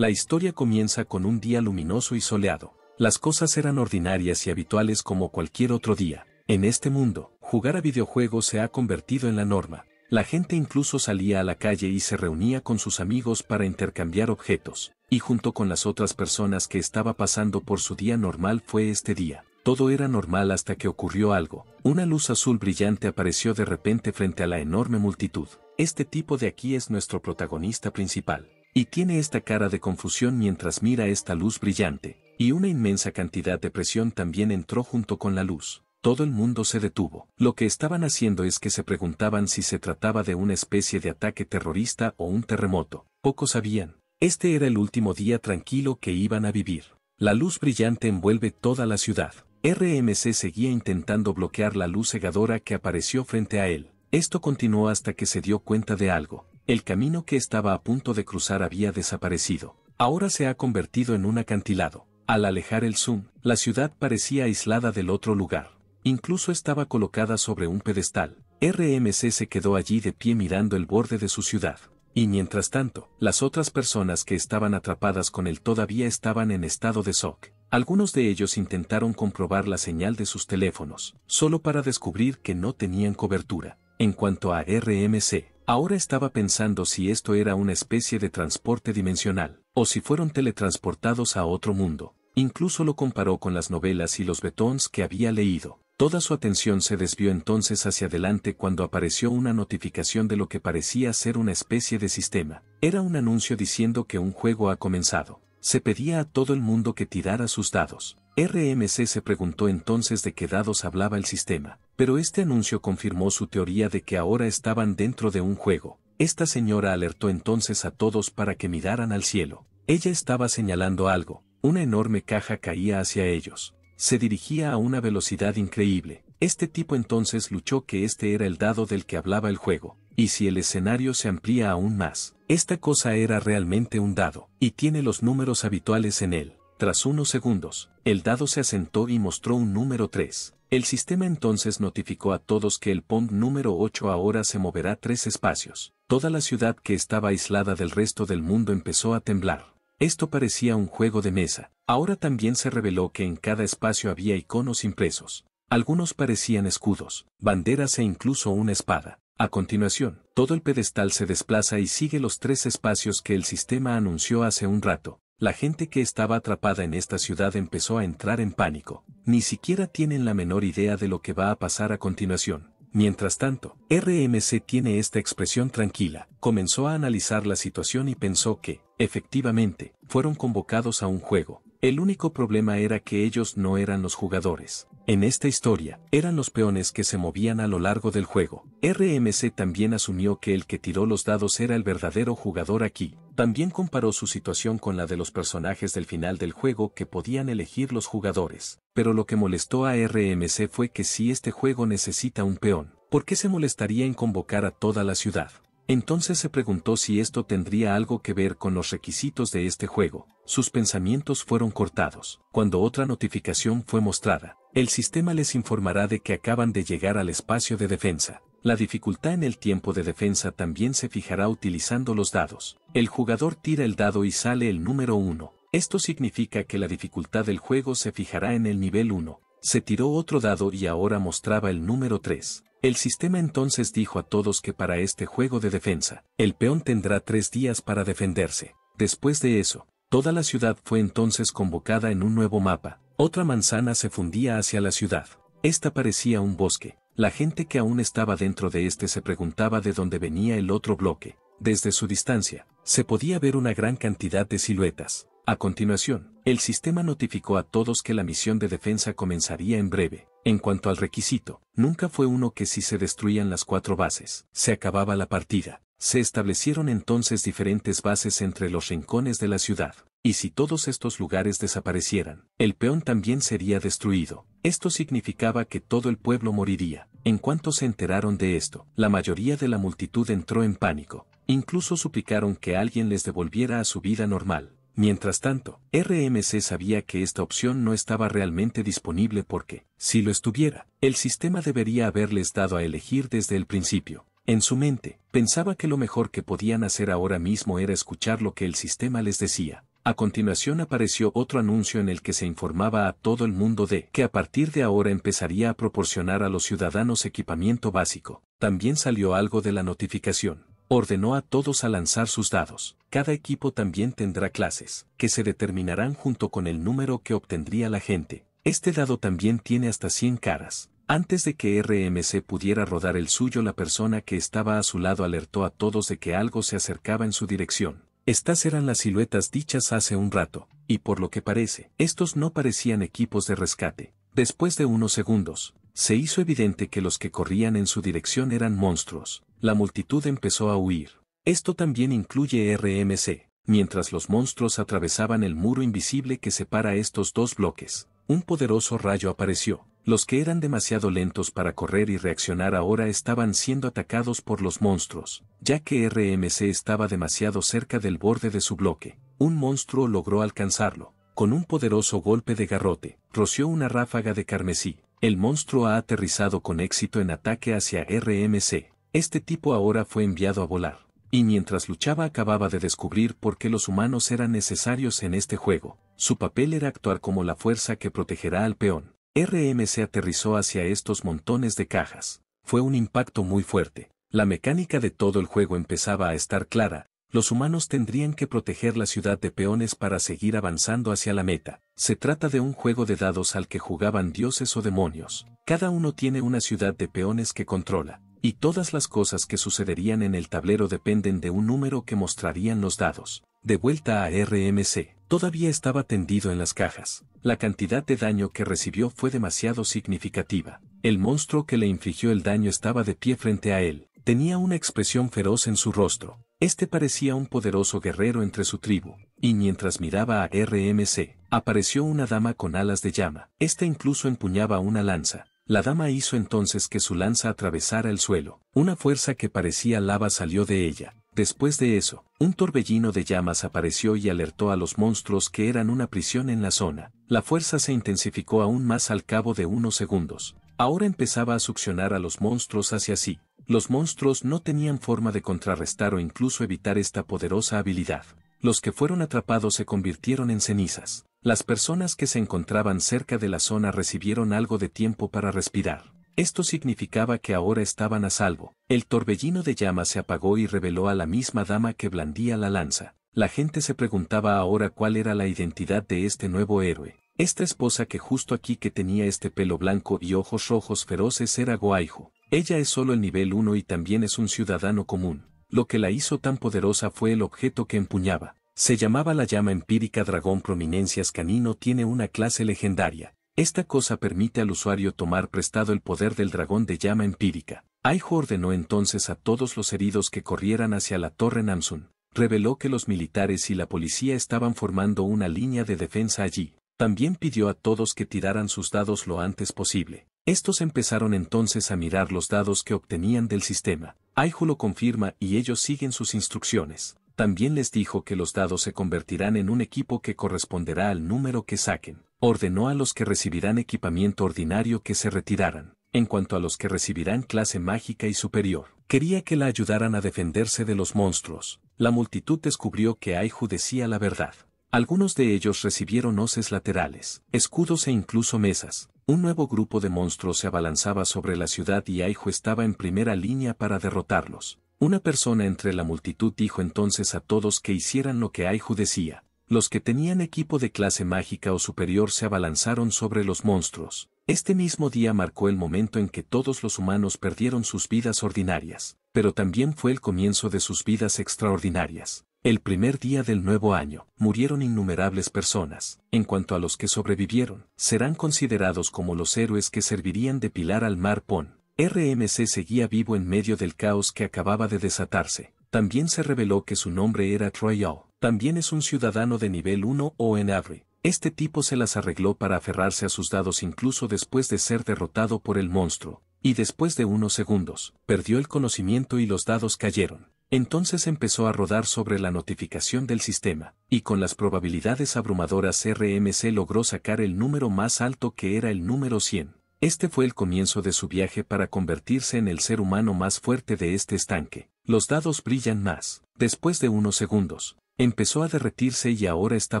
La historia comienza con un día luminoso y soleado. Las cosas eran ordinarias y habituales como cualquier otro día. En este mundo, jugar a videojuegos se ha convertido en la norma. La gente incluso salía a la calle y se reunía con sus amigos para intercambiar objetos. Y junto con las otras personas que estaba pasando por su día normal fue este día. Todo era normal hasta que ocurrió algo. Una luz azul brillante apareció de repente frente a la enorme multitud. Este tipo de aquí es nuestro protagonista principal. Y tiene esta cara de confusión mientras mira esta luz brillante, y una inmensa cantidad de presión también entró junto con la luz. Todo el mundo se detuvo. Lo que estaban haciendo es que se preguntaban si se trataba de una especie de ataque terrorista o un terremoto. Pocos sabían. Este era el último día tranquilo que iban a vivir. La luz brillante envuelve toda la ciudad. RMC seguía intentando bloquear la luz cegadora que apareció frente a él. Esto continuó hasta que se dio cuenta de algo. El camino que estaba a punto de cruzar había desaparecido. Ahora se ha convertido en un acantilado. Al alejar el zoom, la ciudad parecía aislada del otro lugar. Incluso estaba colocada sobre un pedestal. RMC se quedó allí de pie mirando el borde de su ciudad. Y mientras tanto, las otras personas que estaban atrapadas con él todavía estaban en estado de shock. Algunos de ellos intentaron comprobar la señal de sus teléfonos, solo para descubrir que no tenían cobertura. En cuanto a RMC, ahora estaba pensando si esto era una especie de transporte dimensional, o si fueron teletransportados a otro mundo. Incluso lo comparó con las novelas y los betons que había leído. Toda su atención se desvió entonces hacia adelante cuando apareció una notificación de lo que parecía ser una especie de sistema. Era un anuncio diciendo que un juego ha comenzado. Se pedía a todo el mundo que tirara sus dados. RMC se preguntó entonces de qué dados hablaba el sistema pero este anuncio confirmó su teoría de que ahora estaban dentro de un juego. Esta señora alertó entonces a todos para que miraran al cielo. Ella estaba señalando algo, una enorme caja caía hacia ellos. Se dirigía a una velocidad increíble. Este tipo entonces luchó que este era el dado del que hablaba el juego. Y si el escenario se amplía aún más, esta cosa era realmente un dado, y tiene los números habituales en él. Tras unos segundos, el dado se asentó y mostró un número 3. El sistema entonces notificó a todos que el POM número 8 ahora se moverá tres espacios. Toda la ciudad que estaba aislada del resto del mundo empezó a temblar. Esto parecía un juego de mesa. Ahora también se reveló que en cada espacio había iconos impresos. Algunos parecían escudos, banderas e incluso una espada. A continuación, todo el pedestal se desplaza y sigue los tres espacios que el sistema anunció hace un rato. La gente que estaba atrapada en esta ciudad empezó a entrar en pánico. Ni siquiera tienen la menor idea de lo que va a pasar a continuación. Mientras tanto, RMC tiene esta expresión tranquila, comenzó a analizar la situación y pensó que, efectivamente, fueron convocados a un juego. El único problema era que ellos no eran los jugadores. En esta historia, eran los peones que se movían a lo largo del juego. RMC también asumió que el que tiró los dados era el verdadero jugador aquí, también comparó su situación con la de los personajes del final del juego que podían elegir los jugadores. Pero lo que molestó a RMC fue que si este juego necesita un peón, ¿por qué se molestaría en convocar a toda la ciudad? Entonces se preguntó si esto tendría algo que ver con los requisitos de este juego. Sus pensamientos fueron cortados. Cuando otra notificación fue mostrada, el sistema les informará de que acaban de llegar al espacio de defensa. La dificultad en el tiempo de defensa también se fijará utilizando los dados. El jugador tira el dado y sale el número 1. Esto significa que la dificultad del juego se fijará en el nivel 1. Se tiró otro dado y ahora mostraba el número 3. El sistema entonces dijo a todos que para este juego de defensa, el peón tendrá tres días para defenderse. Después de eso, toda la ciudad fue entonces convocada en un nuevo mapa. Otra manzana se fundía hacia la ciudad. Esta parecía un bosque. La gente que aún estaba dentro de este se preguntaba de dónde venía el otro bloque. Desde su distancia, se podía ver una gran cantidad de siluetas. A continuación, el sistema notificó a todos que la misión de defensa comenzaría en breve. En cuanto al requisito, nunca fue uno que si se destruían las cuatro bases, se acababa la partida. Se establecieron entonces diferentes bases entre los rincones de la ciudad. Y si todos estos lugares desaparecieran, el peón también sería destruido. Esto significaba que todo el pueblo moriría. En cuanto se enteraron de esto, la mayoría de la multitud entró en pánico. Incluso suplicaron que alguien les devolviera a su vida normal. Mientras tanto, RMC sabía que esta opción no estaba realmente disponible porque, si lo estuviera, el sistema debería haberles dado a elegir desde el principio. En su mente, pensaba que lo mejor que podían hacer ahora mismo era escuchar lo que el sistema les decía. A continuación apareció otro anuncio en el que se informaba a todo el mundo de que a partir de ahora empezaría a proporcionar a los ciudadanos equipamiento básico. También salió algo de la notificación. Ordenó a todos a lanzar sus dados. Cada equipo también tendrá clases, que se determinarán junto con el número que obtendría la gente. Este dado también tiene hasta 100 caras. Antes de que RMC pudiera rodar el suyo, la persona que estaba a su lado alertó a todos de que algo se acercaba en su dirección. Estas eran las siluetas dichas hace un rato, y por lo que parece, estos no parecían equipos de rescate. Después de unos segundos, se hizo evidente que los que corrían en su dirección eran monstruos. La multitud empezó a huir. Esto también incluye RMC, mientras los monstruos atravesaban el muro invisible que separa estos dos bloques. Un poderoso rayo apareció, los que eran demasiado lentos para correr y reaccionar ahora estaban siendo atacados por los monstruos, ya que RMC estaba demasiado cerca del borde de su bloque. Un monstruo logró alcanzarlo. Con un poderoso golpe de garrote, roció una ráfaga de carmesí. El monstruo ha aterrizado con éxito en ataque hacia RMC. Este tipo ahora fue enviado a volar. Y mientras luchaba acababa de descubrir por qué los humanos eran necesarios en este juego. Su papel era actuar como la fuerza que protegerá al peón. RMC aterrizó hacia estos montones de cajas. Fue un impacto muy fuerte. La mecánica de todo el juego empezaba a estar clara. Los humanos tendrían que proteger la ciudad de peones para seguir avanzando hacia la meta. Se trata de un juego de dados al que jugaban dioses o demonios. Cada uno tiene una ciudad de peones que controla, y todas las cosas que sucederían en el tablero dependen de un número que mostrarían los dados. De vuelta a RMC. Todavía estaba tendido en las cajas. La cantidad de daño que recibió fue demasiado significativa. El monstruo que le infligió el daño estaba de pie frente a él. Tenía una expresión feroz en su rostro. Este parecía un poderoso guerrero entre su tribu, y mientras miraba a RMC, apareció una dama con alas de llama. Esta incluso empuñaba una lanza. La dama hizo entonces que su lanza atravesara el suelo. Una fuerza que parecía lava salió de ella. Después de eso, un torbellino de llamas apareció y alertó a los monstruos que eran una prisión en la zona. La fuerza se intensificó aún más al cabo de unos segundos. Ahora empezaba a succionar a los monstruos hacia sí. Los monstruos no tenían forma de contrarrestar o incluso evitar esta poderosa habilidad. Los que fueron atrapados se convirtieron en cenizas. Las personas que se encontraban cerca de la zona recibieron algo de tiempo para respirar. Esto significaba que ahora estaban a salvo. El torbellino de llamas se apagó y reveló a la misma dama que blandía la lanza. La gente se preguntaba ahora cuál era la identidad de este nuevo héroe. Esta esposa que justo aquí que tenía este pelo blanco y ojos rojos feroces era Goaijo. Ella es solo el nivel 1 y también es un ciudadano común. Lo que la hizo tan poderosa fue el objeto que empuñaba. Se llamaba la llama empírica dragón prominencias canino tiene una clase legendaria. Esta cosa permite al usuario tomar prestado el poder del dragón de llama empírica. Aijo ordenó entonces a todos los heridos que corrieran hacia la torre Namsun. Reveló que los militares y la policía estaban formando una línea de defensa allí. También pidió a todos que tiraran sus dados lo antes posible. Estos empezaron entonces a mirar los dados que obtenían del sistema. Aijo lo confirma y ellos siguen sus instrucciones también les dijo que los dados se convertirán en un equipo que corresponderá al número que saquen. Ordenó a los que recibirán equipamiento ordinario que se retiraran, en cuanto a los que recibirán clase mágica y superior. Quería que la ayudaran a defenderse de los monstruos. La multitud descubrió que Aiju decía la verdad. Algunos de ellos recibieron hoces laterales, escudos e incluso mesas. Un nuevo grupo de monstruos se abalanzaba sobre la ciudad y Aiju estaba en primera línea para derrotarlos. Una persona entre la multitud dijo entonces a todos que hicieran lo que hay decía. Los que tenían equipo de clase mágica o superior se abalanzaron sobre los monstruos. Este mismo día marcó el momento en que todos los humanos perdieron sus vidas ordinarias, pero también fue el comienzo de sus vidas extraordinarias. El primer día del nuevo año, murieron innumerables personas. En cuanto a los que sobrevivieron, serán considerados como los héroes que servirían de pilar al mar Pon. RMC seguía vivo en medio del caos que acababa de desatarse. También se reveló que su nombre era Troyal. También es un ciudadano de nivel 1 o en Avery. Este tipo se las arregló para aferrarse a sus dados incluso después de ser derrotado por el monstruo, y después de unos segundos, perdió el conocimiento y los dados cayeron. Entonces empezó a rodar sobre la notificación del sistema, y con las probabilidades abrumadoras RMC logró sacar el número más alto que era el número 100. Este fue el comienzo de su viaje para convertirse en el ser humano más fuerte de este estanque. Los dados brillan más. Después de unos segundos, empezó a derretirse y ahora está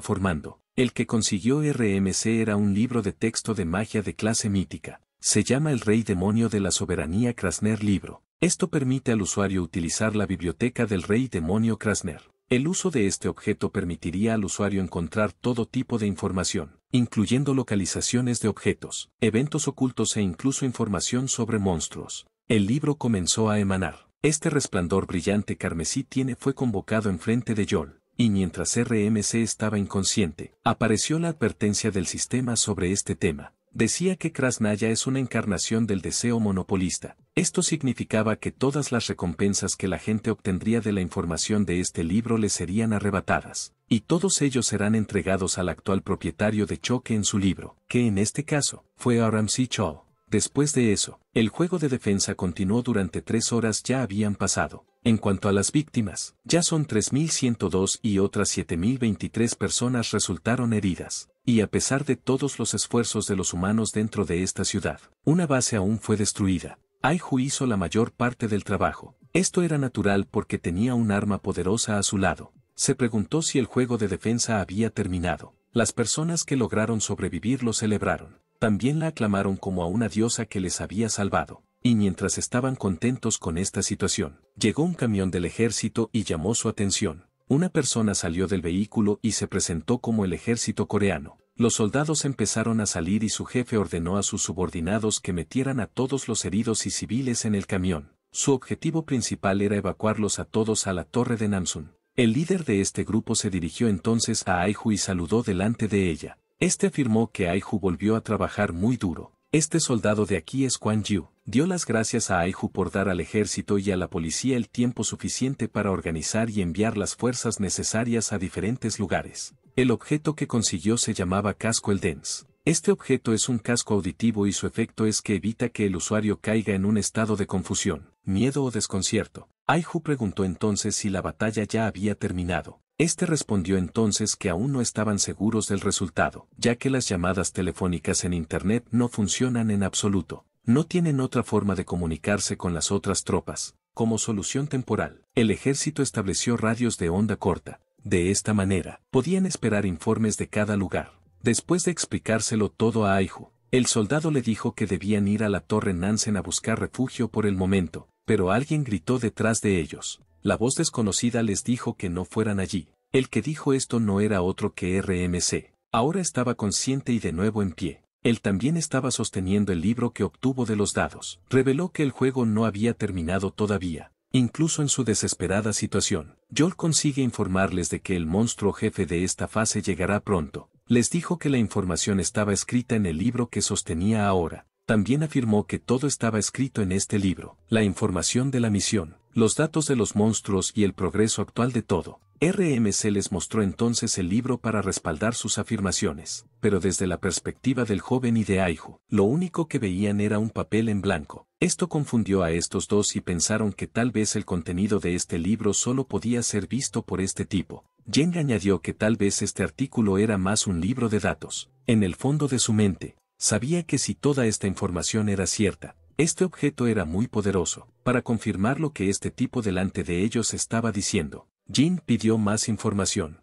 formando. El que consiguió RMC era un libro de texto de magia de clase mítica. Se llama El Rey Demonio de la Soberanía Krasner Libro. Esto permite al usuario utilizar la biblioteca del Rey Demonio Krasner. El uso de este objeto permitiría al usuario encontrar todo tipo de información incluyendo localizaciones de objetos, eventos ocultos e incluso información sobre monstruos. El libro comenzó a emanar. Este resplandor brillante carmesí tiene fue convocado en frente de Yol. y mientras RMC estaba inconsciente, apareció la advertencia del sistema sobre este tema. Decía que Krasnaya es una encarnación del deseo monopolista, esto significaba que todas las recompensas que la gente obtendría de la información de este libro le serían arrebatadas, y todos ellos serán entregados al actual propietario de Choque en su libro, que en este caso, fue Aramsi Chow. Después de eso, el juego de defensa continuó durante tres horas ya habían pasado. En cuanto a las víctimas, ya son 3.102 y otras 7.023 personas resultaron heridas, y a pesar de todos los esfuerzos de los humanos dentro de esta ciudad, una base aún fue destruida, Aiju hizo la mayor parte del trabajo. Esto era natural porque tenía un arma poderosa a su lado. Se preguntó si el juego de defensa había terminado. Las personas que lograron sobrevivir lo celebraron. También la aclamaron como a una diosa que les había salvado. Y mientras estaban contentos con esta situación, llegó un camión del ejército y llamó su atención. Una persona salió del vehículo y se presentó como el ejército coreano. Los soldados empezaron a salir y su jefe ordenó a sus subordinados que metieran a todos los heridos y civiles en el camión. Su objetivo principal era evacuarlos a todos a la torre de Namsun. El líder de este grupo se dirigió entonces a Aihu y saludó delante de ella. Este afirmó que Aihu volvió a trabajar muy duro. Este soldado de aquí es Quan Yu, dio las gracias a Aihu por dar al ejército y a la policía el tiempo suficiente para organizar y enviar las fuerzas necesarias a diferentes lugares. El objeto que consiguió se llamaba casco el Eldens. Este objeto es un casco auditivo y su efecto es que evita que el usuario caiga en un estado de confusión, miedo o desconcierto. Aihu preguntó entonces si la batalla ya había terminado. Este respondió entonces que aún no estaban seguros del resultado, ya que las llamadas telefónicas en Internet no funcionan en absoluto, no tienen otra forma de comunicarse con las otras tropas. Como solución temporal, el ejército estableció radios de onda corta. De esta manera, podían esperar informes de cada lugar. Después de explicárselo todo a Aiju, el soldado le dijo que debían ir a la torre Nansen a buscar refugio por el momento, pero alguien gritó detrás de ellos la voz desconocida les dijo que no fueran allí. El que dijo esto no era otro que RMC. Ahora estaba consciente y de nuevo en pie. Él también estaba sosteniendo el libro que obtuvo de los dados. Reveló que el juego no había terminado todavía. Incluso en su desesperada situación, Joel consigue informarles de que el monstruo jefe de esta fase llegará pronto. Les dijo que la información estaba escrita en el libro que sostenía ahora. También afirmó que todo estaba escrito en este libro, la información de la misión, los datos de los monstruos y el progreso actual de todo. RMC les mostró entonces el libro para respaldar sus afirmaciones, pero desde la perspectiva del joven y de Aiju, lo único que veían era un papel en blanco. Esto confundió a estos dos y pensaron que tal vez el contenido de este libro solo podía ser visto por este tipo. Jeng añadió que tal vez este artículo era más un libro de datos. En el fondo de su mente, sabía que si toda esta información era cierta, este objeto era muy poderoso. Para confirmar lo que este tipo delante de ellos estaba diciendo, Jin pidió más información.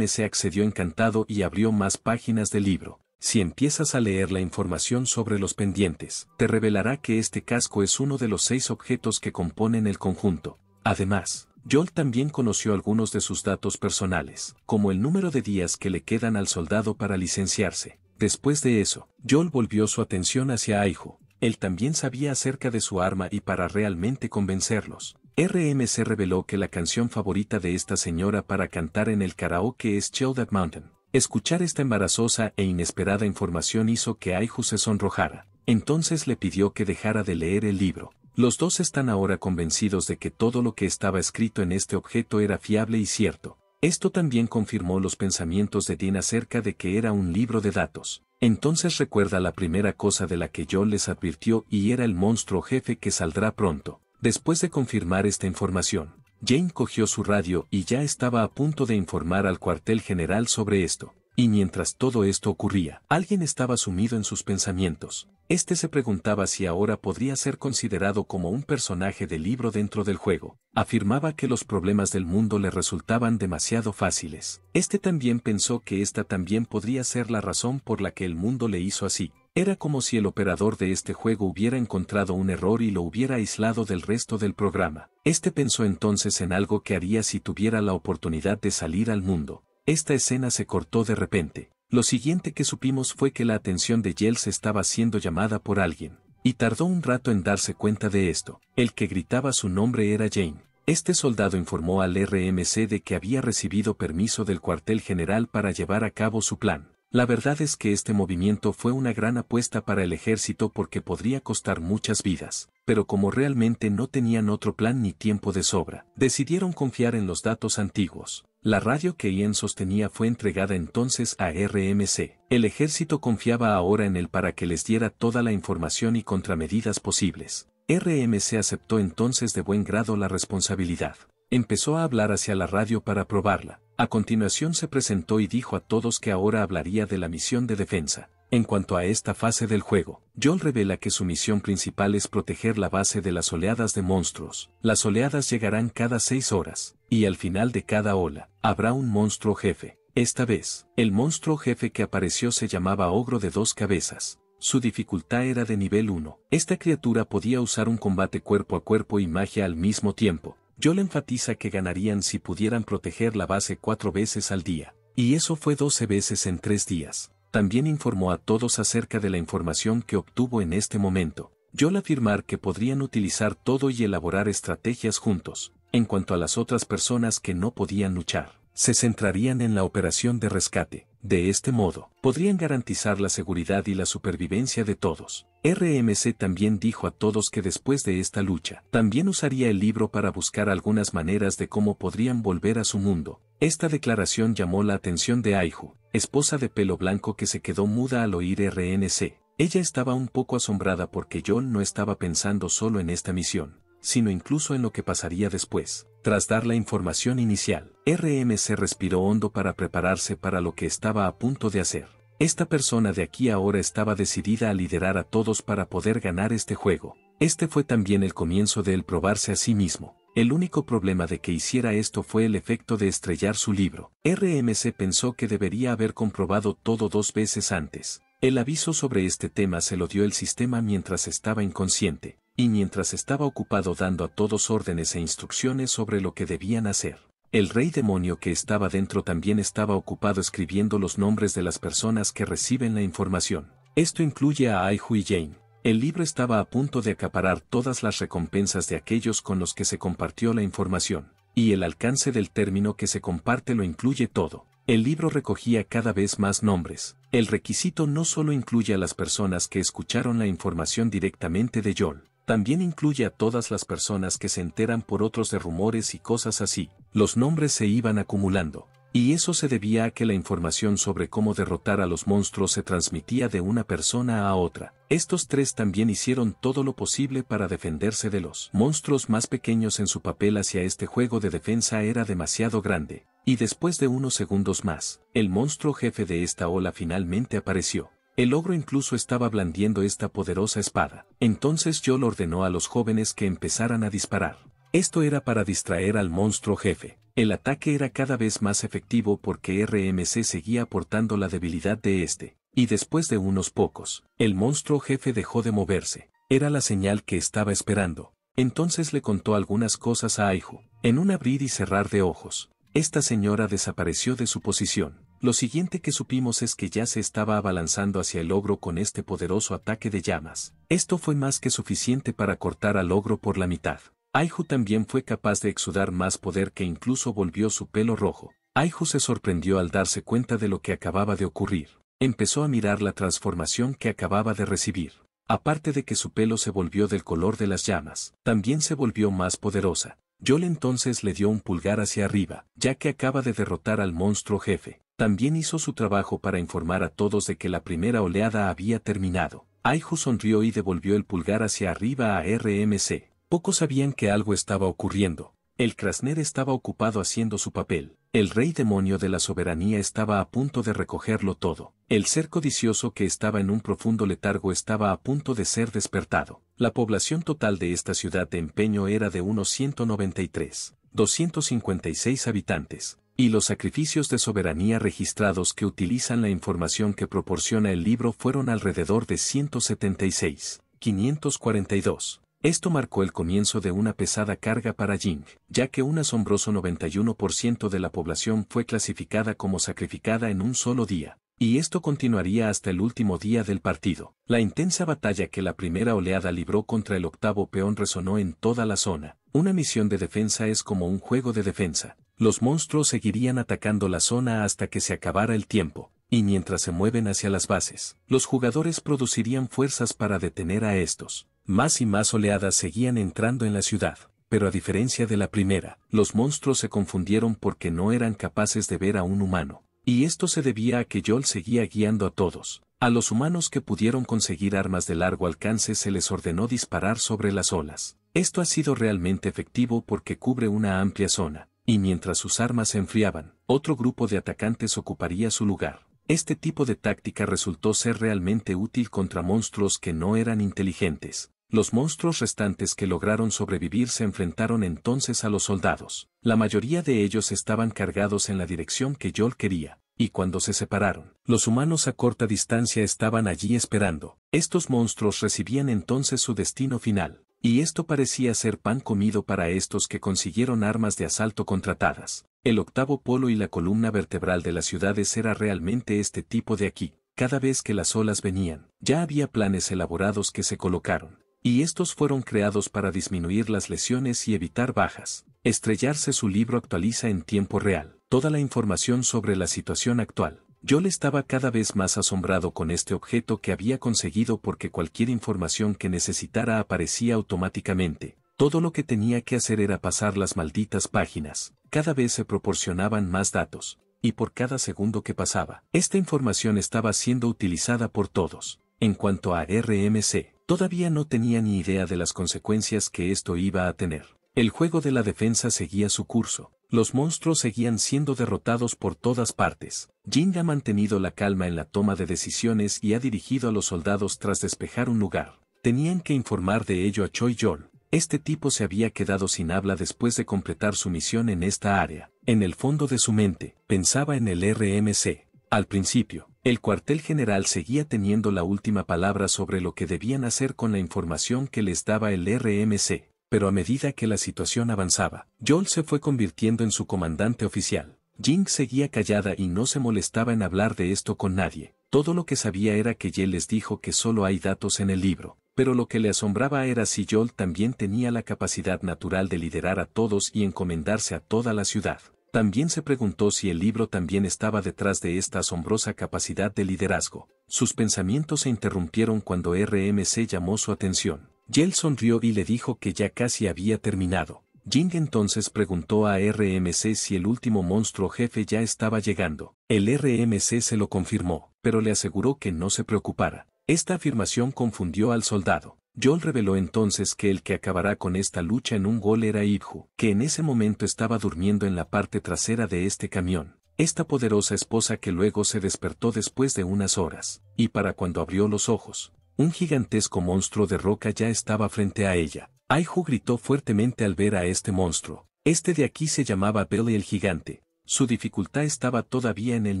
se accedió encantado y abrió más páginas del libro. Si empiezas a leer la información sobre los pendientes, te revelará que este casco es uno de los seis objetos que componen el conjunto. Además, Joel también conoció algunos de sus datos personales, como el número de días que le quedan al soldado para licenciarse. Después de eso, Joel volvió su atención hacia Aiju, él también sabía acerca de su arma y para realmente convencerlos, se reveló que la canción favorita de esta señora para cantar en el karaoke es Chill That Mountain. Escuchar esta embarazosa e inesperada información hizo que Aiju se sonrojara. Entonces le pidió que dejara de leer el libro. Los dos están ahora convencidos de que todo lo que estaba escrito en este objeto era fiable y cierto. Esto también confirmó los pensamientos de Dean acerca de que era un libro de datos. Entonces recuerda la primera cosa de la que John les advirtió y era el monstruo jefe que saldrá pronto. Después de confirmar esta información, Jane cogió su radio y ya estaba a punto de informar al cuartel general sobre esto. Y mientras todo esto ocurría, alguien estaba sumido en sus pensamientos. Este se preguntaba si ahora podría ser considerado como un personaje del libro dentro del juego. Afirmaba que los problemas del mundo le resultaban demasiado fáciles. Este también pensó que esta también podría ser la razón por la que el mundo le hizo así. Era como si el operador de este juego hubiera encontrado un error y lo hubiera aislado del resto del programa. Este pensó entonces en algo que haría si tuviera la oportunidad de salir al mundo. Esta escena se cortó de repente. Lo siguiente que supimos fue que la atención de se estaba siendo llamada por alguien, y tardó un rato en darse cuenta de esto. El que gritaba su nombre era Jane. Este soldado informó al RMC de que había recibido permiso del cuartel general para llevar a cabo su plan. La verdad es que este movimiento fue una gran apuesta para el ejército porque podría costar muchas vidas, pero como realmente no tenían otro plan ni tiempo de sobra, decidieron confiar en los datos antiguos. La radio que Ian sostenía fue entregada entonces a RMC. El ejército confiaba ahora en él para que les diera toda la información y contramedidas posibles. RMC aceptó entonces de buen grado la responsabilidad. Empezó a hablar hacia la radio para probarla. A continuación se presentó y dijo a todos que ahora hablaría de la misión de defensa. En cuanto a esta fase del juego, Joel revela que su misión principal es proteger la base de las oleadas de monstruos. Las oleadas llegarán cada seis horas, y al final de cada ola, habrá un monstruo jefe. Esta vez, el monstruo jefe que apareció se llamaba Ogro de dos cabezas. Su dificultad era de nivel 1. Esta criatura podía usar un combate cuerpo a cuerpo y magia al mismo tiempo, le enfatiza que ganarían si pudieran proteger la base cuatro veces al día, y eso fue 12 veces en tres días. También informó a todos acerca de la información que obtuvo en este momento. Yo le afirmar que podrían utilizar todo y elaborar estrategias juntos, en cuanto a las otras personas que no podían luchar. Se centrarían en la operación de rescate, de este modo, podrían garantizar la seguridad y la supervivencia de todos. RMC también dijo a todos que después de esta lucha, también usaría el libro para buscar algunas maneras de cómo podrían volver a su mundo. Esta declaración llamó la atención de Aihu, esposa de pelo blanco que se quedó muda al oír RNC. Ella estaba un poco asombrada porque John no estaba pensando solo en esta misión sino incluso en lo que pasaría después. Tras dar la información inicial, RMC respiró hondo para prepararse para lo que estaba a punto de hacer. Esta persona de aquí ahora estaba decidida a liderar a todos para poder ganar este juego. Este fue también el comienzo de él probarse a sí mismo. El único problema de que hiciera esto fue el efecto de estrellar su libro. RMC pensó que debería haber comprobado todo dos veces antes. El aviso sobre este tema se lo dio el sistema mientras estaba inconsciente y mientras estaba ocupado dando a todos órdenes e instrucciones sobre lo que debían hacer, el rey demonio que estaba dentro también estaba ocupado escribiendo los nombres de las personas que reciben la información. Esto incluye a Ai y Jane. El libro estaba a punto de acaparar todas las recompensas de aquellos con los que se compartió la información, y el alcance del término que se comparte lo incluye todo. El libro recogía cada vez más nombres. El requisito no solo incluye a las personas que escucharon la información directamente de John. También incluye a todas las personas que se enteran por otros de rumores y cosas así. Los nombres se iban acumulando. Y eso se debía a que la información sobre cómo derrotar a los monstruos se transmitía de una persona a otra. Estos tres también hicieron todo lo posible para defenderse de los monstruos más pequeños en su papel hacia este juego de defensa era demasiado grande. Y después de unos segundos más, el monstruo jefe de esta ola finalmente apareció. El ogro incluso estaba blandiendo esta poderosa espada. Entonces Yol ordenó a los jóvenes que empezaran a disparar. Esto era para distraer al monstruo jefe. El ataque era cada vez más efectivo porque RMC seguía aportando la debilidad de este. Y después de unos pocos, el monstruo jefe dejó de moverse. Era la señal que estaba esperando. Entonces le contó algunas cosas a Aiju. En un abrir y cerrar de ojos, esta señora desapareció de su posición. Lo siguiente que supimos es que ya se estaba abalanzando hacia el ogro con este poderoso ataque de llamas. Esto fue más que suficiente para cortar al ogro por la mitad. Aiju también fue capaz de exudar más poder que incluso volvió su pelo rojo. Aiju se sorprendió al darse cuenta de lo que acababa de ocurrir. Empezó a mirar la transformación que acababa de recibir. Aparte de que su pelo se volvió del color de las llamas, también se volvió más poderosa. Yol entonces le dio un pulgar hacia arriba, ya que acaba de derrotar al monstruo jefe. También hizo su trabajo para informar a todos de que la primera oleada había terminado. Aiju sonrió y devolvió el pulgar hacia arriba a RMC. Pocos sabían que algo estaba ocurriendo. El Krasner estaba ocupado haciendo su papel. El rey demonio de la soberanía estaba a punto de recogerlo todo. El ser codicioso que estaba en un profundo letargo estaba a punto de ser despertado. La población total de esta ciudad de empeño era de unos 193, 256 habitantes, y los sacrificios de soberanía registrados que utilizan la información que proporciona el libro fueron alrededor de 176.542. Esto marcó el comienzo de una pesada carga para Jing, ya que un asombroso 91% de la población fue clasificada como sacrificada en un solo día, y esto continuaría hasta el último día del partido. La intensa batalla que la primera oleada libró contra el octavo peón resonó en toda la zona. Una misión de defensa es como un juego de defensa, los monstruos seguirían atacando la zona hasta que se acabara el tiempo, y mientras se mueven hacia las bases, los jugadores producirían fuerzas para detener a estos. Más y más oleadas seguían entrando en la ciudad, pero a diferencia de la primera, los monstruos se confundieron porque no eran capaces de ver a un humano. Y esto se debía a que Yol seguía guiando a todos. A los humanos que pudieron conseguir armas de largo alcance se les ordenó disparar sobre las olas. Esto ha sido realmente efectivo porque cubre una amplia zona, y mientras sus armas se enfriaban, otro grupo de atacantes ocuparía su lugar. Este tipo de táctica resultó ser realmente útil contra monstruos que no eran inteligentes. Los monstruos restantes que lograron sobrevivir se enfrentaron entonces a los soldados. La mayoría de ellos estaban cargados en la dirección que Yol quería, y cuando se separaron, los humanos a corta distancia estaban allí esperando. Estos monstruos recibían entonces su destino final y esto parecía ser pan comido para estos que consiguieron armas de asalto contratadas. El octavo polo y la columna vertebral de las ciudades era realmente este tipo de aquí. Cada vez que las olas venían, ya había planes elaborados que se colocaron, y estos fueron creados para disminuir las lesiones y evitar bajas. Estrellarse su libro actualiza en tiempo real toda la información sobre la situación actual yo le estaba cada vez más asombrado con este objeto que había conseguido porque cualquier información que necesitara aparecía automáticamente. Todo lo que tenía que hacer era pasar las malditas páginas. Cada vez se proporcionaban más datos, y por cada segundo que pasaba, esta información estaba siendo utilizada por todos. En cuanto a RMC, todavía no tenía ni idea de las consecuencias que esto iba a tener. El juego de la defensa seguía su curso, los monstruos seguían siendo derrotados por todas partes. Jing ha mantenido la calma en la toma de decisiones y ha dirigido a los soldados tras despejar un lugar. Tenían que informar de ello a Choi Yol. Este tipo se había quedado sin habla después de completar su misión en esta área. En el fondo de su mente, pensaba en el RMC. Al principio, el cuartel general seguía teniendo la última palabra sobre lo que debían hacer con la información que les daba el RMC pero a medida que la situación avanzaba, Joel se fue convirtiendo en su comandante oficial. Jing seguía callada y no se molestaba en hablar de esto con nadie. Todo lo que sabía era que Ye les dijo que solo hay datos en el libro, pero lo que le asombraba era si Joel también tenía la capacidad natural de liderar a todos y encomendarse a toda la ciudad. También se preguntó si el libro también estaba detrás de esta asombrosa capacidad de liderazgo. Sus pensamientos se interrumpieron cuando RMC llamó su atención. Yel sonrió y le dijo que ya casi había terminado. Jing entonces preguntó a RMC si el último monstruo jefe ya estaba llegando. El RMC se lo confirmó, pero le aseguró que no se preocupara. Esta afirmación confundió al soldado. Joel reveló entonces que el que acabará con esta lucha en un gol era Ibhu, que en ese momento estaba durmiendo en la parte trasera de este camión. Esta poderosa esposa que luego se despertó después de unas horas, y para cuando abrió los ojos, un gigantesco monstruo de roca ya estaba frente a ella. Aiju gritó fuertemente al ver a este monstruo. Este de aquí se llamaba Billy el gigante. Su dificultad estaba todavía en el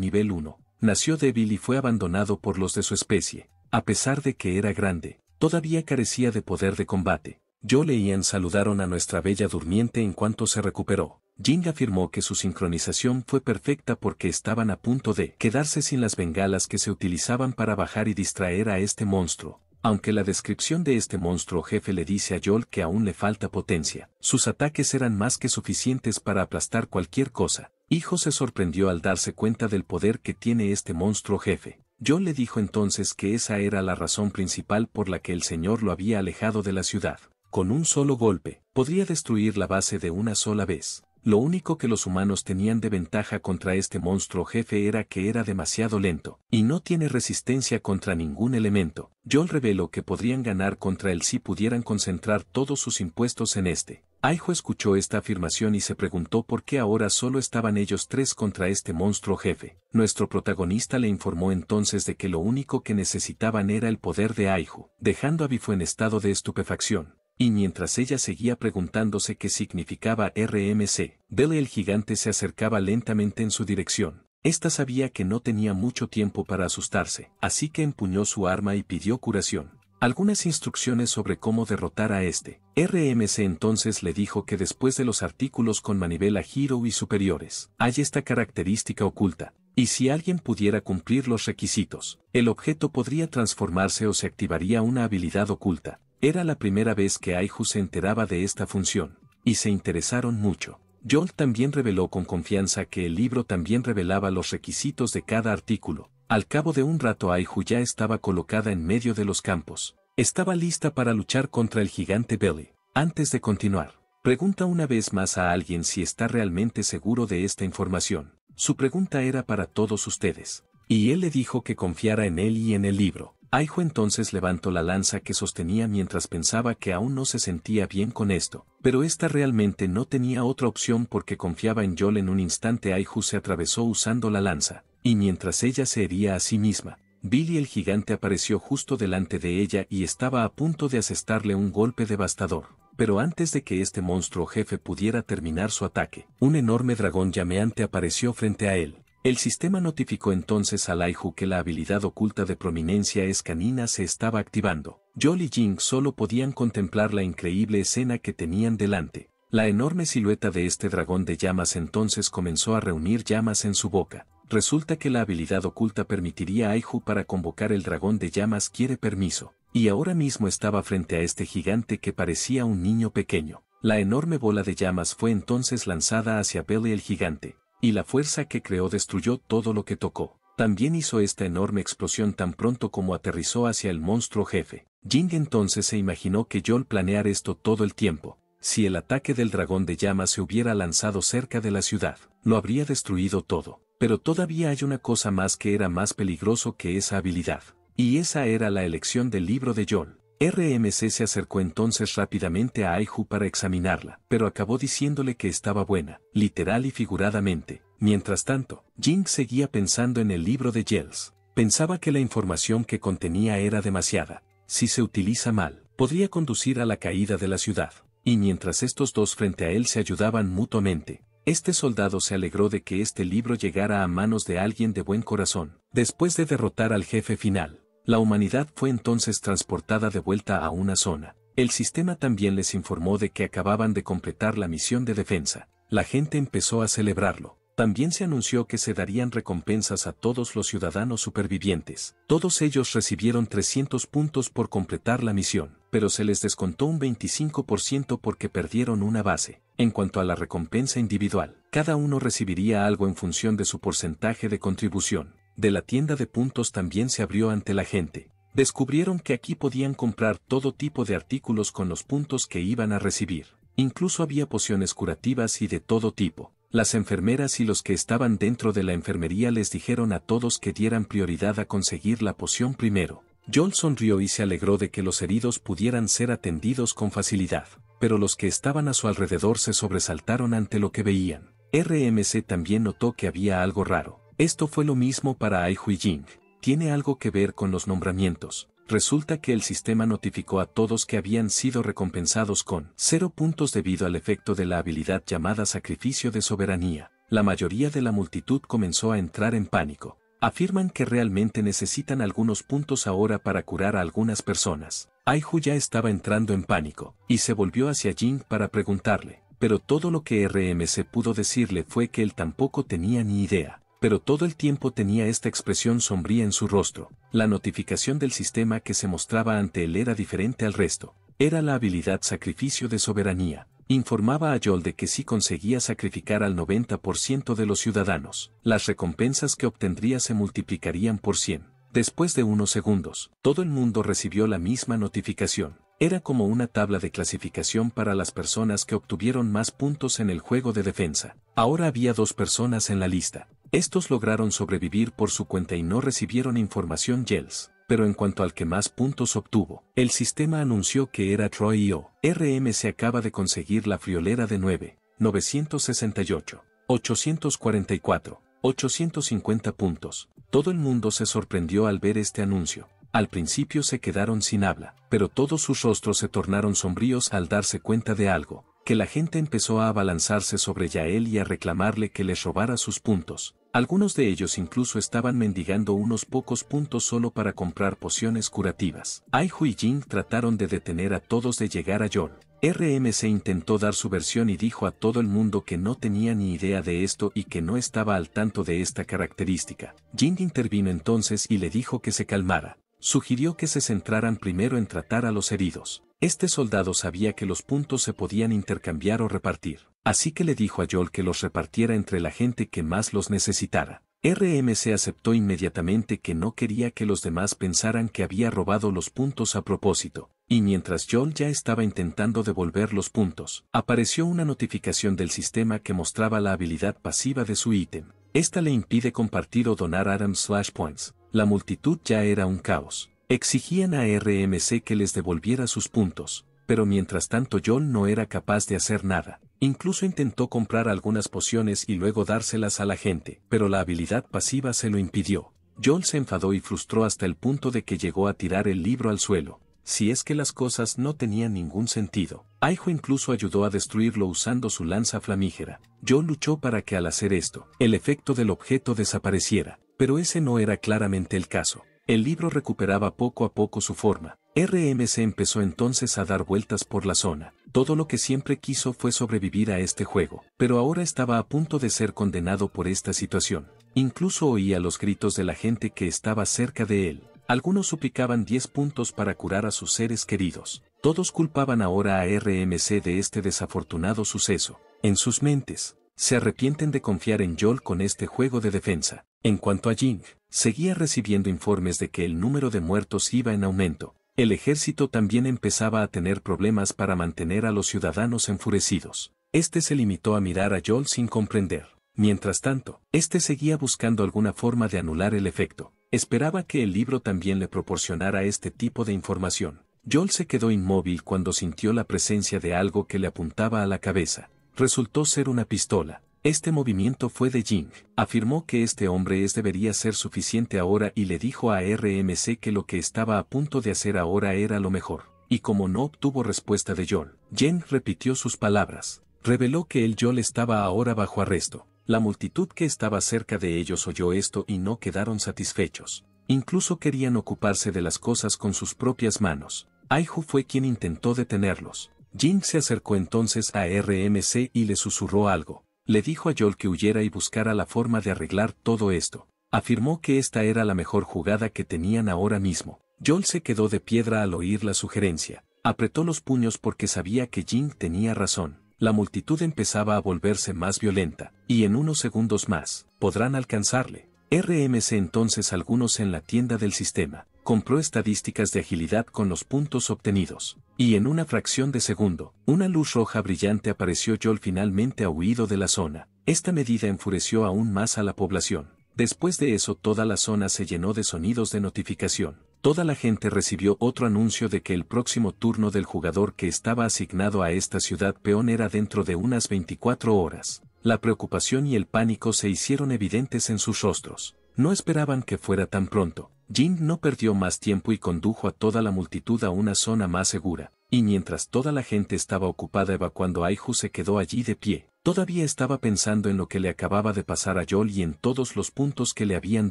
nivel 1. Nació débil y fue abandonado por los de su especie. A pesar de que era grande, todavía carecía de poder de combate. Yo y Ian saludaron a nuestra bella durmiente en cuanto se recuperó. Jing afirmó que su sincronización fue perfecta porque estaban a punto de quedarse sin las bengalas que se utilizaban para bajar y distraer a este monstruo. Aunque la descripción de este monstruo jefe le dice a Yol que aún le falta potencia, sus ataques eran más que suficientes para aplastar cualquier cosa. Hijo se sorprendió al darse cuenta del poder que tiene este monstruo jefe. Yol le dijo entonces que esa era la razón principal por la que el señor lo había alejado de la ciudad. Con un solo golpe, podría destruir la base de una sola vez. Lo único que los humanos tenían de ventaja contra este monstruo jefe era que era demasiado lento, y no tiene resistencia contra ningún elemento. Yo reveló que podrían ganar contra él si pudieran concentrar todos sus impuestos en este. Aijo escuchó esta afirmación y se preguntó por qué ahora solo estaban ellos tres contra este monstruo jefe. Nuestro protagonista le informó entonces de que lo único que necesitaban era el poder de Aijo, dejando a Bifo en estado de estupefacción. Y mientras ella seguía preguntándose qué significaba RMC, Dele el gigante se acercaba lentamente en su dirección. Esta sabía que no tenía mucho tiempo para asustarse, así que empuñó su arma y pidió curación. Algunas instrucciones sobre cómo derrotar a este. RMC entonces le dijo que después de los artículos con manivela giro y superiores, hay esta característica oculta, y si alguien pudiera cumplir los requisitos, el objeto podría transformarse o se activaría una habilidad oculta, era la primera vez que Aiju se enteraba de esta función, y se interesaron mucho. Joel también reveló con confianza que el libro también revelaba los requisitos de cada artículo. Al cabo de un rato Aiju ya estaba colocada en medio de los campos. Estaba lista para luchar contra el gigante Belly. Antes de continuar, pregunta una vez más a alguien si está realmente seguro de esta información. Su pregunta era para todos ustedes. Y él le dijo que confiara en él y en el libro. Aiju entonces levantó la lanza que sostenía mientras pensaba que aún no se sentía bien con esto, pero esta realmente no tenía otra opción porque confiaba en Yol en un instante Aiju se atravesó usando la lanza, y mientras ella se hería a sí misma, Billy el gigante apareció justo delante de ella y estaba a punto de asestarle un golpe devastador. Pero antes de que este monstruo jefe pudiera terminar su ataque, un enorme dragón llameante apareció frente a él. El sistema notificó entonces a Aihu que la habilidad oculta de prominencia escanina se estaba activando. Jolly y Jing solo podían contemplar la increíble escena que tenían delante. La enorme silueta de este dragón de llamas entonces comenzó a reunir llamas en su boca. Resulta que la habilidad oculta permitiría a Aihu para convocar el dragón de llamas quiere permiso, y ahora mismo estaba frente a este gigante que parecía un niño pequeño. La enorme bola de llamas fue entonces lanzada hacia Pele el gigante, y la fuerza que creó destruyó todo lo que tocó. También hizo esta enorme explosión tan pronto como aterrizó hacia el monstruo jefe. Jing entonces se imaginó que Yol planeara esto todo el tiempo. Si el ataque del dragón de llamas se hubiera lanzado cerca de la ciudad, lo habría destruido todo. Pero todavía hay una cosa más que era más peligroso que esa habilidad. Y esa era la elección del libro de Yol. RMC se acercó entonces rápidamente a Aihu para examinarla, pero acabó diciéndole que estaba buena, literal y figuradamente. Mientras tanto, Jing seguía pensando en el libro de Yells. Pensaba que la información que contenía era demasiada. Si se utiliza mal, podría conducir a la caída de la ciudad. Y mientras estos dos frente a él se ayudaban mutuamente, este soldado se alegró de que este libro llegara a manos de alguien de buen corazón, después de derrotar al jefe final. La humanidad fue entonces transportada de vuelta a una zona. El sistema también les informó de que acababan de completar la misión de defensa. La gente empezó a celebrarlo. También se anunció que se darían recompensas a todos los ciudadanos supervivientes. Todos ellos recibieron 300 puntos por completar la misión, pero se les descontó un 25% porque perdieron una base. En cuanto a la recompensa individual, cada uno recibiría algo en función de su porcentaje de contribución de la tienda de puntos también se abrió ante la gente. Descubrieron que aquí podían comprar todo tipo de artículos con los puntos que iban a recibir. Incluso había pociones curativas y de todo tipo. Las enfermeras y los que estaban dentro de la enfermería les dijeron a todos que dieran prioridad a conseguir la poción primero. Joel sonrió y se alegró de que los heridos pudieran ser atendidos con facilidad, pero los que estaban a su alrededor se sobresaltaron ante lo que veían. RMC también notó que había algo raro. Esto fue lo mismo para Ai Jing. Tiene algo que ver con los nombramientos. Resulta que el sistema notificó a todos que habían sido recompensados con cero puntos debido al efecto de la habilidad llamada sacrificio de soberanía. La mayoría de la multitud comenzó a entrar en pánico. Afirman que realmente necesitan algunos puntos ahora para curar a algunas personas. Aihu ya estaba entrando en pánico, y se volvió hacia Jing para preguntarle, pero todo lo que RMC pudo decirle fue que él tampoco tenía ni idea pero todo el tiempo tenía esta expresión sombría en su rostro. La notificación del sistema que se mostraba ante él era diferente al resto. Era la habilidad sacrificio de soberanía. Informaba a Joel de que si conseguía sacrificar al 90% de los ciudadanos, las recompensas que obtendría se multiplicarían por 100. Después de unos segundos, todo el mundo recibió la misma notificación. Era como una tabla de clasificación para las personas que obtuvieron más puntos en el juego de defensa. Ahora había dos personas en la lista. Estos lograron sobrevivir por su cuenta y no recibieron información Yells, pero en cuanto al que más puntos obtuvo, el sistema anunció que era Troy e O. RM se acaba de conseguir la friolera de 9, 968, 844, 850 puntos. Todo el mundo se sorprendió al ver este anuncio. Al principio se quedaron sin habla, pero todos sus rostros se tornaron sombríos al darse cuenta de algo, que la gente empezó a abalanzarse sobre Yael y a reclamarle que les robara sus puntos, algunos de ellos incluso estaban mendigando unos pocos puntos solo para comprar pociones curativas. Aihu y Jing trataron de detener a todos de llegar a RM RMC intentó dar su versión y dijo a todo el mundo que no tenía ni idea de esto y que no estaba al tanto de esta característica. Jing intervino entonces y le dijo que se calmara. Sugirió que se centraran primero en tratar a los heridos. Este soldado sabía que los puntos se podían intercambiar o repartir, así que le dijo a Joel que los repartiera entre la gente que más los necesitara. RMC aceptó inmediatamente que no quería que los demás pensaran que había robado los puntos a propósito, y mientras Joel ya estaba intentando devolver los puntos, apareció una notificación del sistema que mostraba la habilidad pasiva de su ítem. Esta le impide compartir o donar Adam Slash Points. La multitud ya era un caos. Exigían a RMC que les devolviera sus puntos, pero mientras tanto John no era capaz de hacer nada. Incluso intentó comprar algunas pociones y luego dárselas a la gente, pero la habilidad pasiva se lo impidió. John se enfadó y frustró hasta el punto de que llegó a tirar el libro al suelo, si es que las cosas no tenían ningún sentido. Aijo incluso ayudó a destruirlo usando su lanza flamígera. John luchó para que al hacer esto, el efecto del objeto desapareciera, pero ese no era claramente el caso. El libro recuperaba poco a poco su forma. RMC empezó entonces a dar vueltas por la zona. Todo lo que siempre quiso fue sobrevivir a este juego, pero ahora estaba a punto de ser condenado por esta situación. Incluso oía los gritos de la gente que estaba cerca de él. Algunos suplicaban 10 puntos para curar a sus seres queridos. Todos culpaban ahora a RMC de este desafortunado suceso. En sus mentes, se arrepienten de confiar en Joel con este juego de defensa. En cuanto a Jing, seguía recibiendo informes de que el número de muertos iba en aumento. El ejército también empezaba a tener problemas para mantener a los ciudadanos enfurecidos. Este se limitó a mirar a Joel sin comprender. Mientras tanto, este seguía buscando alguna forma de anular el efecto. Esperaba que el libro también le proporcionara este tipo de información. Joel se quedó inmóvil cuando sintió la presencia de algo que le apuntaba a la cabeza. Resultó ser una pistola. Este movimiento fue de Jing. Afirmó que este hombre es debería ser suficiente ahora y le dijo a RMC que lo que estaba a punto de hacer ahora era lo mejor. Y como no obtuvo respuesta de Yol, Jen repitió sus palabras. Reveló que el Yol estaba ahora bajo arresto. La multitud que estaba cerca de ellos oyó esto y no quedaron satisfechos. Incluso querían ocuparse de las cosas con sus propias manos. Aihu fue quien intentó detenerlos. Jing se acercó entonces a RMC y le susurró algo. Le dijo a Joel que huyera y buscara la forma de arreglar todo esto. Afirmó que esta era la mejor jugada que tenían ahora mismo. Joel se quedó de piedra al oír la sugerencia. Apretó los puños porque sabía que Jing tenía razón. La multitud empezaba a volverse más violenta, y en unos segundos más, podrán alcanzarle. RMC entonces algunos en la tienda del sistema, compró estadísticas de agilidad con los puntos obtenidos. Y en una fracción de segundo, una luz roja brillante apareció Joel finalmente huido de la zona. Esta medida enfureció aún más a la población. Después de eso toda la zona se llenó de sonidos de notificación. Toda la gente recibió otro anuncio de que el próximo turno del jugador que estaba asignado a esta ciudad peón era dentro de unas 24 horas. La preocupación y el pánico se hicieron evidentes en sus rostros. No esperaban que fuera tan pronto. Jin no perdió más tiempo y condujo a toda la multitud a una zona más segura, y mientras toda la gente estaba ocupada evacuando Aihu se quedó allí de pie. Todavía estaba pensando en lo que le acababa de pasar a Yol y en todos los puntos que le habían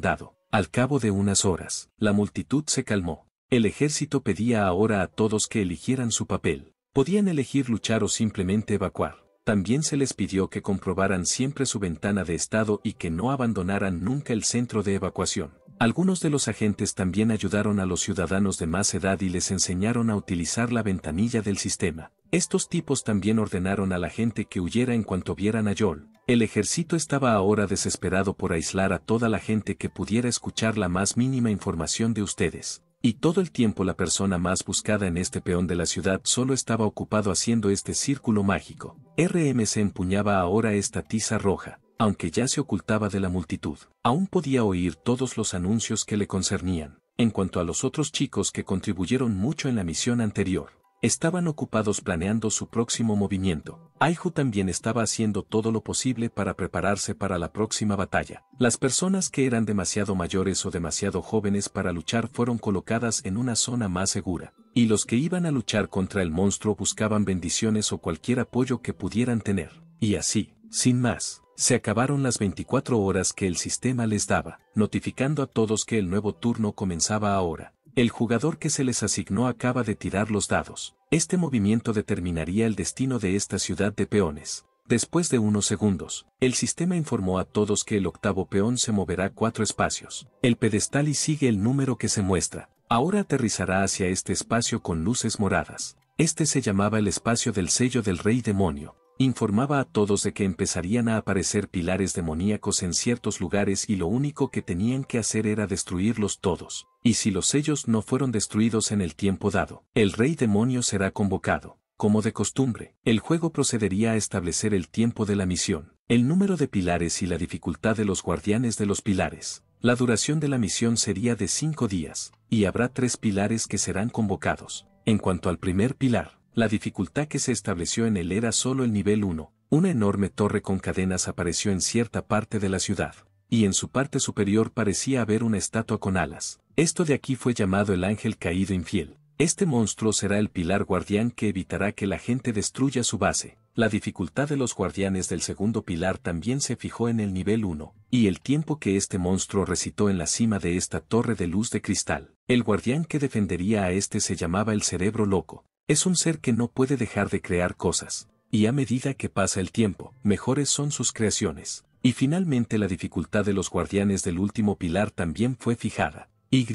dado. Al cabo de unas horas, la multitud se calmó. El ejército pedía ahora a todos que eligieran su papel. Podían elegir luchar o simplemente evacuar. También se les pidió que comprobaran siempre su ventana de estado y que no abandonaran nunca el centro de evacuación. Algunos de los agentes también ayudaron a los ciudadanos de más edad y les enseñaron a utilizar la ventanilla del sistema. Estos tipos también ordenaron a la gente que huyera en cuanto vieran a Yol. El ejército estaba ahora desesperado por aislar a toda la gente que pudiera escuchar la más mínima información de ustedes. Y todo el tiempo la persona más buscada en este peón de la ciudad solo estaba ocupado haciendo este círculo mágico. RM se empuñaba ahora esta tiza roja aunque ya se ocultaba de la multitud. Aún podía oír todos los anuncios que le concernían. En cuanto a los otros chicos que contribuyeron mucho en la misión anterior, estaban ocupados planeando su próximo movimiento. Aiju también estaba haciendo todo lo posible para prepararse para la próxima batalla. Las personas que eran demasiado mayores o demasiado jóvenes para luchar fueron colocadas en una zona más segura, y los que iban a luchar contra el monstruo buscaban bendiciones o cualquier apoyo que pudieran tener. Y así, sin más, se acabaron las 24 horas que el sistema les daba, notificando a todos que el nuevo turno comenzaba ahora. El jugador que se les asignó acaba de tirar los dados. Este movimiento determinaría el destino de esta ciudad de peones. Después de unos segundos, el sistema informó a todos que el octavo peón se moverá cuatro espacios. El pedestal y sigue el número que se muestra. Ahora aterrizará hacia este espacio con luces moradas. Este se llamaba el espacio del sello del rey demonio. Informaba a todos de que empezarían a aparecer pilares demoníacos en ciertos lugares y lo único que tenían que hacer era destruirlos todos, y si los sellos no fueron destruidos en el tiempo dado, el rey demonio será convocado. Como de costumbre, el juego procedería a establecer el tiempo de la misión, el número de pilares y la dificultad de los guardianes de los pilares. La duración de la misión sería de cinco días, y habrá tres pilares que serán convocados. En cuanto al primer pilar, la dificultad que se estableció en él era solo el nivel 1. Una enorme torre con cadenas apareció en cierta parte de la ciudad, y en su parte superior parecía haber una estatua con alas. Esto de aquí fue llamado el ángel caído infiel. Este monstruo será el pilar guardián que evitará que la gente destruya su base. La dificultad de los guardianes del segundo pilar también se fijó en el nivel 1, y el tiempo que este monstruo recitó en la cima de esta torre de luz de cristal. El guardián que defendería a este se llamaba el cerebro loco. Es un ser que no puede dejar de crear cosas, y a medida que pasa el tiempo, mejores son sus creaciones. Y finalmente la dificultad de los guardianes del último pilar también fue fijada. Y,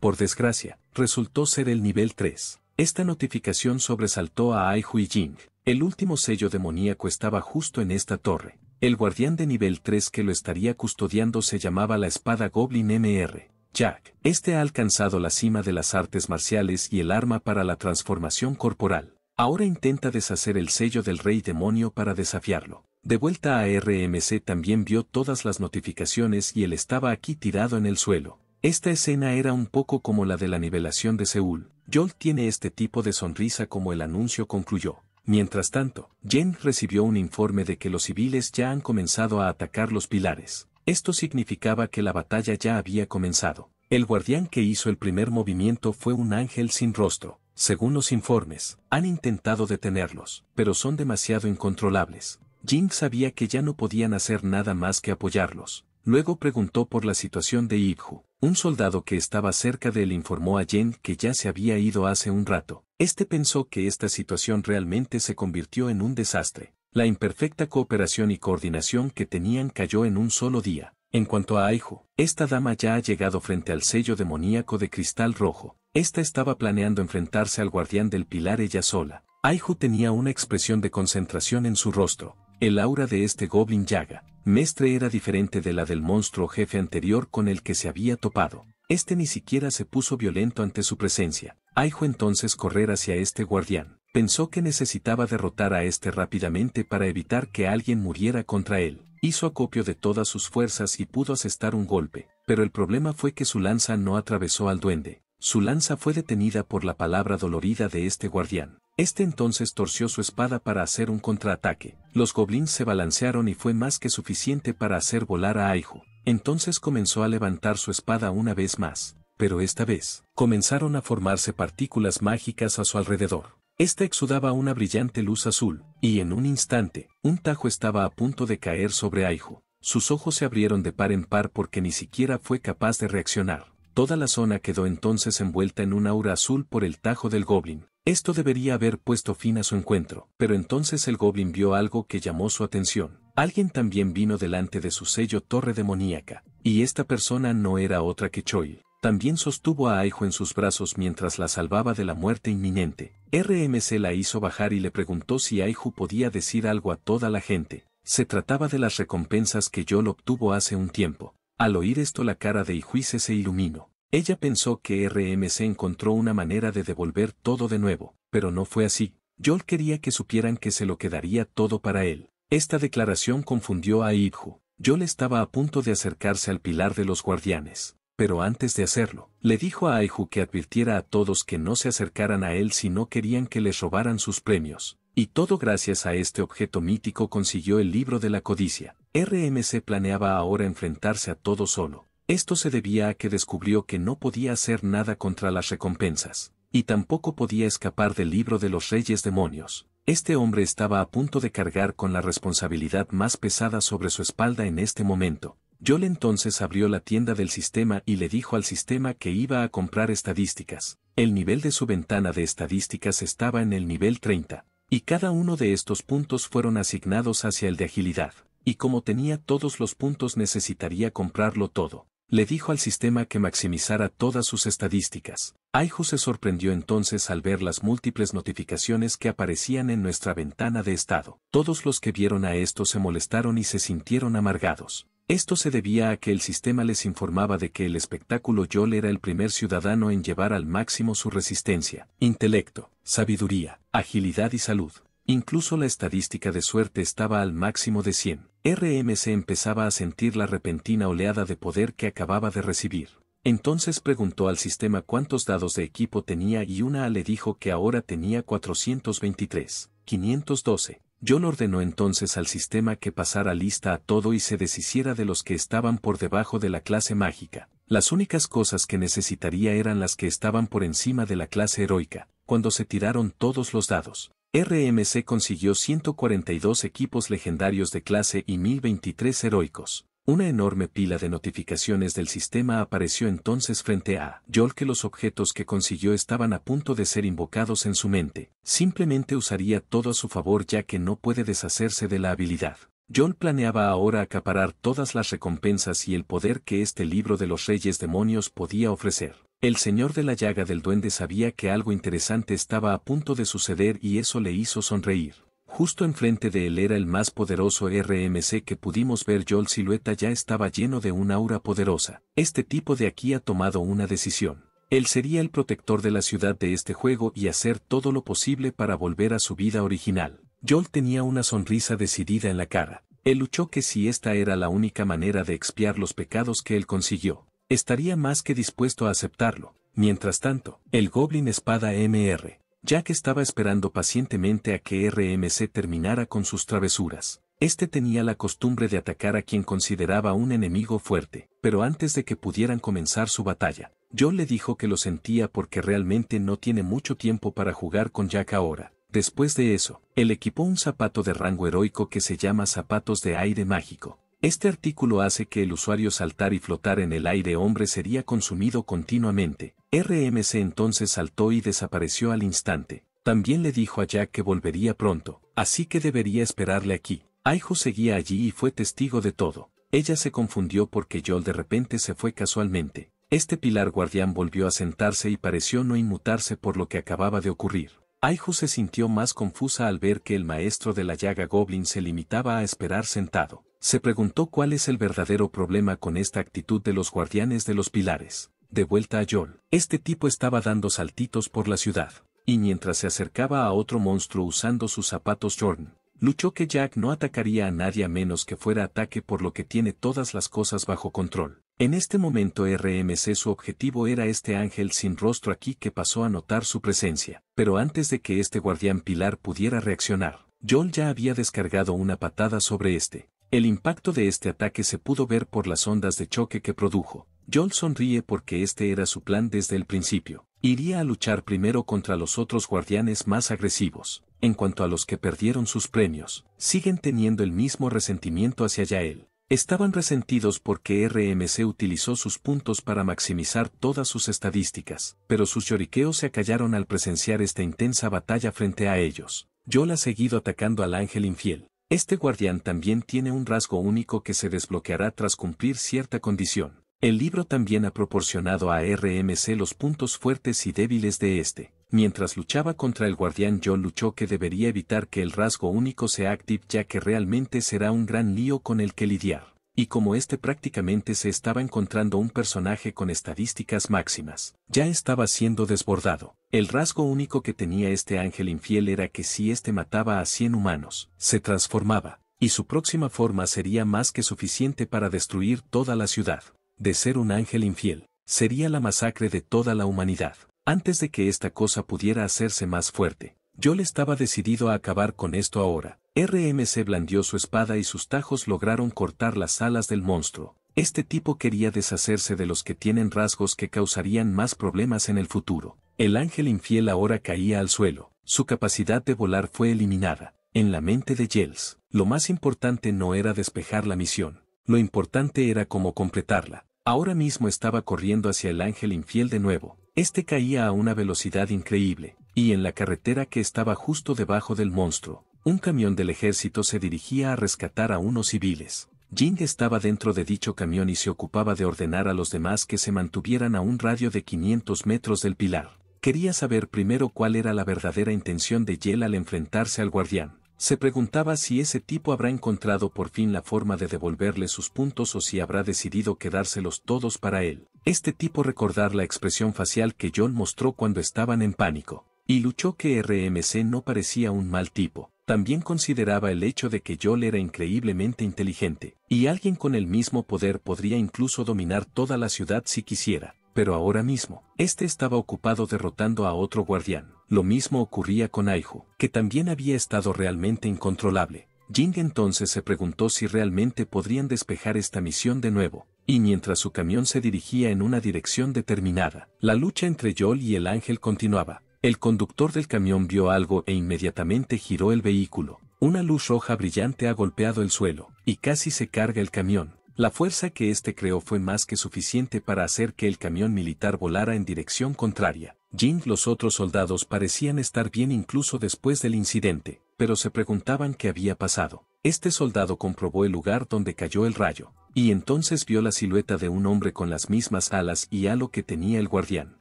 por desgracia, resultó ser el nivel 3. Esta notificación sobresaltó a Ai Hui Jing. El último sello demoníaco estaba justo en esta torre. El guardián de nivel 3 que lo estaría custodiando se llamaba la espada Goblin MR. Jack, este ha alcanzado la cima de las artes marciales y el arma para la transformación corporal. Ahora intenta deshacer el sello del rey demonio para desafiarlo. De vuelta a RMC también vio todas las notificaciones y él estaba aquí tirado en el suelo. Esta escena era un poco como la de la nivelación de Seúl. Joel tiene este tipo de sonrisa como el anuncio concluyó. Mientras tanto, Jen recibió un informe de que los civiles ya han comenzado a atacar los pilares. Esto significaba que la batalla ya había comenzado. El guardián que hizo el primer movimiento fue un ángel sin rostro. Según los informes, han intentado detenerlos, pero son demasiado incontrolables. Jing sabía que ya no podían hacer nada más que apoyarlos. Luego preguntó por la situación de Ibhu. Un soldado que estaba cerca de él informó a Jen que ya se había ido hace un rato. Este pensó que esta situación realmente se convirtió en un desastre. La imperfecta cooperación y coordinación que tenían cayó en un solo día. En cuanto a Aijo, esta dama ya ha llegado frente al sello demoníaco de cristal rojo. Esta estaba planeando enfrentarse al guardián del pilar ella sola. Aijo tenía una expresión de concentración en su rostro. El aura de este Goblin Yaga, Mestre era diferente de la del monstruo jefe anterior con el que se había topado. Este ni siquiera se puso violento ante su presencia. Aijo entonces correr hacia este guardián. Pensó que necesitaba derrotar a este rápidamente para evitar que alguien muriera contra él. Hizo acopio de todas sus fuerzas y pudo asestar un golpe, pero el problema fue que su lanza no atravesó al duende. Su lanza fue detenida por la palabra dolorida de este guardián. Este entonces torció su espada para hacer un contraataque. Los goblins se balancearon y fue más que suficiente para hacer volar a Aijo. Entonces comenzó a levantar su espada una vez más, pero esta vez, comenzaron a formarse partículas mágicas a su alrededor. Esta exudaba una brillante luz azul, y en un instante, un tajo estaba a punto de caer sobre Aijo. Sus ojos se abrieron de par en par porque ni siquiera fue capaz de reaccionar. Toda la zona quedó entonces envuelta en un aura azul por el tajo del goblin. Esto debería haber puesto fin a su encuentro, pero entonces el goblin vio algo que llamó su atención. Alguien también vino delante de su sello torre demoníaca, y esta persona no era otra que Choi. También sostuvo a Aiju en sus brazos mientras la salvaba de la muerte inminente. RMC la hizo bajar y le preguntó si Aiju podía decir algo a toda la gente. Se trataba de las recompensas que Yol obtuvo hace un tiempo. Al oír esto la cara de Ijuice se iluminó. Ella pensó que RMC encontró una manera de devolver todo de nuevo, pero no fue así. Yol quería que supieran que se lo quedaría todo para él. Esta declaración confundió a Ibhu. Yol estaba a punto de acercarse al pilar de los guardianes. Pero antes de hacerlo, le dijo a Aiju que advirtiera a todos que no se acercaran a él si no querían que les robaran sus premios. Y todo gracias a este objeto mítico consiguió el libro de la codicia. RMC planeaba ahora enfrentarse a todo solo. Esto se debía a que descubrió que no podía hacer nada contra las recompensas, y tampoco podía escapar del libro de los reyes demonios. Este hombre estaba a punto de cargar con la responsabilidad más pesada sobre su espalda en este momento, Joel entonces abrió la tienda del sistema y le dijo al sistema que iba a comprar estadísticas. El nivel de su ventana de estadísticas estaba en el nivel 30, y cada uno de estos puntos fueron asignados hacia el de agilidad, y como tenía todos los puntos necesitaría comprarlo todo. Le dijo al sistema que maximizara todas sus estadísticas. Aiju se sorprendió entonces al ver las múltiples notificaciones que aparecían en nuestra ventana de estado. Todos los que vieron a esto se molestaron y se sintieron amargados. Esto se debía a que el sistema les informaba de que el espectáculo Yol era el primer ciudadano en llevar al máximo su resistencia, intelecto, sabiduría, agilidad y salud. Incluso la estadística de suerte estaba al máximo de 100. RMC empezaba a sentir la repentina oleada de poder que acababa de recibir. Entonces preguntó al sistema cuántos dados de equipo tenía y una le dijo que ahora tenía 423, 512, John ordenó entonces al sistema que pasara lista a todo y se deshiciera de los que estaban por debajo de la clase mágica. Las únicas cosas que necesitaría eran las que estaban por encima de la clase heroica, cuando se tiraron todos los dados. RMC consiguió 142 equipos legendarios de clase y 1023 heroicos. Una enorme pila de notificaciones del sistema apareció entonces frente a Joel que los objetos que consiguió estaban a punto de ser invocados en su mente. Simplemente usaría todo a su favor ya que no puede deshacerse de la habilidad. John planeaba ahora acaparar todas las recompensas y el poder que este libro de los reyes demonios podía ofrecer. El señor de la llaga del duende sabía que algo interesante estaba a punto de suceder y eso le hizo sonreír. Justo enfrente de él era el más poderoso RMC que pudimos ver yo silueta ya estaba lleno de un aura poderosa. Este tipo de aquí ha tomado una decisión. Él sería el protector de la ciudad de este juego y hacer todo lo posible para volver a su vida original. Joel tenía una sonrisa decidida en la cara. Él luchó que si esta era la única manera de expiar los pecados que él consiguió, estaría más que dispuesto a aceptarlo. Mientras tanto, el Goblin Espada MR, Jack estaba esperando pacientemente a que RMC terminara con sus travesuras. Este tenía la costumbre de atacar a quien consideraba un enemigo fuerte, pero antes de que pudieran comenzar su batalla, yo le dijo que lo sentía porque realmente no tiene mucho tiempo para jugar con Jack ahora. Después de eso, él equipó un zapato de rango heroico que se llama zapatos de aire mágico, este artículo hace que el usuario saltar y flotar en el aire hombre sería consumido continuamente. RMC entonces saltó y desapareció al instante. También le dijo a Jack que volvería pronto, así que debería esperarle aquí. Aijo seguía allí y fue testigo de todo. Ella se confundió porque Joel de repente se fue casualmente. Este pilar guardián volvió a sentarse y pareció no inmutarse por lo que acababa de ocurrir. Aijo se sintió más confusa al ver que el maestro de la llaga Goblin se limitaba a esperar sentado se preguntó cuál es el verdadero problema con esta actitud de los guardianes de los pilares. De vuelta a Yol, este tipo estaba dando saltitos por la ciudad, y mientras se acercaba a otro monstruo usando sus zapatos Jorn, luchó que Jack no atacaría a nadie a menos que fuera ataque por lo que tiene todas las cosas bajo control. En este momento RMC su objetivo era este ángel sin rostro aquí que pasó a notar su presencia, pero antes de que este guardián pilar pudiera reaccionar, Joel ya había descargado una patada sobre este, el impacto de este ataque se pudo ver por las ondas de choque que produjo. Joel sonríe porque este era su plan desde el principio. Iría a luchar primero contra los otros guardianes más agresivos. En cuanto a los que perdieron sus premios, siguen teniendo el mismo resentimiento hacia Yael. Estaban resentidos porque RMC utilizó sus puntos para maximizar todas sus estadísticas, pero sus lloriqueos se acallaron al presenciar esta intensa batalla frente a ellos. Yo ha seguido atacando al ángel infiel. Este guardián también tiene un rasgo único que se desbloqueará tras cumplir cierta condición. El libro también ha proporcionado a RMC los puntos fuertes y débiles de este. Mientras luchaba contra el guardián John luchó que debería evitar que el rasgo único sea active ya que realmente será un gran lío con el que lidiar. Y como este prácticamente se estaba encontrando un personaje con estadísticas máximas, ya estaba siendo desbordado. El rasgo único que tenía este ángel infiel era que si éste mataba a 100 humanos, se transformaba, y su próxima forma sería más que suficiente para destruir toda la ciudad. De ser un ángel infiel, sería la masacre de toda la humanidad. Antes de que esta cosa pudiera hacerse más fuerte, yo le estaba decidido a acabar con esto ahora. RMC blandió su espada y sus tajos lograron cortar las alas del monstruo, este tipo quería deshacerse de los que tienen rasgos que causarían más problemas en el futuro. El ángel infiel ahora caía al suelo, su capacidad de volar fue eliminada. En la mente de Gels, lo más importante no era despejar la misión, lo importante era cómo completarla. Ahora mismo estaba corriendo hacia el ángel infiel de nuevo. Este caía a una velocidad increíble, y en la carretera que estaba justo debajo del monstruo, un camión del ejército se dirigía a rescatar a unos civiles. Jing estaba dentro de dicho camión y se ocupaba de ordenar a los demás que se mantuvieran a un radio de 500 metros del pilar. Quería saber primero cuál era la verdadera intención de Yel al enfrentarse al guardián. Se preguntaba si ese tipo habrá encontrado por fin la forma de devolverle sus puntos o si habrá decidido quedárselos todos para él. Este tipo recordar la expresión facial que John mostró cuando estaban en pánico. Y luchó que RMC no parecía un mal tipo. También consideraba el hecho de que Joel era increíblemente inteligente, y alguien con el mismo poder podría incluso dominar toda la ciudad si quisiera, pero ahora mismo, este estaba ocupado derrotando a otro guardián. Lo mismo ocurría con Aihu, que también había estado realmente incontrolable. Jing entonces se preguntó si realmente podrían despejar esta misión de nuevo, y mientras su camión se dirigía en una dirección determinada, la lucha entre Joel y el ángel continuaba. El conductor del camión vio algo e inmediatamente giró el vehículo. Una luz roja brillante ha golpeado el suelo, y casi se carga el camión. La fuerza que este creó fue más que suficiente para hacer que el camión militar volara en dirección contraria. y los otros soldados parecían estar bien incluso después del incidente, pero se preguntaban qué había pasado. Este soldado comprobó el lugar donde cayó el rayo, y entonces vio la silueta de un hombre con las mismas alas y halo que tenía el guardián.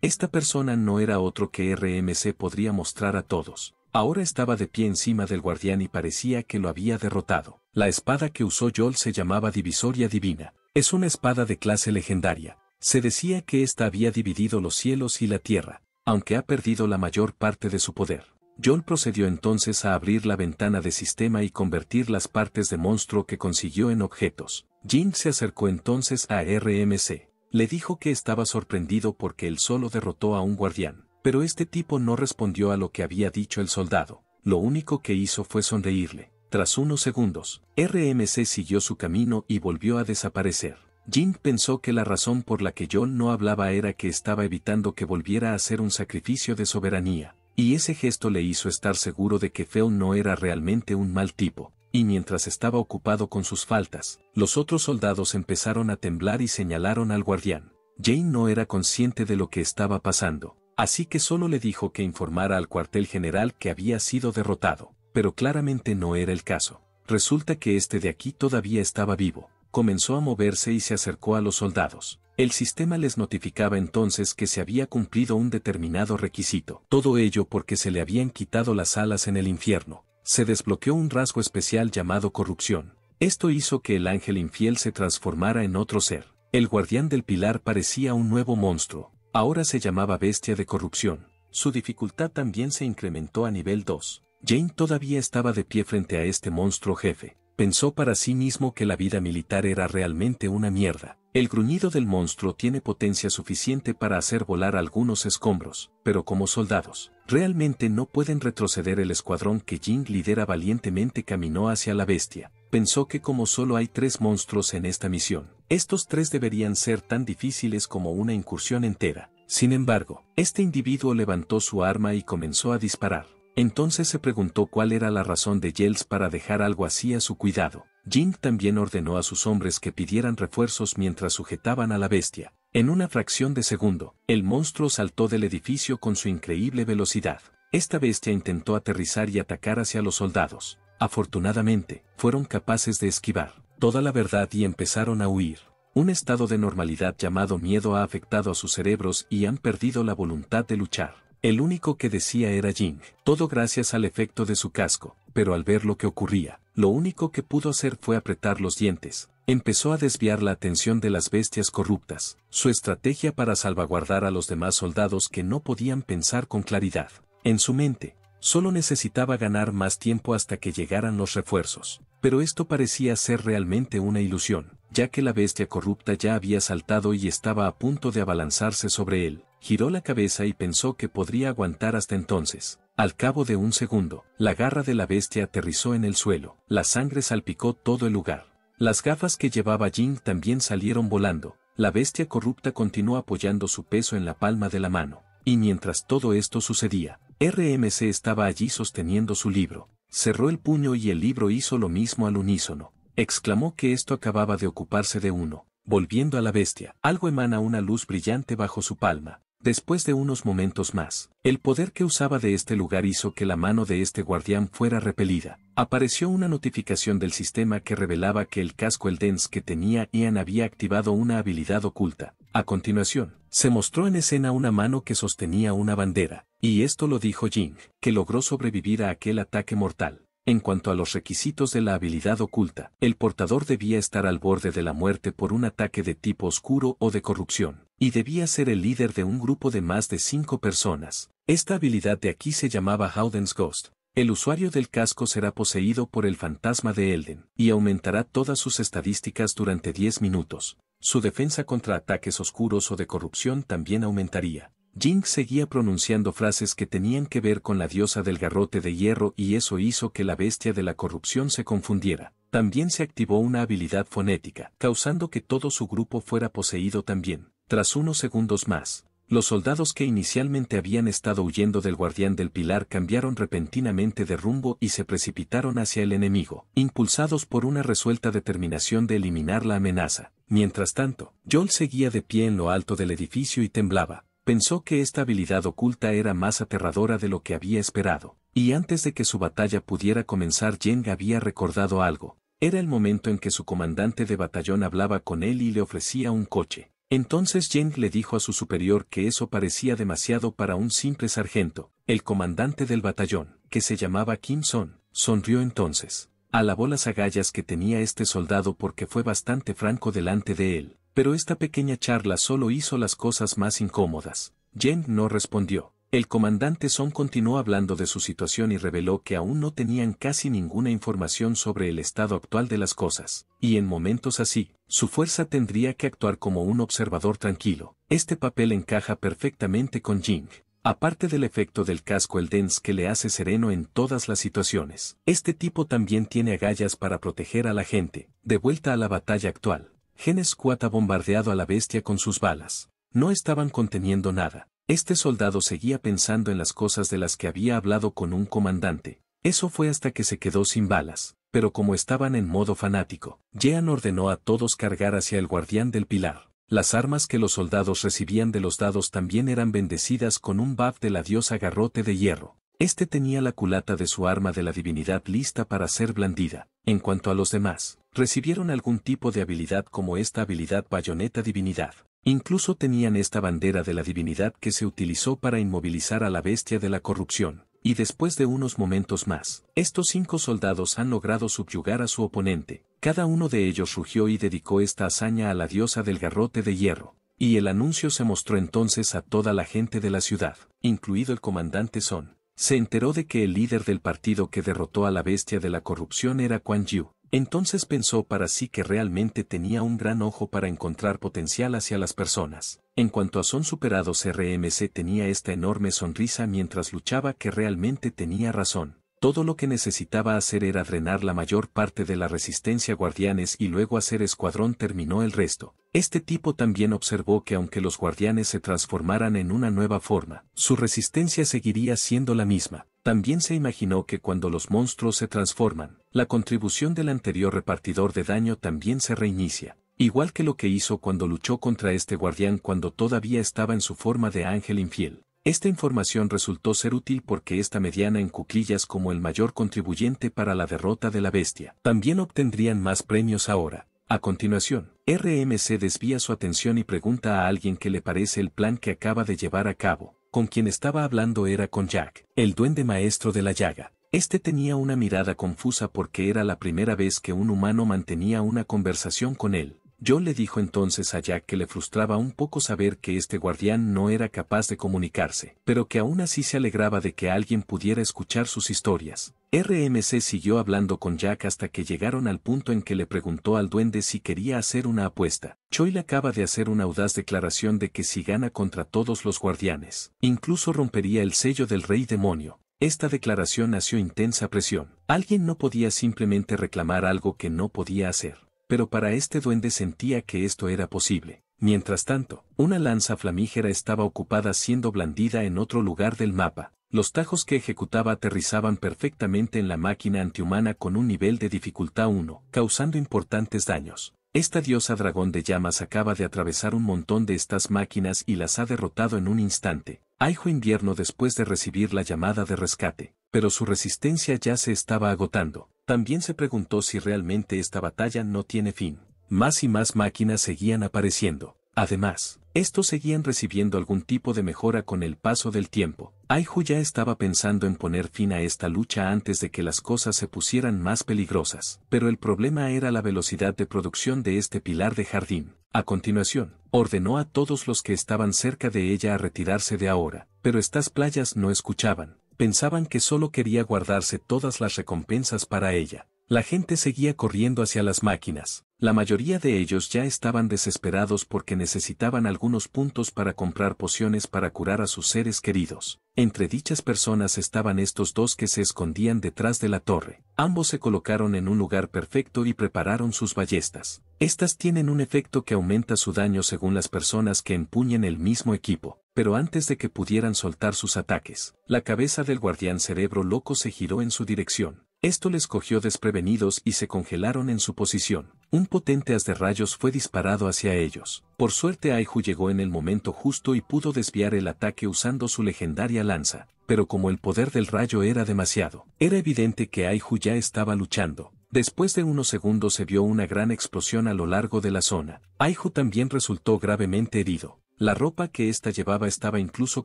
Esta persona no era otro que RMC podría mostrar a todos. Ahora estaba de pie encima del guardián y parecía que lo había derrotado. La espada que usó Yol se llamaba Divisoria Divina. Es una espada de clase legendaria. Se decía que ésta había dividido los cielos y la tierra, aunque ha perdido la mayor parte de su poder. Yol procedió entonces a abrir la ventana de sistema y convertir las partes de monstruo que consiguió en objetos. Jin se acercó entonces a RMC. Le dijo que estaba sorprendido porque él solo derrotó a un guardián, pero este tipo no respondió a lo que había dicho el soldado. Lo único que hizo fue sonreírle. Tras unos segundos, RMC siguió su camino y volvió a desaparecer. Jin pensó que la razón por la que John no hablaba era que estaba evitando que volviera a hacer un sacrificio de soberanía, y ese gesto le hizo estar seguro de que Feo no era realmente un mal tipo y mientras estaba ocupado con sus faltas, los otros soldados empezaron a temblar y señalaron al guardián. Jane no era consciente de lo que estaba pasando, así que solo le dijo que informara al cuartel general que había sido derrotado, pero claramente no era el caso. Resulta que este de aquí todavía estaba vivo, comenzó a moverse y se acercó a los soldados. El sistema les notificaba entonces que se había cumplido un determinado requisito, todo ello porque se le habían quitado las alas en el infierno, se desbloqueó un rasgo especial llamado corrupción. Esto hizo que el ángel infiel se transformara en otro ser. El guardián del pilar parecía un nuevo monstruo. Ahora se llamaba bestia de corrupción. Su dificultad también se incrementó a nivel 2. Jane todavía estaba de pie frente a este monstruo jefe. Pensó para sí mismo que la vida militar era realmente una mierda. El gruñido del monstruo tiene potencia suficiente para hacer volar algunos escombros, pero como soldados, realmente no pueden retroceder el escuadrón que Jing lidera valientemente caminó hacia la bestia. Pensó que como solo hay tres monstruos en esta misión, estos tres deberían ser tan difíciles como una incursión entera. Sin embargo, este individuo levantó su arma y comenzó a disparar. Entonces se preguntó cuál era la razón de Yells para dejar algo así a su cuidado. Jin también ordenó a sus hombres que pidieran refuerzos mientras sujetaban a la bestia. En una fracción de segundo, el monstruo saltó del edificio con su increíble velocidad. Esta bestia intentó aterrizar y atacar hacia los soldados. Afortunadamente, fueron capaces de esquivar toda la verdad y empezaron a huir. Un estado de normalidad llamado miedo ha afectado a sus cerebros y han perdido la voluntad de luchar. El único que decía era Jing, todo gracias al efecto de su casco, pero al ver lo que ocurría, lo único que pudo hacer fue apretar los dientes. Empezó a desviar la atención de las bestias corruptas, su estrategia para salvaguardar a los demás soldados que no podían pensar con claridad. En su mente, solo necesitaba ganar más tiempo hasta que llegaran los refuerzos. Pero esto parecía ser realmente una ilusión, ya que la bestia corrupta ya había saltado y estaba a punto de abalanzarse sobre él giró la cabeza y pensó que podría aguantar hasta entonces. Al cabo de un segundo, la garra de la bestia aterrizó en el suelo, la sangre salpicó todo el lugar. Las gafas que llevaba Jing también salieron volando, la bestia corrupta continuó apoyando su peso en la palma de la mano. Y mientras todo esto sucedía, RMC estaba allí sosteniendo su libro. Cerró el puño y el libro hizo lo mismo al unísono. Exclamó que esto acababa de ocuparse de uno. Volviendo a la bestia, algo emana una luz brillante bajo su palma, Después de unos momentos más, el poder que usaba de este lugar hizo que la mano de este guardián fuera repelida. Apareció una notificación del sistema que revelaba que el casco Eldens que tenía Ian había activado una habilidad oculta. A continuación, se mostró en escena una mano que sostenía una bandera, y esto lo dijo Jing, que logró sobrevivir a aquel ataque mortal. En cuanto a los requisitos de la habilidad oculta, el portador debía estar al borde de la muerte por un ataque de tipo oscuro o de corrupción, y debía ser el líder de un grupo de más de cinco personas. Esta habilidad de aquí se llamaba Howden's Ghost. El usuario del casco será poseído por el fantasma de Elden, y aumentará todas sus estadísticas durante 10 minutos. Su defensa contra ataques oscuros o de corrupción también aumentaría. Jing seguía pronunciando frases que tenían que ver con la diosa del garrote de hierro y eso hizo que la bestia de la corrupción se confundiera. También se activó una habilidad fonética, causando que todo su grupo fuera poseído también. Tras unos segundos más, los soldados que inicialmente habían estado huyendo del guardián del pilar cambiaron repentinamente de rumbo y se precipitaron hacia el enemigo, impulsados por una resuelta determinación de eliminar la amenaza. Mientras tanto, Joel seguía de pie en lo alto del edificio y temblaba, pensó que esta habilidad oculta era más aterradora de lo que había esperado, y antes de que su batalla pudiera comenzar Jeng había recordado algo. Era el momento en que su comandante de batallón hablaba con él y le ofrecía un coche. Entonces Jeng le dijo a su superior que eso parecía demasiado para un simple sargento. El comandante del batallón, que se llamaba Kim Son, sonrió entonces. Alabó las agallas que tenía este soldado porque fue bastante franco delante de él, pero esta pequeña charla solo hizo las cosas más incómodas. Jen no respondió. El comandante Song continuó hablando de su situación y reveló que aún no tenían casi ninguna información sobre el estado actual de las cosas, y en momentos así, su fuerza tendría que actuar como un observador tranquilo. Este papel encaja perfectamente con Jing. Aparte del efecto del casco el dense que le hace sereno en todas las situaciones, este tipo también tiene agallas para proteger a la gente, de vuelta a la batalla actual. Genes ha bombardeado a la bestia con sus balas. No estaban conteniendo nada. Este soldado seguía pensando en las cosas de las que había hablado con un comandante. Eso fue hasta que se quedó sin balas, pero como estaban en modo fanático, Jean ordenó a todos cargar hacia el guardián del pilar. Las armas que los soldados recibían de los dados también eran bendecidas con un bab de la diosa garrote de hierro. Este tenía la culata de su arma de la divinidad lista para ser blandida. En cuanto a los demás, recibieron algún tipo de habilidad como esta habilidad bayoneta divinidad. Incluso tenían esta bandera de la divinidad que se utilizó para inmovilizar a la bestia de la corrupción. Y después de unos momentos más, estos cinco soldados han logrado subyugar a su oponente. Cada uno de ellos rugió y dedicó esta hazaña a la diosa del garrote de hierro. Y el anuncio se mostró entonces a toda la gente de la ciudad, incluido el comandante Son se enteró de que el líder del partido que derrotó a la bestia de la corrupción era Quan Yu. Entonces pensó para sí que realmente tenía un gran ojo para encontrar potencial hacia las personas. En cuanto a son superados RMC tenía esta enorme sonrisa mientras luchaba que realmente tenía razón. Todo lo que necesitaba hacer era drenar la mayor parte de la resistencia guardianes y luego hacer escuadrón terminó el resto. Este tipo también observó que aunque los guardianes se transformaran en una nueva forma, su resistencia seguiría siendo la misma. También se imaginó que cuando los monstruos se transforman, la contribución del anterior repartidor de daño también se reinicia, igual que lo que hizo cuando luchó contra este guardián cuando todavía estaba en su forma de ángel infiel. Esta información resultó ser útil porque esta mediana en cuclillas como el mayor contribuyente para la derrota de la bestia. También obtendrían más premios ahora, a continuación, RMC desvía su atención y pregunta a alguien qué le parece el plan que acaba de llevar a cabo. Con quien estaba hablando era con Jack, el duende maestro de la llaga. Este tenía una mirada confusa porque era la primera vez que un humano mantenía una conversación con él. Yo le dijo entonces a Jack que le frustraba un poco saber que este guardián no era capaz de comunicarse, pero que aún así se alegraba de que alguien pudiera escuchar sus historias. RMC siguió hablando con Jack hasta que llegaron al punto en que le preguntó al duende si quería hacer una apuesta. Choi le acaba de hacer una audaz declaración de que si gana contra todos los guardianes, incluso rompería el sello del rey demonio. Esta declaración nació intensa presión. Alguien no podía simplemente reclamar algo que no podía hacer pero para este duende sentía que esto era posible. Mientras tanto, una lanza flamígera estaba ocupada siendo blandida en otro lugar del mapa. Los tajos que ejecutaba aterrizaban perfectamente en la máquina antihumana con un nivel de dificultad 1, causando importantes daños. Esta diosa dragón de llamas acaba de atravesar un montón de estas máquinas y las ha derrotado en un instante. Aijo invierno después de recibir la llamada de rescate, pero su resistencia ya se estaba agotando. También se preguntó si realmente esta batalla no tiene fin. Más y más máquinas seguían apareciendo. Además, estos seguían recibiendo algún tipo de mejora con el paso del tiempo. Aihu ya estaba pensando en poner fin a esta lucha antes de que las cosas se pusieran más peligrosas, pero el problema era la velocidad de producción de este pilar de jardín. A continuación, ordenó a todos los que estaban cerca de ella a retirarse de ahora, pero estas playas no escuchaban pensaban que solo quería guardarse todas las recompensas para ella. La gente seguía corriendo hacia las máquinas. La mayoría de ellos ya estaban desesperados porque necesitaban algunos puntos para comprar pociones para curar a sus seres queridos. Entre dichas personas estaban estos dos que se escondían detrás de la torre. Ambos se colocaron en un lugar perfecto y prepararon sus ballestas. Estas tienen un efecto que aumenta su daño según las personas que empuñen el mismo equipo pero antes de que pudieran soltar sus ataques, la cabeza del guardián cerebro loco se giró en su dirección. Esto les cogió desprevenidos y se congelaron en su posición. Un potente haz de rayos fue disparado hacia ellos. Por suerte Aiju llegó en el momento justo y pudo desviar el ataque usando su legendaria lanza, pero como el poder del rayo era demasiado, era evidente que Aiju ya estaba luchando. Después de unos segundos se vio una gran explosión a lo largo de la zona. Aiju también resultó gravemente herido. La ropa que ésta llevaba estaba incluso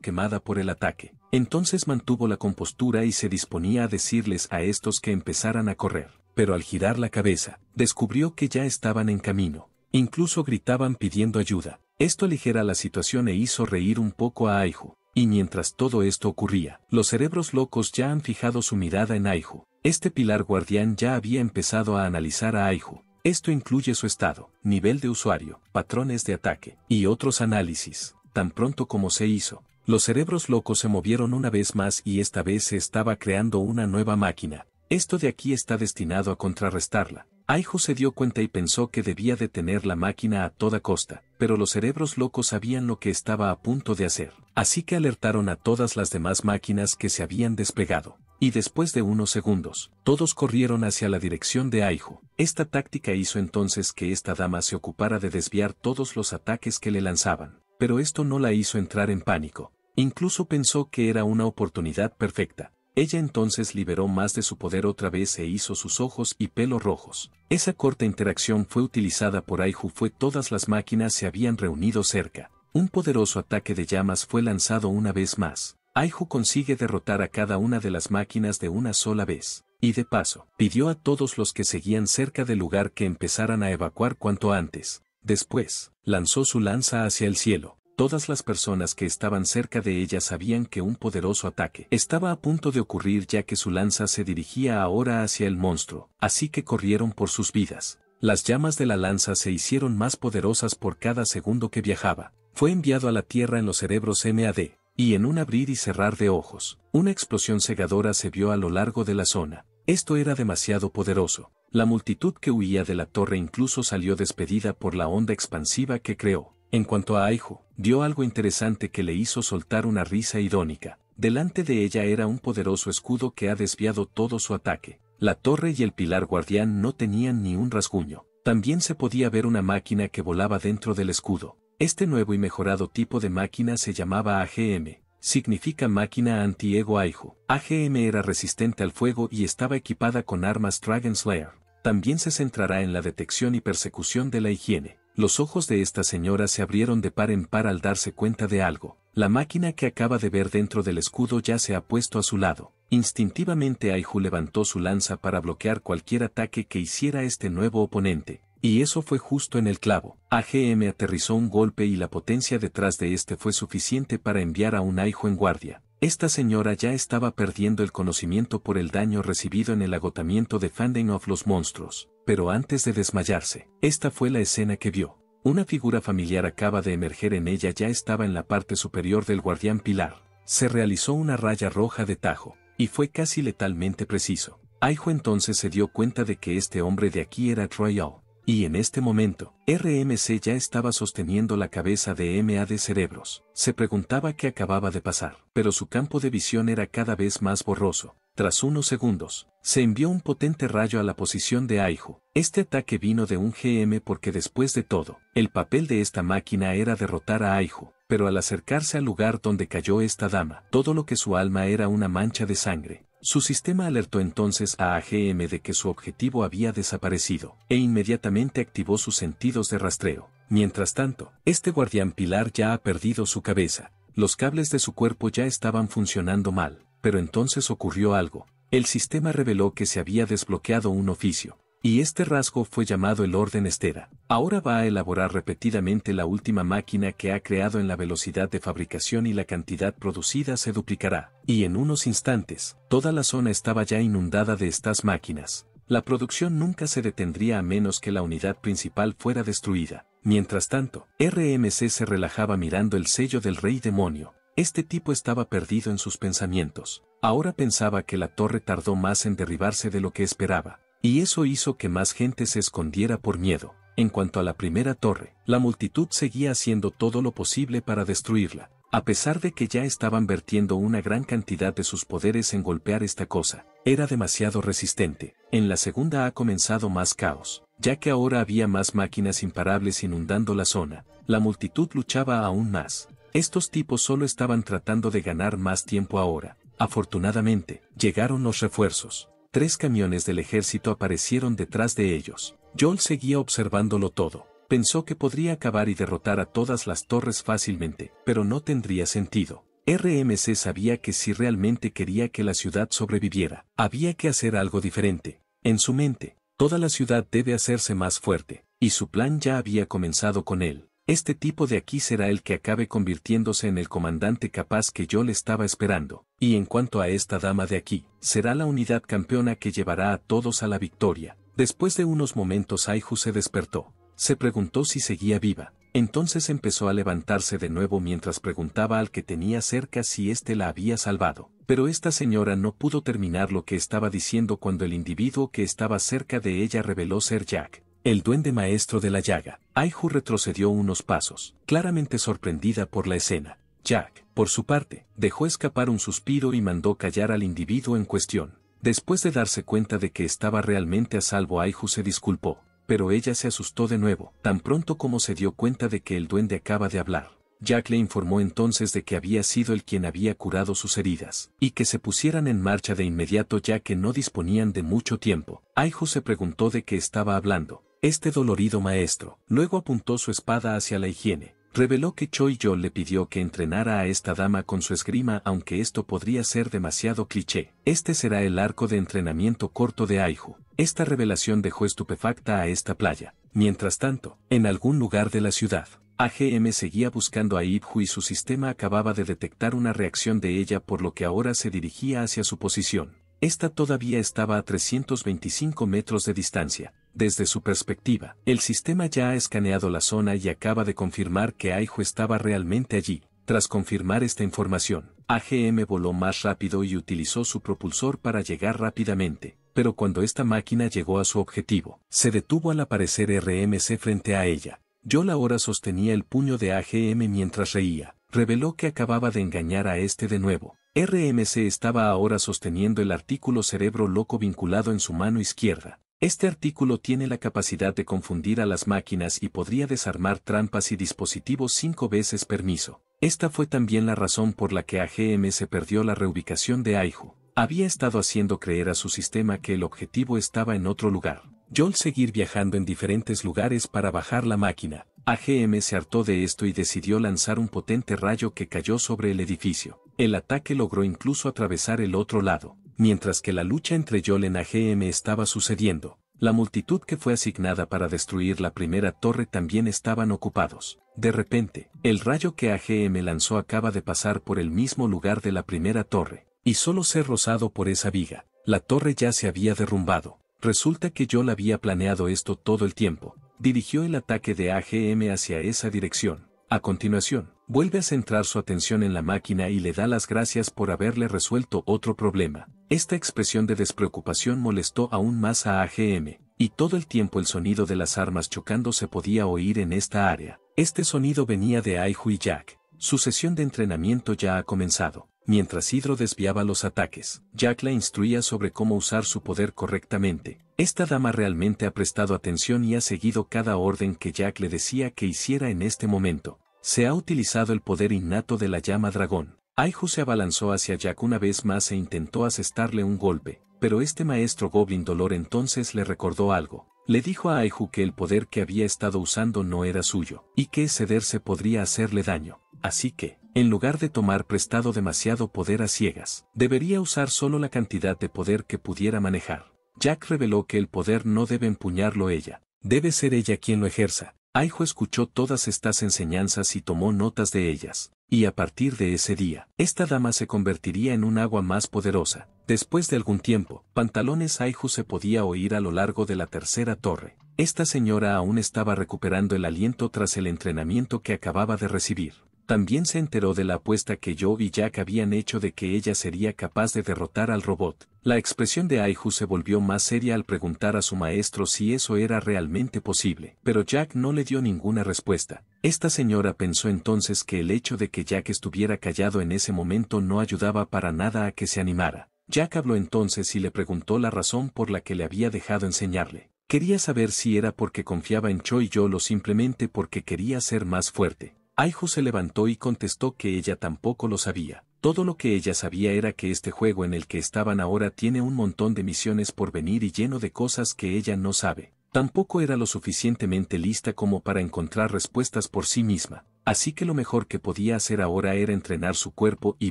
quemada por el ataque. Entonces mantuvo la compostura y se disponía a decirles a estos que empezaran a correr. Pero al girar la cabeza, descubrió que ya estaban en camino. Incluso gritaban pidiendo ayuda. Esto aligera la situación e hizo reír un poco a Aiju. Y mientras todo esto ocurría, los cerebros locos ya han fijado su mirada en Aiju. Este pilar guardián ya había empezado a analizar a Aiju. Esto incluye su estado, nivel de usuario, patrones de ataque y otros análisis. Tan pronto como se hizo, los cerebros locos se movieron una vez más y esta vez se estaba creando una nueva máquina. Esto de aquí está destinado a contrarrestarla. Aijo se dio cuenta y pensó que debía detener la máquina a toda costa, pero los cerebros locos sabían lo que estaba a punto de hacer, así que alertaron a todas las demás máquinas que se habían despegado y después de unos segundos, todos corrieron hacia la dirección de Aiju. Esta táctica hizo entonces que esta dama se ocupara de desviar todos los ataques que le lanzaban, pero esto no la hizo entrar en pánico. Incluso pensó que era una oportunidad perfecta. Ella entonces liberó más de su poder otra vez e hizo sus ojos y pelo rojos. Esa corta interacción fue utilizada por Aiju fue todas las máquinas se habían reunido cerca. Un poderoso ataque de llamas fue lanzado una vez más. Aiju consigue derrotar a cada una de las máquinas de una sola vez, y de paso, pidió a todos los que seguían cerca del lugar que empezaran a evacuar cuanto antes. Después, lanzó su lanza hacia el cielo. Todas las personas que estaban cerca de ella sabían que un poderoso ataque estaba a punto de ocurrir ya que su lanza se dirigía ahora hacia el monstruo, así que corrieron por sus vidas. Las llamas de la lanza se hicieron más poderosas por cada segundo que viajaba. Fue enviado a la Tierra en los cerebros MAD, y en un abrir y cerrar de ojos, una explosión cegadora se vio a lo largo de la zona. Esto era demasiado poderoso. La multitud que huía de la torre incluso salió despedida por la onda expansiva que creó. En cuanto a Aijo, dio algo interesante que le hizo soltar una risa irónica. Delante de ella era un poderoso escudo que ha desviado todo su ataque. La torre y el pilar guardián no tenían ni un rasguño. También se podía ver una máquina que volaba dentro del escudo. Este nuevo y mejorado tipo de máquina se llamaba AGM, significa máquina anti-ego Aiju. AGM era resistente al fuego y estaba equipada con armas Dragon Slayer. También se centrará en la detección y persecución de la higiene. Los ojos de esta señora se abrieron de par en par al darse cuenta de algo. La máquina que acaba de ver dentro del escudo ya se ha puesto a su lado. Instintivamente Aiju levantó su lanza para bloquear cualquier ataque que hiciera este nuevo oponente, y eso fue justo en el clavo. AGM aterrizó un golpe y la potencia detrás de este fue suficiente para enviar a un hijo en guardia. Esta señora ya estaba perdiendo el conocimiento por el daño recibido en el agotamiento de Fanding of los monstruos. Pero antes de desmayarse, esta fue la escena que vio. Una figura familiar acaba de emerger en ella ya estaba en la parte superior del guardián pilar. Se realizó una raya roja de tajo, y fue casi letalmente preciso. Aijo entonces se dio cuenta de que este hombre de aquí era Troyal y en este momento, RMC ya estaba sosteniendo la cabeza de MA de cerebros. Se preguntaba qué acababa de pasar, pero su campo de visión era cada vez más borroso. Tras unos segundos, se envió un potente rayo a la posición de Aijo. Este ataque vino de un GM porque después de todo, el papel de esta máquina era derrotar a Aijo, pero al acercarse al lugar donde cayó esta dama, todo lo que su alma era una mancha de sangre, su sistema alertó entonces a AGM de que su objetivo había desaparecido, e inmediatamente activó sus sentidos de rastreo. Mientras tanto, este guardián pilar ya ha perdido su cabeza, los cables de su cuerpo ya estaban funcionando mal, pero entonces ocurrió algo. El sistema reveló que se había desbloqueado un oficio, y este rasgo fue llamado el orden estera. Ahora va a elaborar repetidamente la última máquina que ha creado en la velocidad de fabricación y la cantidad producida se duplicará, y en unos instantes, toda la zona estaba ya inundada de estas máquinas. La producción nunca se detendría a menos que la unidad principal fuera destruida. Mientras tanto, RMC se relajaba mirando el sello del rey demonio. Este tipo estaba perdido en sus pensamientos. Ahora pensaba que la torre tardó más en derribarse de lo que esperaba y eso hizo que más gente se escondiera por miedo. En cuanto a la primera torre, la multitud seguía haciendo todo lo posible para destruirla, a pesar de que ya estaban vertiendo una gran cantidad de sus poderes en golpear esta cosa. Era demasiado resistente. En la segunda ha comenzado más caos, ya que ahora había más máquinas imparables inundando la zona. La multitud luchaba aún más. Estos tipos solo estaban tratando de ganar más tiempo ahora. Afortunadamente, llegaron los refuerzos tres camiones del ejército aparecieron detrás de ellos. Joel seguía observándolo todo. Pensó que podría acabar y derrotar a todas las torres fácilmente, pero no tendría sentido. RMC sabía que si realmente quería que la ciudad sobreviviera, había que hacer algo diferente. En su mente, toda la ciudad debe hacerse más fuerte, y su plan ya había comenzado con él. Este tipo de aquí será el que acabe convirtiéndose en el comandante capaz que yo le estaba esperando. Y en cuanto a esta dama de aquí, será la unidad campeona que llevará a todos a la victoria. Después de unos momentos Aiju se despertó. Se preguntó si seguía viva. Entonces empezó a levantarse de nuevo mientras preguntaba al que tenía cerca si éste la había salvado. Pero esta señora no pudo terminar lo que estaba diciendo cuando el individuo que estaba cerca de ella reveló ser Jack. El duende maestro de la llaga. Aiju retrocedió unos pasos, claramente sorprendida por la escena. Jack, por su parte, dejó escapar un suspiro y mandó callar al individuo en cuestión. Después de darse cuenta de que estaba realmente a salvo, Aiju se disculpó, pero ella se asustó de nuevo, tan pronto como se dio cuenta de que el duende acaba de hablar. Jack le informó entonces de que había sido el quien había curado sus heridas, y que se pusieran en marcha de inmediato ya que no disponían de mucho tiempo. Aiju se preguntó de qué estaba hablando, este dolorido maestro, luego apuntó su espada hacia la higiene, reveló que Choi Yo le pidió que entrenara a esta dama con su esgrima aunque esto podría ser demasiado cliché. Este será el arco de entrenamiento corto de Aiju. Esta revelación dejó estupefacta a esta playa. Mientras tanto, en algún lugar de la ciudad, AGM seguía buscando a Ibhu y su sistema acababa de detectar una reacción de ella por lo que ahora se dirigía hacia su posición. Esta todavía estaba a 325 metros de distancia, desde su perspectiva, el sistema ya ha escaneado la zona y acaba de confirmar que Aijo estaba realmente allí. Tras confirmar esta información, AGM voló más rápido y utilizó su propulsor para llegar rápidamente, pero cuando esta máquina llegó a su objetivo, se detuvo al aparecer RMC frente a ella. Yo la hora sostenía el puño de AGM mientras reía, reveló que acababa de engañar a este de nuevo. RMC estaba ahora sosteniendo el artículo cerebro loco vinculado en su mano izquierda, este artículo tiene la capacidad de confundir a las máquinas y podría desarmar trampas y dispositivos cinco veces permiso. Esta fue también la razón por la que AGM se perdió la reubicación de Aihu. Había estado haciendo creer a su sistema que el objetivo estaba en otro lugar. Joel seguir viajando en diferentes lugares para bajar la máquina. AGM se hartó de esto y decidió lanzar un potente rayo que cayó sobre el edificio. El ataque logró incluso atravesar el otro lado mientras que la lucha entre en AGM estaba sucediendo, la multitud que fue asignada para destruir la primera torre también estaban ocupados. De repente, el rayo que AGM lanzó acaba de pasar por el mismo lugar de la primera torre, y solo ser rozado por esa viga. La torre ya se había derrumbado. Resulta que Yol había planeado esto todo el tiempo. Dirigió el ataque de AGM hacia esa dirección. A continuación, Vuelve a centrar su atención en la máquina y le da las gracias por haberle resuelto otro problema. Esta expresión de despreocupación molestó aún más a AGM, y todo el tiempo el sonido de las armas chocando se podía oír en esta área. Este sonido venía de Aihu y Jack. Su sesión de entrenamiento ya ha comenzado. Mientras Hidro desviaba los ataques, Jack la instruía sobre cómo usar su poder correctamente. Esta dama realmente ha prestado atención y ha seguido cada orden que Jack le decía que hiciera en este momento. Se ha utilizado el poder innato de la llama dragón. Aiju se abalanzó hacia Jack una vez más e intentó asestarle un golpe, pero este maestro Goblin Dolor entonces le recordó algo. Le dijo a Aihu que el poder que había estado usando no era suyo, y que cederse podría hacerle daño. Así que, en lugar de tomar prestado demasiado poder a ciegas, debería usar solo la cantidad de poder que pudiera manejar. Jack reveló que el poder no debe empuñarlo ella, debe ser ella quien lo ejerza, Aijo escuchó todas estas enseñanzas y tomó notas de ellas, y a partir de ese día, esta dama se convertiría en un agua más poderosa. Después de algún tiempo, pantalones Aijo se podía oír a lo largo de la tercera torre. Esta señora aún estaba recuperando el aliento tras el entrenamiento que acababa de recibir también se enteró de la apuesta que Joe y Jack habían hecho de que ella sería capaz de derrotar al robot. La expresión de Aihu se volvió más seria al preguntar a su maestro si eso era realmente posible, pero Jack no le dio ninguna respuesta. Esta señora pensó entonces que el hecho de que Jack estuviera callado en ese momento no ayudaba para nada a que se animara. Jack habló entonces y le preguntó la razón por la que le había dejado enseñarle. Quería saber si era porque confiaba en y Yo o simplemente porque quería ser más fuerte. Aiju se levantó y contestó que ella tampoco lo sabía. Todo lo que ella sabía era que este juego en el que estaban ahora tiene un montón de misiones por venir y lleno de cosas que ella no sabe. Tampoco era lo suficientemente lista como para encontrar respuestas por sí misma, así que lo mejor que podía hacer ahora era entrenar su cuerpo y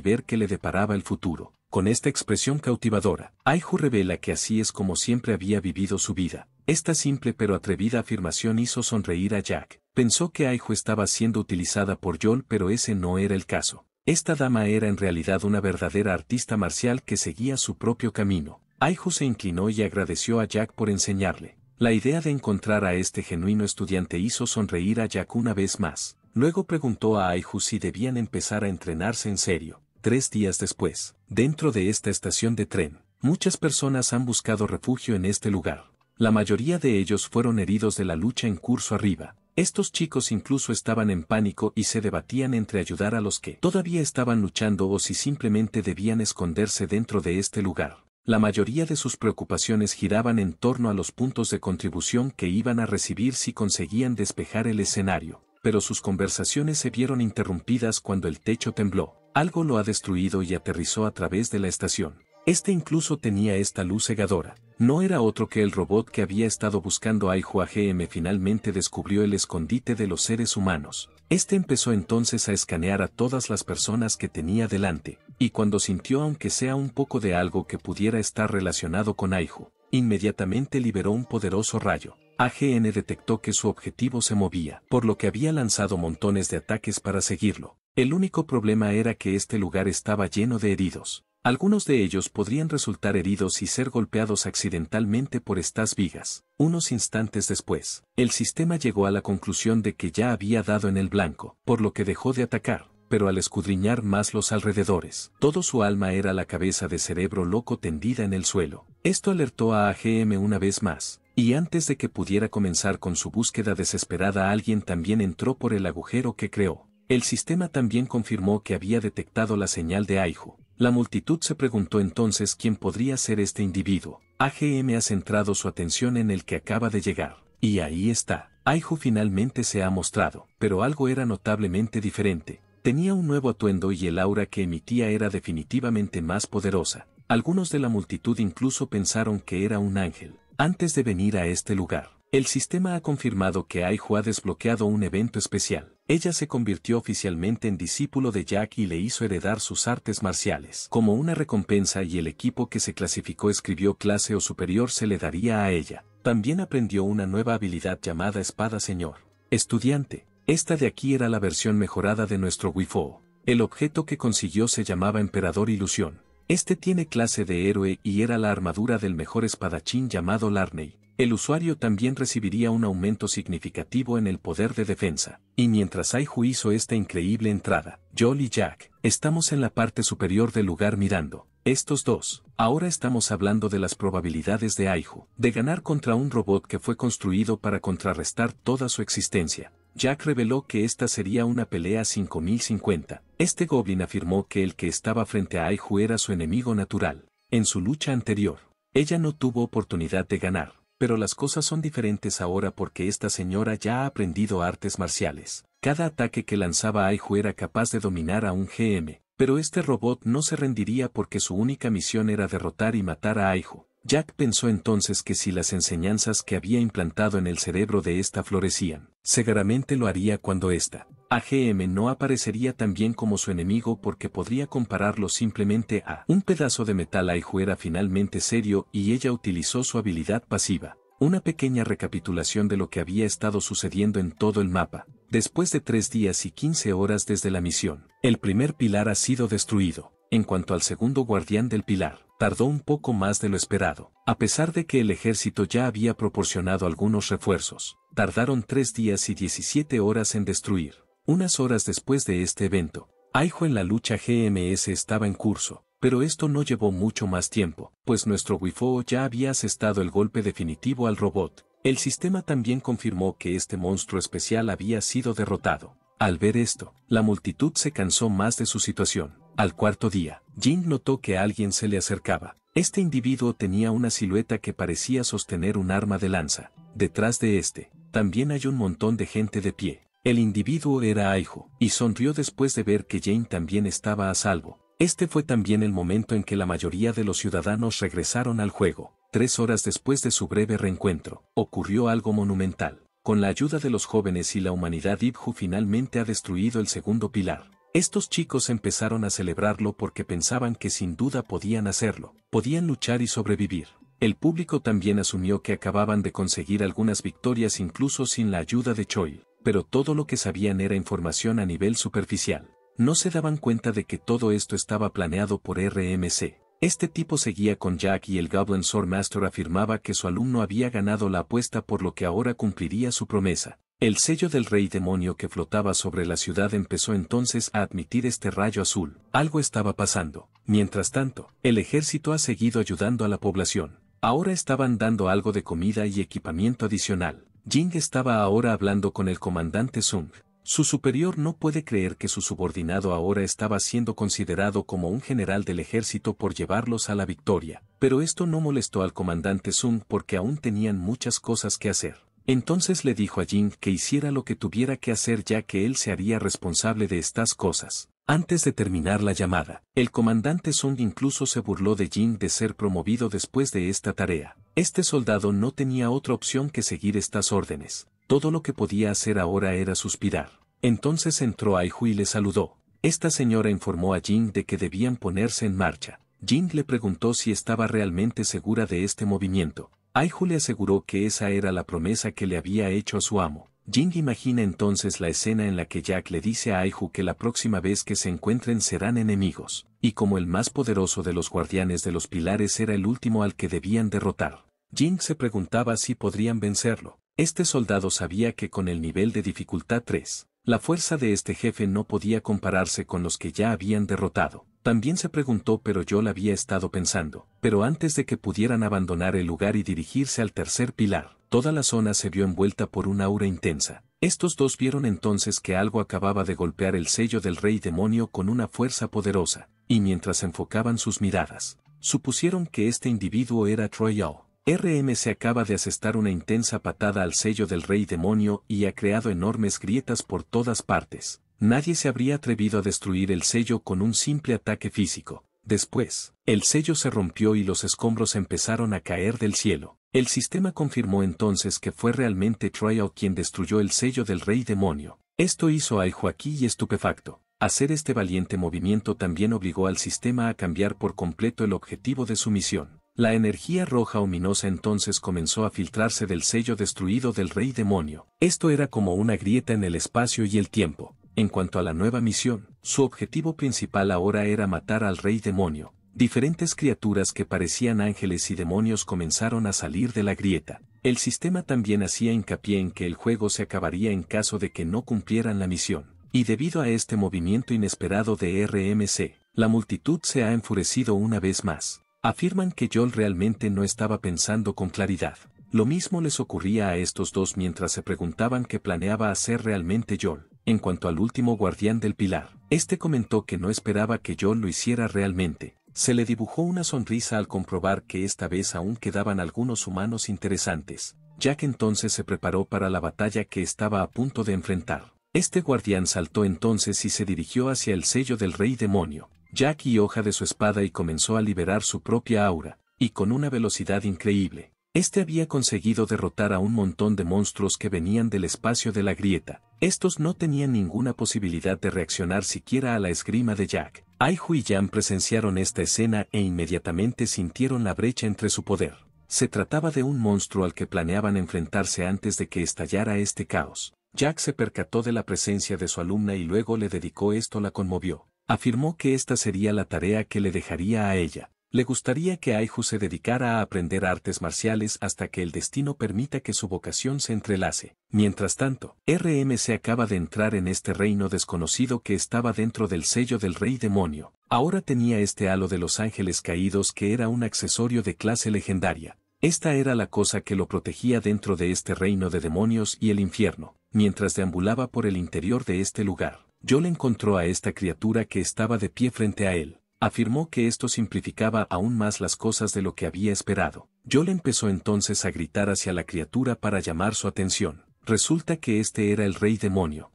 ver qué le deparaba el futuro. Con esta expresión cautivadora, Aiju revela que así es como siempre había vivido su vida. Esta simple pero atrevida afirmación hizo sonreír a Jack. Pensó que Aijo estaba siendo utilizada por Yol pero ese no era el caso. Esta dama era en realidad una verdadera artista marcial que seguía su propio camino. Aijo se inclinó y agradeció a Jack por enseñarle. La idea de encontrar a este genuino estudiante hizo sonreír a Jack una vez más. Luego preguntó a Aihu si debían empezar a entrenarse en serio. Tres días después, dentro de esta estación de tren, muchas personas han buscado refugio en este lugar. La mayoría de ellos fueron heridos de la lucha en curso arriba, estos chicos incluso estaban en pánico y se debatían entre ayudar a los que todavía estaban luchando o si simplemente debían esconderse dentro de este lugar. La mayoría de sus preocupaciones giraban en torno a los puntos de contribución que iban a recibir si conseguían despejar el escenario, pero sus conversaciones se vieron interrumpidas cuando el techo tembló. Algo lo ha destruido y aterrizó a través de la estación. Este incluso tenía esta luz cegadora. No era otro que el robot que había estado buscando a AGM GM finalmente descubrió el escondite de los seres humanos. Este empezó entonces a escanear a todas las personas que tenía delante, y cuando sintió aunque sea un poco de algo que pudiera estar relacionado con Aiju, inmediatamente liberó un poderoso rayo. AGN detectó que su objetivo se movía, por lo que había lanzado montones de ataques para seguirlo. El único problema era que este lugar estaba lleno de heridos. Algunos de ellos podrían resultar heridos y ser golpeados accidentalmente por estas vigas. Unos instantes después, el sistema llegó a la conclusión de que ya había dado en el blanco, por lo que dejó de atacar, pero al escudriñar más los alrededores, todo su alma era la cabeza de cerebro loco tendida en el suelo. Esto alertó a AGM una vez más, y antes de que pudiera comenzar con su búsqueda desesperada alguien también entró por el agujero que creó. El sistema también confirmó que había detectado la señal de Aiju, la multitud se preguntó entonces quién podría ser este individuo. AGM ha centrado su atención en el que acaba de llegar. Y ahí está. Aijo finalmente se ha mostrado, pero algo era notablemente diferente. Tenía un nuevo atuendo y el aura que emitía era definitivamente más poderosa. Algunos de la multitud incluso pensaron que era un ángel, antes de venir a este lugar. El sistema ha confirmado que Aijo ha desbloqueado un evento especial. Ella se convirtió oficialmente en discípulo de Jack y le hizo heredar sus artes marciales. Como una recompensa y el equipo que se clasificó escribió clase o superior se le daría a ella. También aprendió una nueva habilidad llamada Espada Señor. Estudiante, esta de aquí era la versión mejorada de nuestro Wifo. El objeto que consiguió se llamaba Emperador Ilusión. Este tiene clase de héroe y era la armadura del mejor espadachín llamado Larney. El usuario también recibiría un aumento significativo en el poder de defensa. Y mientras Aiju hizo esta increíble entrada, Joel y Jack, estamos en la parte superior del lugar mirando. Estos dos. Ahora estamos hablando de las probabilidades de Aiju, de ganar contra un robot que fue construido para contrarrestar toda su existencia. Jack reveló que esta sería una pelea 5050. Este goblin afirmó que el que estaba frente a Aiju era su enemigo natural. En su lucha anterior, ella no tuvo oportunidad de ganar pero las cosas son diferentes ahora porque esta señora ya ha aprendido artes marciales. Cada ataque que lanzaba Aiju era capaz de dominar a un GM, pero este robot no se rendiría porque su única misión era derrotar y matar a Aiju. Jack pensó entonces que si las enseñanzas que había implantado en el cerebro de esta florecían, seguramente lo haría cuando esta. AGM no aparecería tan bien como su enemigo porque podría compararlo simplemente a un pedazo de metal. Aiju era finalmente serio y ella utilizó su habilidad pasiva. Una pequeña recapitulación de lo que había estado sucediendo en todo el mapa. Después de tres días y 15 horas desde la misión, el primer pilar ha sido destruido. En cuanto al segundo guardián del pilar, tardó un poco más de lo esperado. A pesar de que el ejército ya había proporcionado algunos refuerzos, tardaron tres días y 17 horas en destruir unas horas después de este evento, Aijo en la lucha GMS estaba en curso, pero esto no llevó mucho más tiempo, pues nuestro WIFO ya había asestado el golpe definitivo al robot. El sistema también confirmó que este monstruo especial había sido derrotado. Al ver esto, la multitud se cansó más de su situación. Al cuarto día, Jin notó que alguien se le acercaba. Este individuo tenía una silueta que parecía sostener un arma de lanza. Detrás de este, también hay un montón de gente de pie. El individuo era Aijo, y sonrió después de ver que Jane también estaba a salvo. Este fue también el momento en que la mayoría de los ciudadanos regresaron al juego. Tres horas después de su breve reencuentro, ocurrió algo monumental. Con la ayuda de los jóvenes y la humanidad, Ibhu finalmente ha destruido el segundo pilar. Estos chicos empezaron a celebrarlo porque pensaban que sin duda podían hacerlo, podían luchar y sobrevivir. El público también asumió que acababan de conseguir algunas victorias incluso sin la ayuda de Choi pero todo lo que sabían era información a nivel superficial. No se daban cuenta de que todo esto estaba planeado por RMC. Este tipo seguía con Jack y el Goblin Swordmaster afirmaba que su alumno había ganado la apuesta por lo que ahora cumpliría su promesa. El sello del rey demonio que flotaba sobre la ciudad empezó entonces a admitir este rayo azul. Algo estaba pasando. Mientras tanto, el ejército ha seguido ayudando a la población. Ahora estaban dando algo de comida y equipamiento adicional. Jing estaba ahora hablando con el comandante Sung. Su superior no puede creer que su subordinado ahora estaba siendo considerado como un general del ejército por llevarlos a la victoria, pero esto no molestó al comandante Sung porque aún tenían muchas cosas que hacer. Entonces le dijo a Jing que hiciera lo que tuviera que hacer ya que él se haría responsable de estas cosas. Antes de terminar la llamada, el comandante Sung incluso se burló de Jing de ser promovido después de esta tarea. Este soldado no tenía otra opción que seguir estas órdenes. Todo lo que podía hacer ahora era suspirar. Entonces entró Aihu y le saludó. Esta señora informó a Jing de que debían ponerse en marcha. Jing le preguntó si estaba realmente segura de este movimiento. Aihu le aseguró que esa era la promesa que le había hecho a su amo. Jing imagina entonces la escena en la que Jack le dice a Aihu que la próxima vez que se encuentren serán enemigos, y como el más poderoso de los guardianes de los pilares era el último al que debían derrotar. Jing se preguntaba si podrían vencerlo. Este soldado sabía que con el nivel de dificultad 3, la fuerza de este jefe no podía compararse con los que ya habían derrotado. También se preguntó pero yo la había estado pensando, pero antes de que pudieran abandonar el lugar y dirigirse al tercer pilar, Toda la zona se vio envuelta por una aura intensa. Estos dos vieron entonces que algo acababa de golpear el sello del rey demonio con una fuerza poderosa, y mientras enfocaban sus miradas, supusieron que este individuo era Troyao. RM se acaba de asestar una intensa patada al sello del rey demonio y ha creado enormes grietas por todas partes. Nadie se habría atrevido a destruir el sello con un simple ataque físico. Después, el sello se rompió y los escombros empezaron a caer del cielo. El sistema confirmó entonces que fue realmente Trial quien destruyó el sello del rey demonio. Esto hizo a Joaquín estupefacto. Hacer este valiente movimiento también obligó al sistema a cambiar por completo el objetivo de su misión. La energía roja ominosa entonces comenzó a filtrarse del sello destruido del rey demonio. Esto era como una grieta en el espacio y el tiempo. En cuanto a la nueva misión, su objetivo principal ahora era matar al rey demonio, Diferentes criaturas que parecían ángeles y demonios comenzaron a salir de la grieta. El sistema también hacía hincapié en que el juego se acabaría en caso de que no cumplieran la misión. Y debido a este movimiento inesperado de RMC, la multitud se ha enfurecido una vez más. Afirman que Joel realmente no estaba pensando con claridad. Lo mismo les ocurría a estos dos mientras se preguntaban qué planeaba hacer realmente Joel. En cuanto al último guardián del pilar, este comentó que no esperaba que Joel lo hiciera realmente, se le dibujó una sonrisa al comprobar que esta vez aún quedaban algunos humanos interesantes. Jack entonces se preparó para la batalla que estaba a punto de enfrentar. Este guardián saltó entonces y se dirigió hacia el sello del rey demonio. Jack y hoja de su espada y comenzó a liberar su propia aura, y con una velocidad increíble. Este había conseguido derrotar a un montón de monstruos que venían del espacio de la grieta. Estos no tenían ninguna posibilidad de reaccionar siquiera a la esgrima de Jack y Jan presenciaron esta escena e inmediatamente sintieron la brecha entre su poder. Se trataba de un monstruo al que planeaban enfrentarse antes de que estallara este caos. Jack se percató de la presencia de su alumna y luego le dedicó esto la conmovió. Afirmó que esta sería la tarea que le dejaría a ella. Le gustaría que Aiju se dedicara a aprender artes marciales hasta que el destino permita que su vocación se entrelace. Mientras tanto, RM se acaba de entrar en este reino desconocido que estaba dentro del sello del rey demonio. Ahora tenía este halo de los ángeles caídos que era un accesorio de clase legendaria. Esta era la cosa que lo protegía dentro de este reino de demonios y el infierno, mientras deambulaba por el interior de este lugar. Yo le encontró a esta criatura que estaba de pie frente a él. Afirmó que esto simplificaba aún más las cosas de lo que había esperado. Joel empezó entonces a gritar hacia la criatura para llamar su atención. Resulta que este era el rey demonio.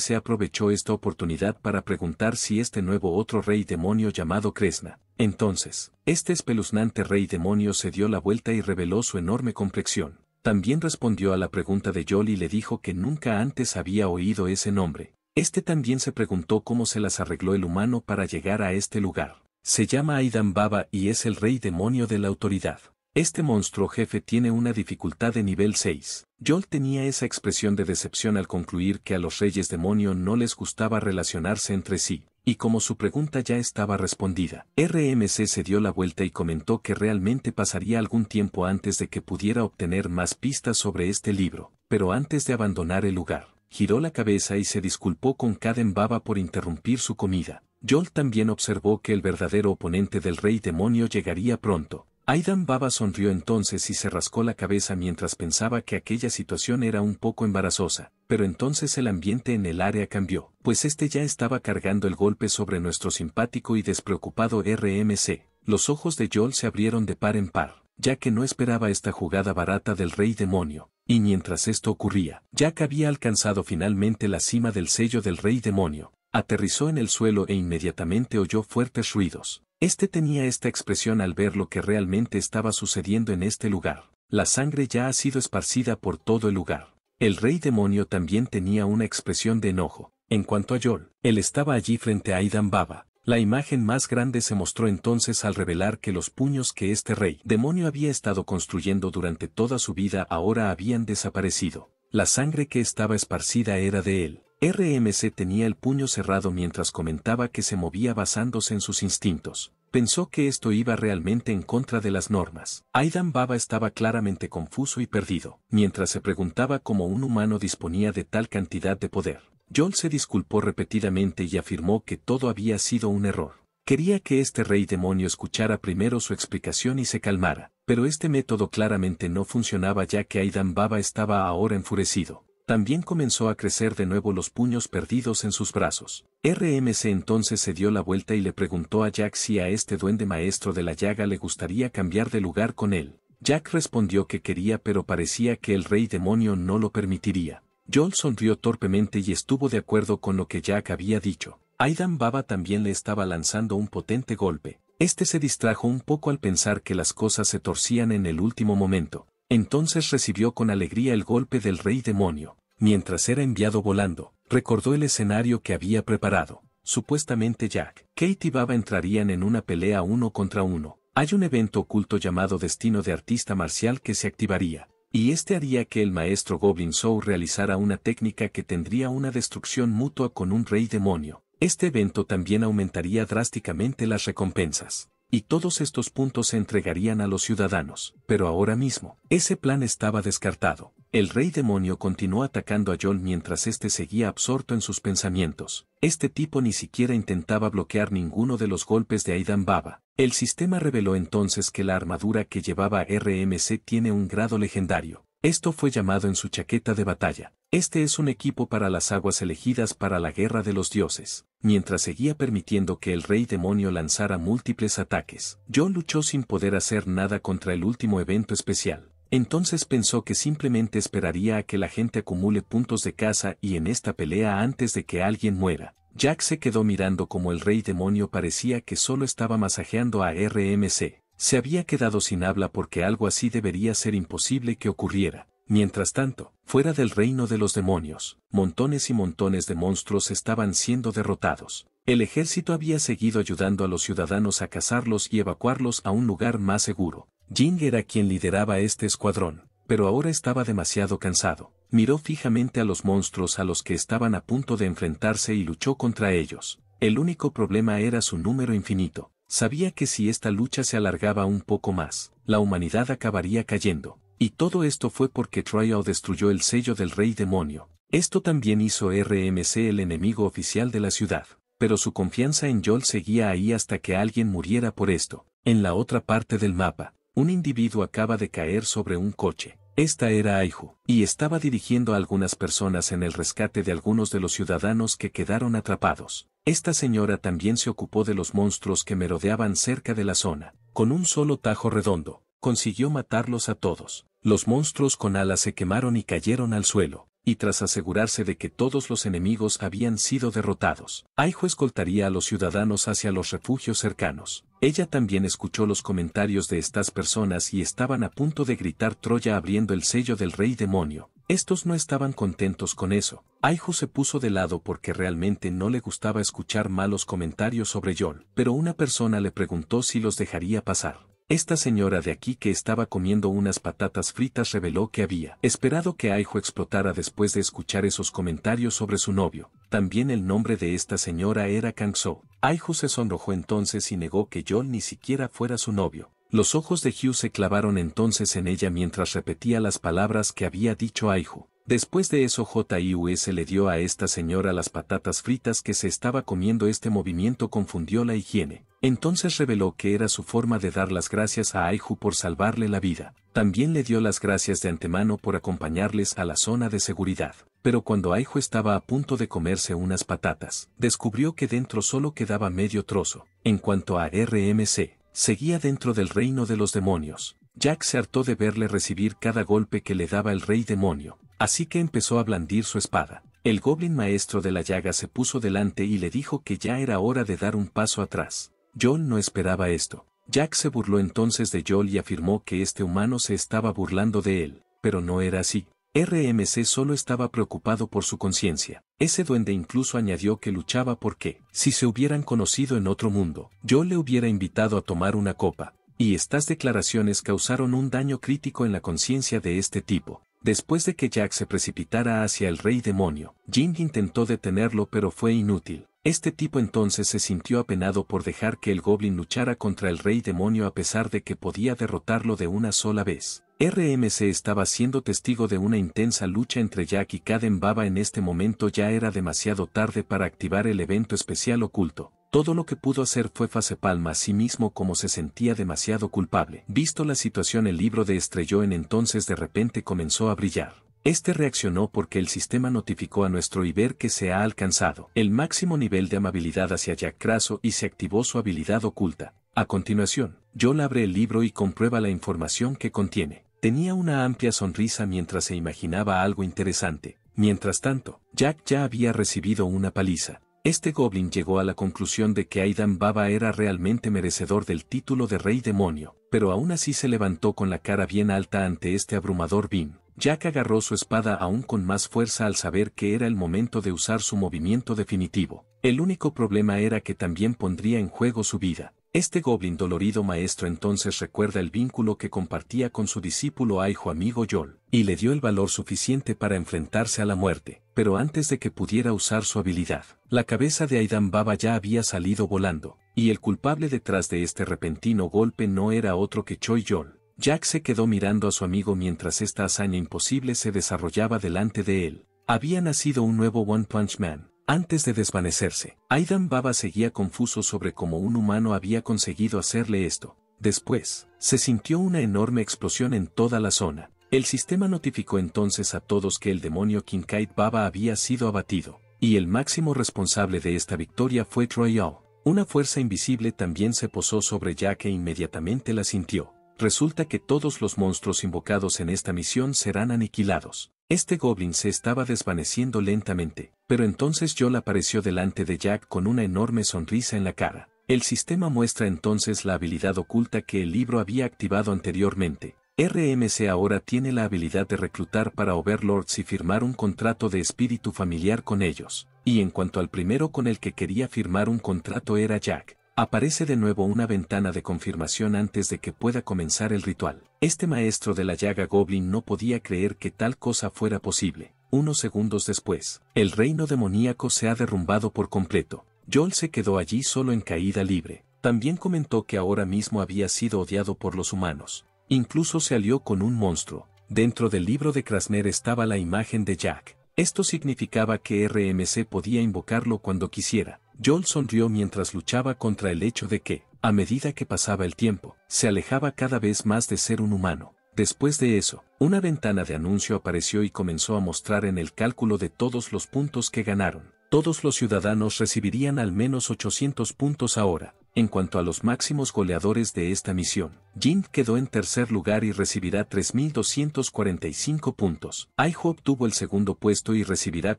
se aprovechó esta oportunidad para preguntar si este nuevo otro rey demonio llamado Kresna. Entonces, este espeluznante rey demonio se dio la vuelta y reveló su enorme complexión. También respondió a la pregunta de Joel y le dijo que nunca antes había oído ese nombre, este también se preguntó cómo se las arregló el humano para llegar a este lugar. Se llama Aidan Baba y es el rey demonio de la autoridad. Este monstruo jefe tiene una dificultad de nivel 6. Joel tenía esa expresión de decepción al concluir que a los reyes demonio no les gustaba relacionarse entre sí, y como su pregunta ya estaba respondida, RMC se dio la vuelta y comentó que realmente pasaría algún tiempo antes de que pudiera obtener más pistas sobre este libro, pero antes de abandonar el lugar giró la cabeza y se disculpó con Kaden Baba por interrumpir su comida. Joel también observó que el verdadero oponente del rey demonio llegaría pronto. Aidan Baba sonrió entonces y se rascó la cabeza mientras pensaba que aquella situación era un poco embarazosa, pero entonces el ambiente en el área cambió, pues este ya estaba cargando el golpe sobre nuestro simpático y despreocupado RMC. Los ojos de Joel se abrieron de par en par ya que no esperaba esta jugada barata del rey demonio. Y mientras esto ocurría, que había alcanzado finalmente la cima del sello del rey demonio. Aterrizó en el suelo e inmediatamente oyó fuertes ruidos. Este tenía esta expresión al ver lo que realmente estaba sucediendo en este lugar. La sangre ya ha sido esparcida por todo el lugar. El rey demonio también tenía una expresión de enojo. En cuanto a Yol, él estaba allí frente a Aidan Baba, la imagen más grande se mostró entonces al revelar que los puños que este rey demonio había estado construyendo durante toda su vida ahora habían desaparecido. La sangre que estaba esparcida era de él. RMC tenía el puño cerrado mientras comentaba que se movía basándose en sus instintos. Pensó que esto iba realmente en contra de las normas. Aidan Baba estaba claramente confuso y perdido, mientras se preguntaba cómo un humano disponía de tal cantidad de poder. Joel se disculpó repetidamente y afirmó que todo había sido un error. Quería que este rey demonio escuchara primero su explicación y se calmara, pero este método claramente no funcionaba ya que Aidan Baba estaba ahora enfurecido. También comenzó a crecer de nuevo los puños perdidos en sus brazos. RMC entonces se dio la vuelta y le preguntó a Jack si a este duende maestro de la llaga le gustaría cambiar de lugar con él. Jack respondió que quería pero parecía que el rey demonio no lo permitiría. Joel sonrió torpemente y estuvo de acuerdo con lo que Jack había dicho. Aidan Baba también le estaba lanzando un potente golpe. Este se distrajo un poco al pensar que las cosas se torcían en el último momento. Entonces recibió con alegría el golpe del rey demonio. Mientras era enviado volando, recordó el escenario que había preparado. Supuestamente Jack, Kate y Baba entrarían en una pelea uno contra uno. Hay un evento oculto llamado Destino de Artista Marcial que se activaría. Y este haría que el maestro Goblin Soul realizara una técnica que tendría una destrucción mutua con un rey demonio. Este evento también aumentaría drásticamente las recompensas. Y todos estos puntos se entregarían a los ciudadanos. Pero ahora mismo, ese plan estaba descartado. El rey demonio continuó atacando a John mientras este seguía absorto en sus pensamientos. Este tipo ni siquiera intentaba bloquear ninguno de los golpes de Aidan Baba. El sistema reveló entonces que la armadura que llevaba RMC tiene un grado legendario. Esto fue llamado en su chaqueta de batalla. Este es un equipo para las aguas elegidas para la guerra de los dioses. Mientras seguía permitiendo que el rey demonio lanzara múltiples ataques, John luchó sin poder hacer nada contra el último evento especial. Entonces pensó que simplemente esperaría a que la gente acumule puntos de casa y en esta pelea antes de que alguien muera. Jack se quedó mirando como el rey demonio parecía que solo estaba masajeando a RMC. Se había quedado sin habla porque algo así debería ser imposible que ocurriera. Mientras tanto, fuera del reino de los demonios, montones y montones de monstruos estaban siendo derrotados. El ejército había seguido ayudando a los ciudadanos a cazarlos y evacuarlos a un lugar más seguro. Jing era quien lideraba este escuadrón, pero ahora estaba demasiado cansado. Miró fijamente a los monstruos a los que estaban a punto de enfrentarse y luchó contra ellos. El único problema era su número infinito. Sabía que si esta lucha se alargaba un poco más, la humanidad acabaría cayendo. Y todo esto fue porque Trial destruyó el sello del rey demonio. Esto también hizo RMC el enemigo oficial de la ciudad pero su confianza en Joel seguía ahí hasta que alguien muriera por esto. En la otra parte del mapa, un individuo acaba de caer sobre un coche. Esta era Aihu, y estaba dirigiendo a algunas personas en el rescate de algunos de los ciudadanos que quedaron atrapados. Esta señora también se ocupó de los monstruos que merodeaban cerca de la zona. Con un solo tajo redondo, consiguió matarlos a todos. Los monstruos con alas se quemaron y cayeron al suelo y tras asegurarse de que todos los enemigos habían sido derrotados, Aijo escoltaría a los ciudadanos hacia los refugios cercanos. Ella también escuchó los comentarios de estas personas y estaban a punto de gritar Troya abriendo el sello del rey demonio. Estos no estaban contentos con eso. Aijo se puso de lado porque realmente no le gustaba escuchar malos comentarios sobre Yol, pero una persona le preguntó si los dejaría pasar. Esta señora de aquí que estaba comiendo unas patatas fritas reveló que había esperado que Aijo explotara después de escuchar esos comentarios sobre su novio. También el nombre de esta señora era Kangso. Aijo se sonrojó entonces y negó que John ni siquiera fuera su novio. Los ojos de Hugh se clavaron entonces en ella mientras repetía las palabras que había dicho Aijo. Después de eso JIUS le dio a esta señora las patatas fritas que se estaba comiendo este movimiento confundió la higiene. Entonces reveló que era su forma de dar las gracias a Aiju por salvarle la vida. También le dio las gracias de antemano por acompañarles a la zona de seguridad. Pero cuando Aiju estaba a punto de comerse unas patatas, descubrió que dentro solo quedaba medio trozo. En cuanto a RMC, seguía dentro del reino de los demonios. Jack se hartó de verle recibir cada golpe que le daba el rey demonio, Así que empezó a blandir su espada. El goblin maestro de la llaga se puso delante y le dijo que ya era hora de dar un paso atrás. Joel no esperaba esto. Jack se burló entonces de Joel y afirmó que este humano se estaba burlando de él, pero no era así. RMC solo estaba preocupado por su conciencia. Ese duende incluso añadió que luchaba porque, si se hubieran conocido en otro mundo, yo le hubiera invitado a tomar una copa. Y estas declaraciones causaron un daño crítico en la conciencia de este tipo. Después de que Jack se precipitara hacia el rey demonio, Jing intentó detenerlo pero fue inútil. Este tipo entonces se sintió apenado por dejar que el goblin luchara contra el rey demonio a pesar de que podía derrotarlo de una sola vez. RMC estaba siendo testigo de una intensa lucha entre Jack y Kaden Baba en este momento ya era demasiado tarde para activar el evento especial oculto. Todo lo que pudo hacer fue palma a sí mismo como se sentía demasiado culpable. Visto la situación el libro de Estrelló en entonces de repente comenzó a brillar. Este reaccionó porque el sistema notificó a nuestro Iber que se ha alcanzado el máximo nivel de amabilidad hacia Jack Craso y se activó su habilidad oculta. A continuación, yo abre el libro y comprueba la información que contiene. Tenía una amplia sonrisa mientras se imaginaba algo interesante. Mientras tanto, Jack ya había recibido una paliza. Este goblin llegó a la conclusión de que Aidan Baba era realmente merecedor del título de Rey Demonio, pero aún así se levantó con la cara bien alta ante este abrumador ya que agarró su espada aún con más fuerza al saber que era el momento de usar su movimiento definitivo. El único problema era que también pondría en juego su vida. Este goblin dolorido maestro entonces recuerda el vínculo que compartía con su discípulo Aijo amigo Yol, y le dio el valor suficiente para enfrentarse a la muerte, pero antes de que pudiera usar su habilidad, la cabeza de Aidan Baba ya había salido volando, y el culpable detrás de este repentino golpe no era otro que Choi Yol. Jack se quedó mirando a su amigo mientras esta hazaña imposible se desarrollaba delante de él. Había nacido un nuevo One Punch Man, antes de desvanecerse, Aidan Baba seguía confuso sobre cómo un humano había conseguido hacerle esto. Después, se sintió una enorme explosión en toda la zona. El sistema notificó entonces a todos que el demonio Kinkite Baba había sido abatido, y el máximo responsable de esta victoria fue Troyal. Una fuerza invisible también se posó sobre Jack e inmediatamente la sintió. Resulta que todos los monstruos invocados en esta misión serán aniquilados. Este goblin se estaba desvaneciendo lentamente, pero entonces Joel apareció delante de Jack con una enorme sonrisa en la cara. El sistema muestra entonces la habilidad oculta que el libro había activado anteriormente. RMC ahora tiene la habilidad de reclutar para Overlords y firmar un contrato de espíritu familiar con ellos. Y en cuanto al primero con el que quería firmar un contrato era Jack, Aparece de nuevo una ventana de confirmación antes de que pueda comenzar el ritual. Este maestro de la llaga goblin no podía creer que tal cosa fuera posible. Unos segundos después, el reino demoníaco se ha derrumbado por completo. Joel se quedó allí solo en caída libre. También comentó que ahora mismo había sido odiado por los humanos. Incluso se alió con un monstruo. Dentro del libro de Krasner estaba la imagen de Jack. Esto significaba que RMC podía invocarlo cuando quisiera, Joel sonrió mientras luchaba contra el hecho de que, a medida que pasaba el tiempo, se alejaba cada vez más de ser un humano. Después de eso, una ventana de anuncio apareció y comenzó a mostrar en el cálculo de todos los puntos que ganaron. Todos los ciudadanos recibirían al menos 800 puntos ahora. En cuanto a los máximos goleadores de esta misión, Jin quedó en tercer lugar y recibirá 3.245 puntos. Aiho obtuvo el segundo puesto y recibirá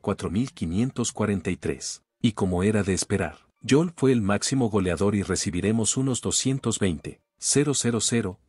4.543. Y como era de esperar, Joel fue el máximo goleador y recibiremos unos 220,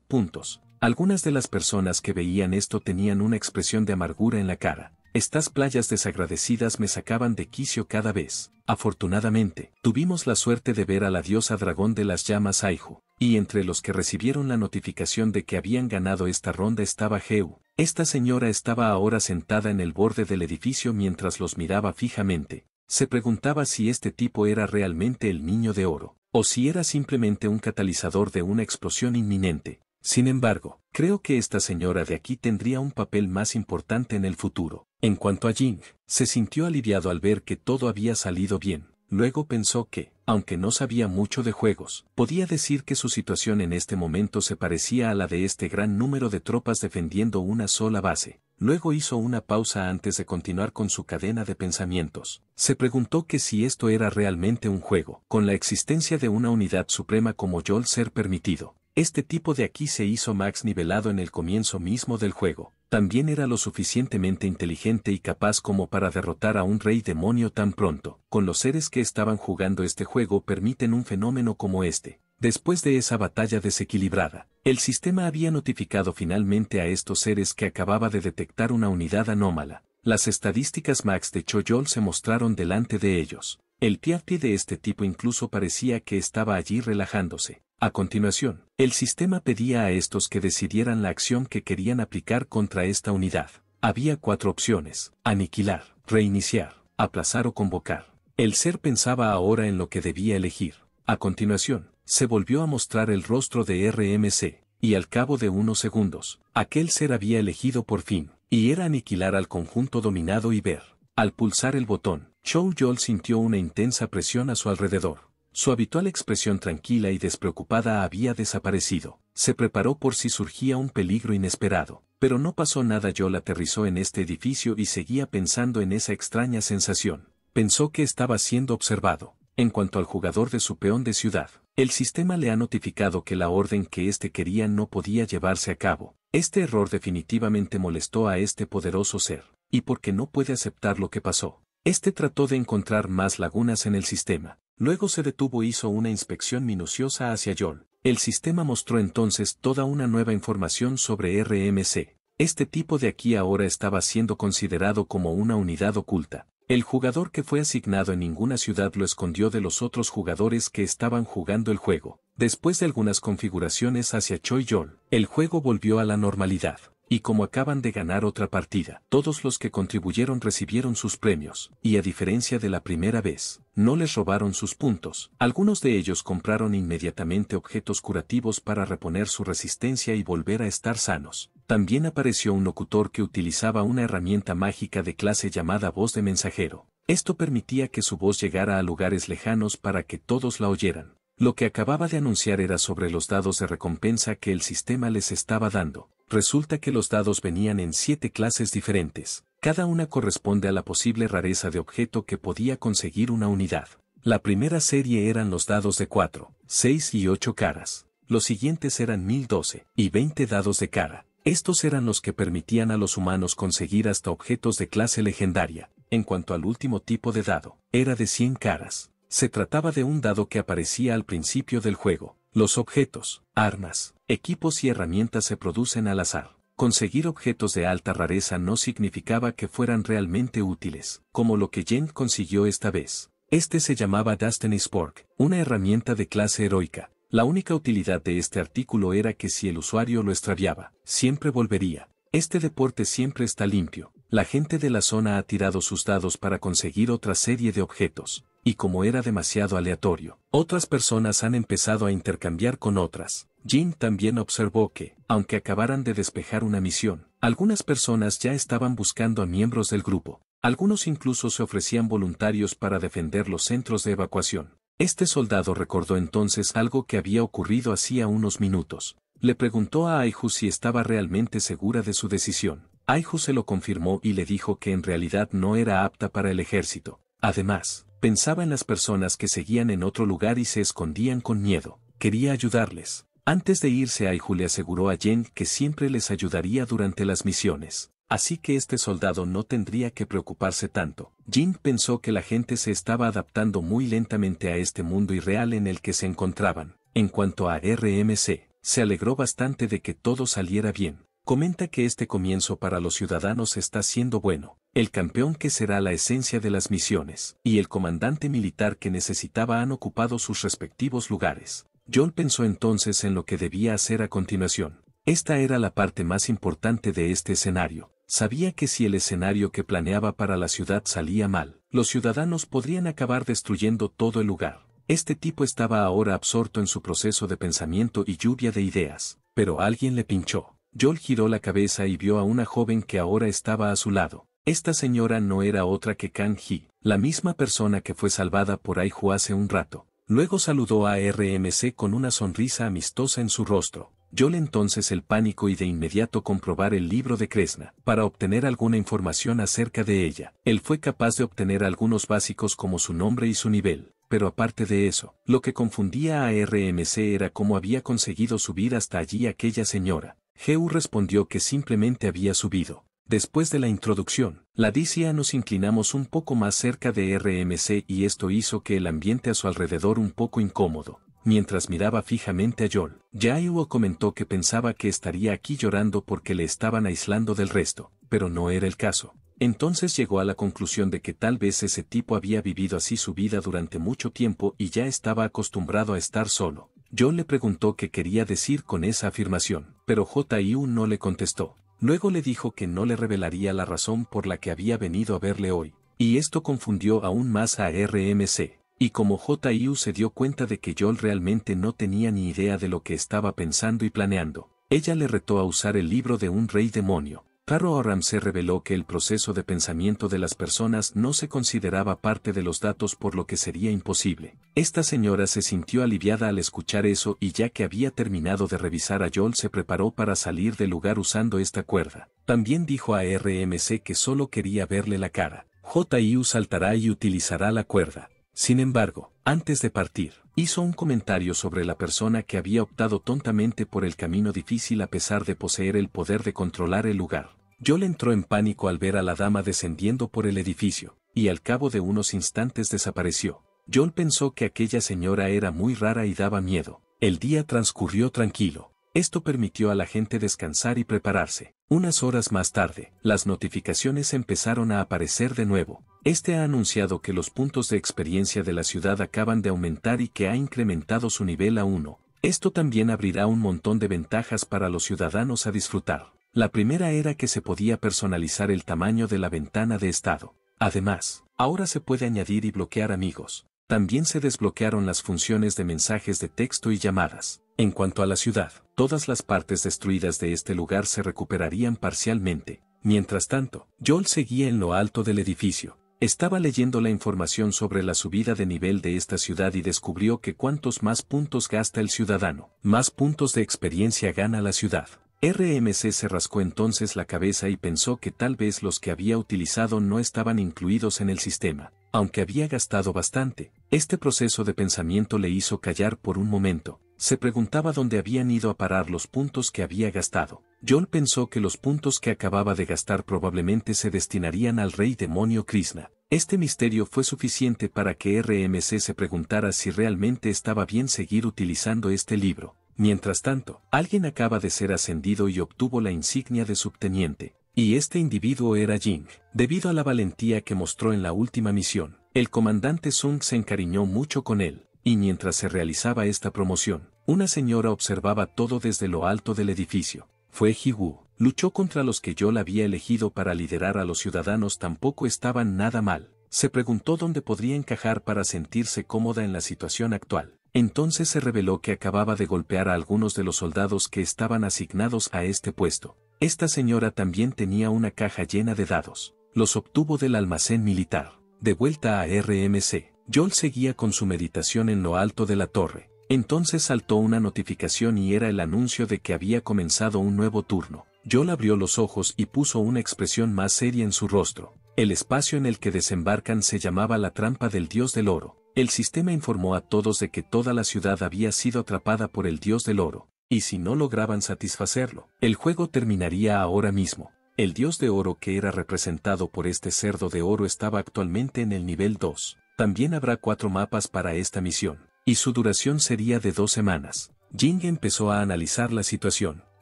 puntos. Algunas de las personas que veían esto tenían una expresión de amargura en la cara. Estas playas desagradecidas me sacaban de quicio cada vez. Afortunadamente, tuvimos la suerte de ver a la diosa dragón de las llamas Aiju, y entre los que recibieron la notificación de que habían ganado esta ronda estaba Geu. Esta señora estaba ahora sentada en el borde del edificio mientras los miraba fijamente, se preguntaba si este tipo era realmente el niño de oro, o si era simplemente un catalizador de una explosión inminente. Sin embargo, creo que esta señora de aquí tendría un papel más importante en el futuro. En cuanto a Jing, se sintió aliviado al ver que todo había salido bien. Luego pensó que, aunque no sabía mucho de juegos, podía decir que su situación en este momento se parecía a la de este gran número de tropas defendiendo una sola base. Luego hizo una pausa antes de continuar con su cadena de pensamientos. Se preguntó que si esto era realmente un juego, con la existencia de una unidad suprema como Yol ser permitido. Este tipo de aquí se hizo Max nivelado en el comienzo mismo del juego también era lo suficientemente inteligente y capaz como para derrotar a un rey demonio tan pronto. Con los seres que estaban jugando este juego permiten un fenómeno como este. Después de esa batalla desequilibrada, el sistema había notificado finalmente a estos seres que acababa de detectar una unidad anómala. Las estadísticas max de Choyol se mostraron delante de ellos. El piafpi de este tipo incluso parecía que estaba allí relajándose. A continuación, el sistema pedía a estos que decidieran la acción que querían aplicar contra esta unidad. Había cuatro opciones, aniquilar, reiniciar, aplazar o convocar. El ser pensaba ahora en lo que debía elegir. A continuación, se volvió a mostrar el rostro de RMC, y al cabo de unos segundos, aquel ser había elegido por fin, y era aniquilar al conjunto dominado y ver. Al pulsar el botón, Chou Yol sintió una intensa presión a su alrededor. Su habitual expresión tranquila y despreocupada había desaparecido. Se preparó por si surgía un peligro inesperado. Pero no pasó nada. la aterrizó en este edificio y seguía pensando en esa extraña sensación. Pensó que estaba siendo observado. En cuanto al jugador de su peón de ciudad, el sistema le ha notificado que la orden que éste quería no podía llevarse a cabo. Este error definitivamente molestó a este poderoso ser, y porque no puede aceptar lo que pasó, este trató de encontrar más lagunas en el sistema, Luego se detuvo e hizo una inspección minuciosa hacia John. El sistema mostró entonces toda una nueva información sobre RMC. Este tipo de aquí ahora estaba siendo considerado como una unidad oculta. El jugador que fue asignado en ninguna ciudad lo escondió de los otros jugadores que estaban jugando el juego. Después de algunas configuraciones hacia Choi John, el juego volvió a la normalidad y como acaban de ganar otra partida, todos los que contribuyeron recibieron sus premios, y a diferencia de la primera vez, no les robaron sus puntos, algunos de ellos compraron inmediatamente objetos curativos para reponer su resistencia y volver a estar sanos. También apareció un locutor que utilizaba una herramienta mágica de clase llamada voz de mensajero. Esto permitía que su voz llegara a lugares lejanos para que todos la oyeran. Lo que acababa de anunciar era sobre los dados de recompensa que el sistema les estaba dando, resulta que los dados venían en siete clases diferentes. Cada una corresponde a la posible rareza de objeto que podía conseguir una unidad. La primera serie eran los dados de 4, 6 y 8 caras. Los siguientes eran 1012 y 20 dados de cara. Estos eran los que permitían a los humanos conseguir hasta objetos de clase legendaria. En cuanto al último tipo de dado, era de 100 caras. Se trataba de un dado que aparecía al principio del juego. Los objetos, armas, Equipos y herramientas se producen al azar. Conseguir objetos de alta rareza no significaba que fueran realmente útiles, como lo que Jen consiguió esta vez. Este se llamaba Destiny Spork, una herramienta de clase heroica. La única utilidad de este artículo era que si el usuario lo extraviaba, siempre volvería. Este deporte siempre está limpio. La gente de la zona ha tirado sus dados para conseguir otra serie de objetos, y como era demasiado aleatorio, otras personas han empezado a intercambiar con otras. Jin también observó que, aunque acabaran de despejar una misión, algunas personas ya estaban buscando a miembros del grupo. Algunos incluso se ofrecían voluntarios para defender los centros de evacuación. Este soldado recordó entonces algo que había ocurrido hacía unos minutos. Le preguntó a Aihu si estaba realmente segura de su decisión. Aihu se lo confirmó y le dijo que en realidad no era apta para el ejército. Además, pensaba en las personas que seguían en otro lugar y se escondían con miedo. Quería ayudarles. Antes de irse Iju le aseguró a Jen que siempre les ayudaría durante las misiones. Así que este soldado no tendría que preocuparse tanto. Jin pensó que la gente se estaba adaptando muy lentamente a este mundo irreal en el que se encontraban. En cuanto a RMC, se alegró bastante de que todo saliera bien. Comenta que este comienzo para los ciudadanos está siendo bueno, el campeón que será la esencia de las misiones, y el comandante militar que necesitaba han ocupado sus respectivos lugares. Joel pensó entonces en lo que debía hacer a continuación. Esta era la parte más importante de este escenario. Sabía que si el escenario que planeaba para la ciudad salía mal, los ciudadanos podrían acabar destruyendo todo el lugar. Este tipo estaba ahora absorto en su proceso de pensamiento y lluvia de ideas, pero alguien le pinchó. Joel giró la cabeza y vio a una joven que ahora estaba a su lado. Esta señora no era otra que Kang Hee, la misma persona que fue salvada por Aiju hace un rato. Luego saludó a RMC con una sonrisa amistosa en su rostro. le entonces el pánico y de inmediato comprobar el libro de Kresna, para obtener alguna información acerca de ella. Él fue capaz de obtener algunos básicos como su nombre y su nivel, pero aparte de eso, lo que confundía a RMC era cómo había conseguido subir hasta allí aquella señora. Geu respondió que simplemente había subido. Después de la introducción, la DCA nos inclinamos un poco más cerca de RMC y esto hizo que el ambiente a su alrededor un poco incómodo. Mientras miraba fijamente a Joel, Jaiwo comentó que pensaba que estaría aquí llorando porque le estaban aislando del resto, pero no era el caso. Entonces llegó a la conclusión de que tal vez ese tipo había vivido así su vida durante mucho tiempo y ya estaba acostumbrado a estar solo. Joel le preguntó qué quería decir con esa afirmación, pero J.I.U. no le contestó. Luego le dijo que no le revelaría la razón por la que había venido a verle hoy, y esto confundió aún más a RMC. Y como JIU se dio cuenta de que Yol realmente no tenía ni idea de lo que estaba pensando y planeando, ella le retó a usar el libro de un rey demonio, Caro se reveló que el proceso de pensamiento de las personas no se consideraba parte de los datos por lo que sería imposible. Esta señora se sintió aliviada al escuchar eso y ya que había terminado de revisar a Joel se preparó para salir del lugar usando esta cuerda. También dijo a RMC que solo quería verle la cara. JIU saltará y utilizará la cuerda. Sin embargo, antes de partir, hizo un comentario sobre la persona que había optado tontamente por el camino difícil a pesar de poseer el poder de controlar el lugar. Yo entró en pánico al ver a la dama descendiendo por el edificio, y al cabo de unos instantes desapareció. Joel pensó que aquella señora era muy rara y daba miedo. El día transcurrió tranquilo. Esto permitió a la gente descansar y prepararse. Unas horas más tarde, las notificaciones empezaron a aparecer de nuevo. Este ha anunciado que los puntos de experiencia de la ciudad acaban de aumentar y que ha incrementado su nivel a 1. Esto también abrirá un montón de ventajas para los ciudadanos a disfrutar. La primera era que se podía personalizar el tamaño de la ventana de estado. Además, ahora se puede añadir y bloquear amigos, también se desbloquearon las funciones de mensajes de texto y llamadas. En cuanto a la ciudad, todas las partes destruidas de este lugar se recuperarían parcialmente. Mientras tanto, Joel seguía en lo alto del edificio. Estaba leyendo la información sobre la subida de nivel de esta ciudad y descubrió que cuantos más puntos gasta el ciudadano, más puntos de experiencia gana la ciudad. RMC se rascó entonces la cabeza y pensó que tal vez los que había utilizado no estaban incluidos en el sistema. Aunque había gastado bastante, este proceso de pensamiento le hizo callar por un momento. Se preguntaba dónde habían ido a parar los puntos que había gastado. John pensó que los puntos que acababa de gastar probablemente se destinarían al rey demonio Krishna. Este misterio fue suficiente para que RMC se preguntara si realmente estaba bien seguir utilizando este libro. Mientras tanto, alguien acaba de ser ascendido y obtuvo la insignia de subteniente, y este individuo era Jing. Debido a la valentía que mostró en la última misión, el comandante Sung se encariñó mucho con él, y mientras se realizaba esta promoción, una señora observaba todo desde lo alto del edificio. Fue Wu. Luchó contra los que yo la había elegido para liderar a los ciudadanos tampoco estaban nada mal. Se preguntó dónde podría encajar para sentirse cómoda en la situación actual. Entonces se reveló que acababa de golpear a algunos de los soldados que estaban asignados a este puesto. Esta señora también tenía una caja llena de dados. Los obtuvo del almacén militar. De vuelta a RMC, Joel seguía con su meditación en lo alto de la torre. Entonces saltó una notificación y era el anuncio de que había comenzado un nuevo turno. Joel abrió los ojos y puso una expresión más seria en su rostro. El espacio en el que desembarcan se llamaba la trampa del dios del oro. El sistema informó a todos de que toda la ciudad había sido atrapada por el dios del oro, y si no lograban satisfacerlo, el juego terminaría ahora mismo. El dios de oro que era representado por este cerdo de oro estaba actualmente en el nivel 2. También habrá cuatro mapas para esta misión, y su duración sería de dos semanas. Jing empezó a analizar la situación.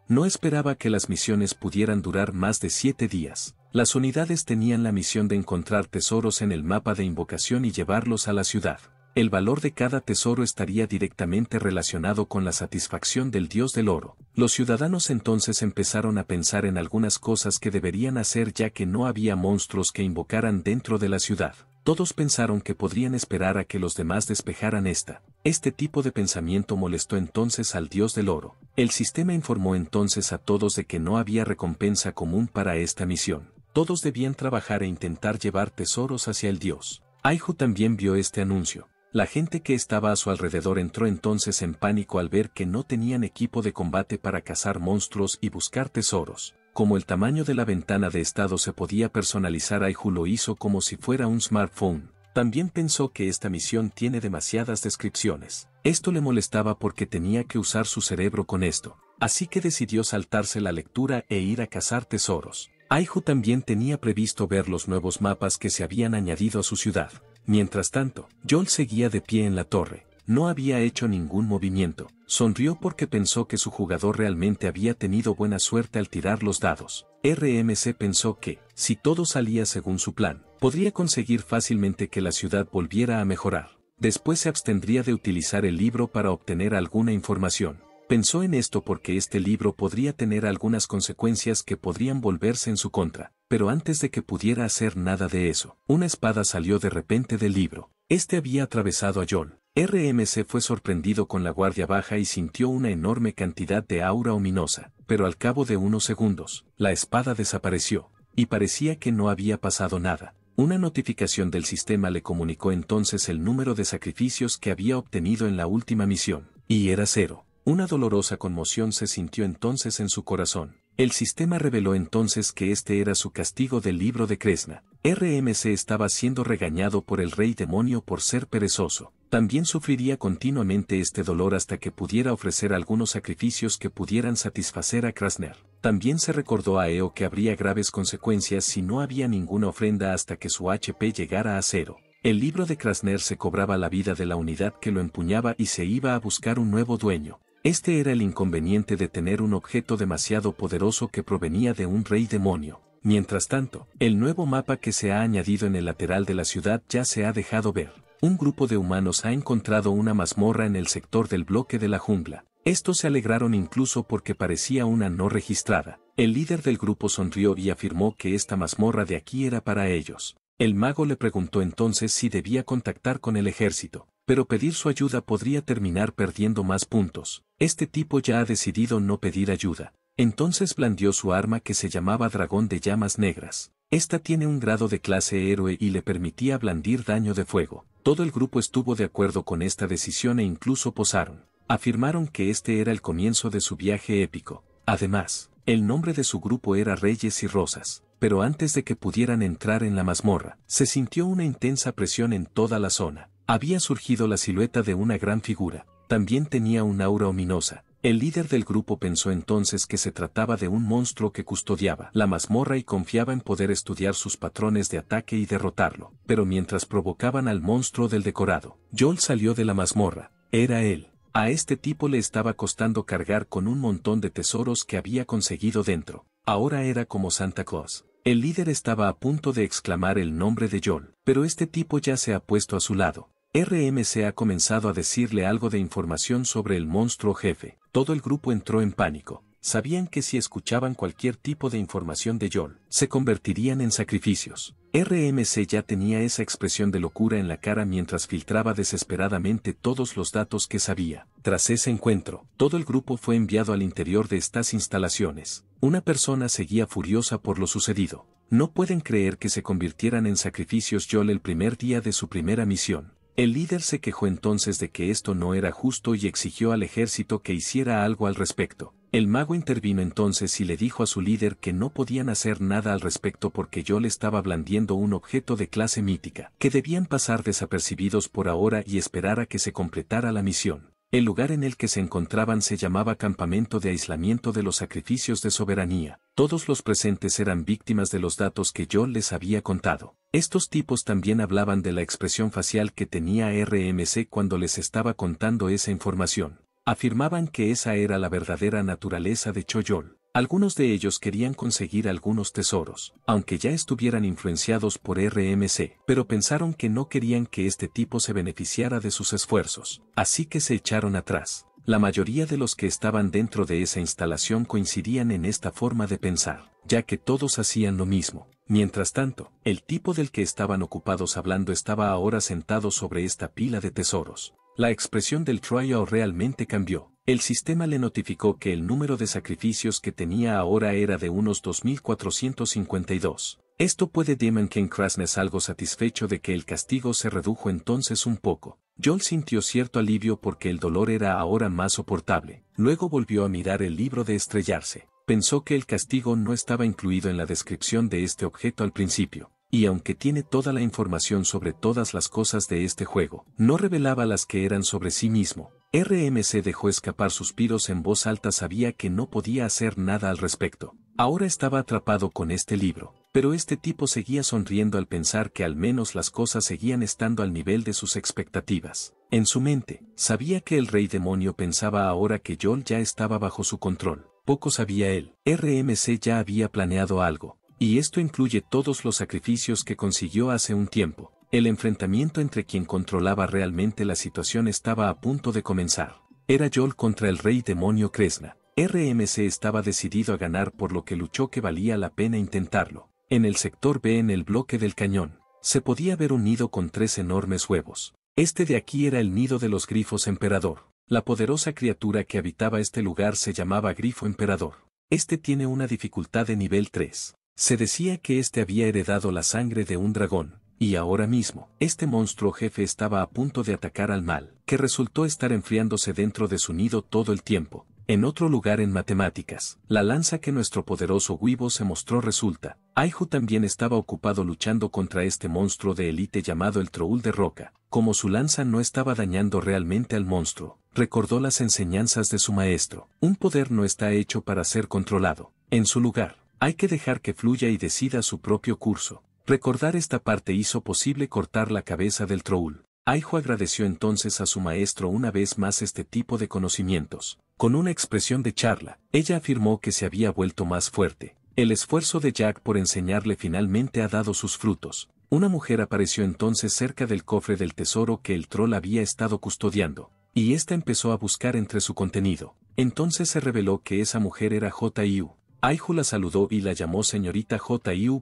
No esperaba que las misiones pudieran durar más de siete días. Las unidades tenían la misión de encontrar tesoros en el mapa de invocación y llevarlos a la ciudad. El valor de cada tesoro estaría directamente relacionado con la satisfacción del dios del oro. Los ciudadanos entonces empezaron a pensar en algunas cosas que deberían hacer ya que no había monstruos que invocaran dentro de la ciudad. Todos pensaron que podrían esperar a que los demás despejaran esta. Este tipo de pensamiento molestó entonces al dios del oro. El sistema informó entonces a todos de que no había recompensa común para esta misión todos debían trabajar e intentar llevar tesoros hacia el Dios. Aiju también vio este anuncio. La gente que estaba a su alrededor entró entonces en pánico al ver que no tenían equipo de combate para cazar monstruos y buscar tesoros. Como el tamaño de la ventana de estado se podía personalizar, Aihu lo hizo como si fuera un smartphone. También pensó que esta misión tiene demasiadas descripciones. Esto le molestaba porque tenía que usar su cerebro con esto. Así que decidió saltarse la lectura e ir a cazar tesoros. Aihu también tenía previsto ver los nuevos mapas que se habían añadido a su ciudad. Mientras tanto, Joel seguía de pie en la torre. No había hecho ningún movimiento. Sonrió porque pensó que su jugador realmente había tenido buena suerte al tirar los dados. RMC pensó que, si todo salía según su plan, podría conseguir fácilmente que la ciudad volviera a mejorar. Después se abstendría de utilizar el libro para obtener alguna información. Pensó en esto porque este libro podría tener algunas consecuencias que podrían volverse en su contra, pero antes de que pudiera hacer nada de eso, una espada salió de repente del libro. Este había atravesado a John. RMC fue sorprendido con la guardia baja y sintió una enorme cantidad de aura ominosa, pero al cabo de unos segundos, la espada desapareció, y parecía que no había pasado nada. Una notificación del sistema le comunicó entonces el número de sacrificios que había obtenido en la última misión, y era cero. Una dolorosa conmoción se sintió entonces en su corazón. El sistema reveló entonces que este era su castigo del libro de Kresna. RMC estaba siendo regañado por el rey demonio por ser perezoso. También sufriría continuamente este dolor hasta que pudiera ofrecer algunos sacrificios que pudieran satisfacer a Krasner. También se recordó a Eo que habría graves consecuencias si no había ninguna ofrenda hasta que su HP llegara a cero. El libro de Krasner se cobraba la vida de la unidad que lo empuñaba y se iba a buscar un nuevo dueño. Este era el inconveniente de tener un objeto demasiado poderoso que provenía de un rey demonio. Mientras tanto, el nuevo mapa que se ha añadido en el lateral de la ciudad ya se ha dejado ver. Un grupo de humanos ha encontrado una mazmorra en el sector del bloque de la jungla. Estos se alegraron incluso porque parecía una no registrada. El líder del grupo sonrió y afirmó que esta mazmorra de aquí era para ellos. El mago le preguntó entonces si debía contactar con el ejército. Pero pedir su ayuda podría terminar perdiendo más puntos. Este tipo ya ha decidido no pedir ayuda. Entonces blandió su arma que se llamaba Dragón de Llamas Negras. Esta tiene un grado de clase héroe y le permitía blandir daño de fuego. Todo el grupo estuvo de acuerdo con esta decisión e incluso posaron. Afirmaron que este era el comienzo de su viaje épico. Además, el nombre de su grupo era Reyes y Rosas. Pero antes de que pudieran entrar en la mazmorra, se sintió una intensa presión en toda la zona. Había surgido la silueta de una gran figura, también tenía un aura ominosa. El líder del grupo pensó entonces que se trataba de un monstruo que custodiaba la mazmorra y confiaba en poder estudiar sus patrones de ataque y derrotarlo, pero mientras provocaban al monstruo del decorado, Joel salió de la mazmorra, era él. A este tipo le estaba costando cargar con un montón de tesoros que había conseguido dentro. Ahora era como Santa Claus. El líder estaba a punto de exclamar el nombre de John, pero este tipo ya se ha puesto a su lado. RMC ha comenzado a decirle algo de información sobre el monstruo jefe. Todo el grupo entró en pánico sabían que si escuchaban cualquier tipo de información de Yol, se convertirían en sacrificios. RMC ya tenía esa expresión de locura en la cara mientras filtraba desesperadamente todos los datos que sabía. Tras ese encuentro, todo el grupo fue enviado al interior de estas instalaciones. Una persona seguía furiosa por lo sucedido. No pueden creer que se convirtieran en sacrificios Yol el primer día de su primera misión. El líder se quejó entonces de que esto no era justo y exigió al ejército que hiciera algo al respecto. El mago intervino entonces y le dijo a su líder que no podían hacer nada al respecto porque yo le estaba blandiendo un objeto de clase mítica, que debían pasar desapercibidos por ahora y esperar a que se completara la misión. El lugar en el que se encontraban se llamaba Campamento de Aislamiento de los Sacrificios de Soberanía. Todos los presentes eran víctimas de los datos que yo les había contado. Estos tipos también hablaban de la expresión facial que tenía RMC cuando les estaba contando esa información. Afirmaban que esa era la verdadera naturaleza de Choyol. Algunos de ellos querían conseguir algunos tesoros, aunque ya estuvieran influenciados por RMC, pero pensaron que no querían que este tipo se beneficiara de sus esfuerzos, así que se echaron atrás. La mayoría de los que estaban dentro de esa instalación coincidían en esta forma de pensar, ya que todos hacían lo mismo. Mientras tanto, el tipo del que estaban ocupados hablando estaba ahora sentado sobre esta pila de tesoros, la expresión del trial realmente cambió. El sistema le notificó que el número de sacrificios que tenía ahora era de unos 2.452. Esto puede que en Krasnes algo satisfecho de que el castigo se redujo entonces un poco. Joel sintió cierto alivio porque el dolor era ahora más soportable. Luego volvió a mirar el libro de estrellarse. Pensó que el castigo no estaba incluido en la descripción de este objeto al principio y aunque tiene toda la información sobre todas las cosas de este juego, no revelaba las que eran sobre sí mismo. RMC dejó escapar suspiros en voz alta sabía que no podía hacer nada al respecto. Ahora estaba atrapado con este libro, pero este tipo seguía sonriendo al pensar que al menos las cosas seguían estando al nivel de sus expectativas. En su mente, sabía que el rey demonio pensaba ahora que Joel ya estaba bajo su control. Poco sabía él. RMC ya había planeado algo, y esto incluye todos los sacrificios que consiguió hace un tiempo. El enfrentamiento entre quien controlaba realmente la situación estaba a punto de comenzar. Era Yol contra el rey demonio Kresna. RMC estaba decidido a ganar por lo que luchó que valía la pena intentarlo. En el sector B en el bloque del cañón, se podía ver un nido con tres enormes huevos. Este de aquí era el nido de los grifos emperador. La poderosa criatura que habitaba este lugar se llamaba grifo emperador. Este tiene una dificultad de nivel 3. Se decía que este había heredado la sangre de un dragón, y ahora mismo, este monstruo jefe estaba a punto de atacar al mal, que resultó estar enfriándose dentro de su nido todo el tiempo. En otro lugar en matemáticas, la lanza que nuestro poderoso Guibo se mostró resulta, Aiju también estaba ocupado luchando contra este monstruo de élite llamado el Troll de Roca, como su lanza no estaba dañando realmente al monstruo, recordó las enseñanzas de su maestro, un poder no está hecho para ser controlado, en su lugar, hay que dejar que fluya y decida su propio curso. Recordar esta parte hizo posible cortar la cabeza del troll. Aijo agradeció entonces a su maestro una vez más este tipo de conocimientos. Con una expresión de charla, ella afirmó que se había vuelto más fuerte. El esfuerzo de Jack por enseñarle finalmente ha dado sus frutos. Una mujer apareció entonces cerca del cofre del tesoro que el troll había estado custodiando, y ésta empezó a buscar entre su contenido. Entonces se reveló que esa mujer era J.I.U., Aihu la saludó y la llamó señorita Hu,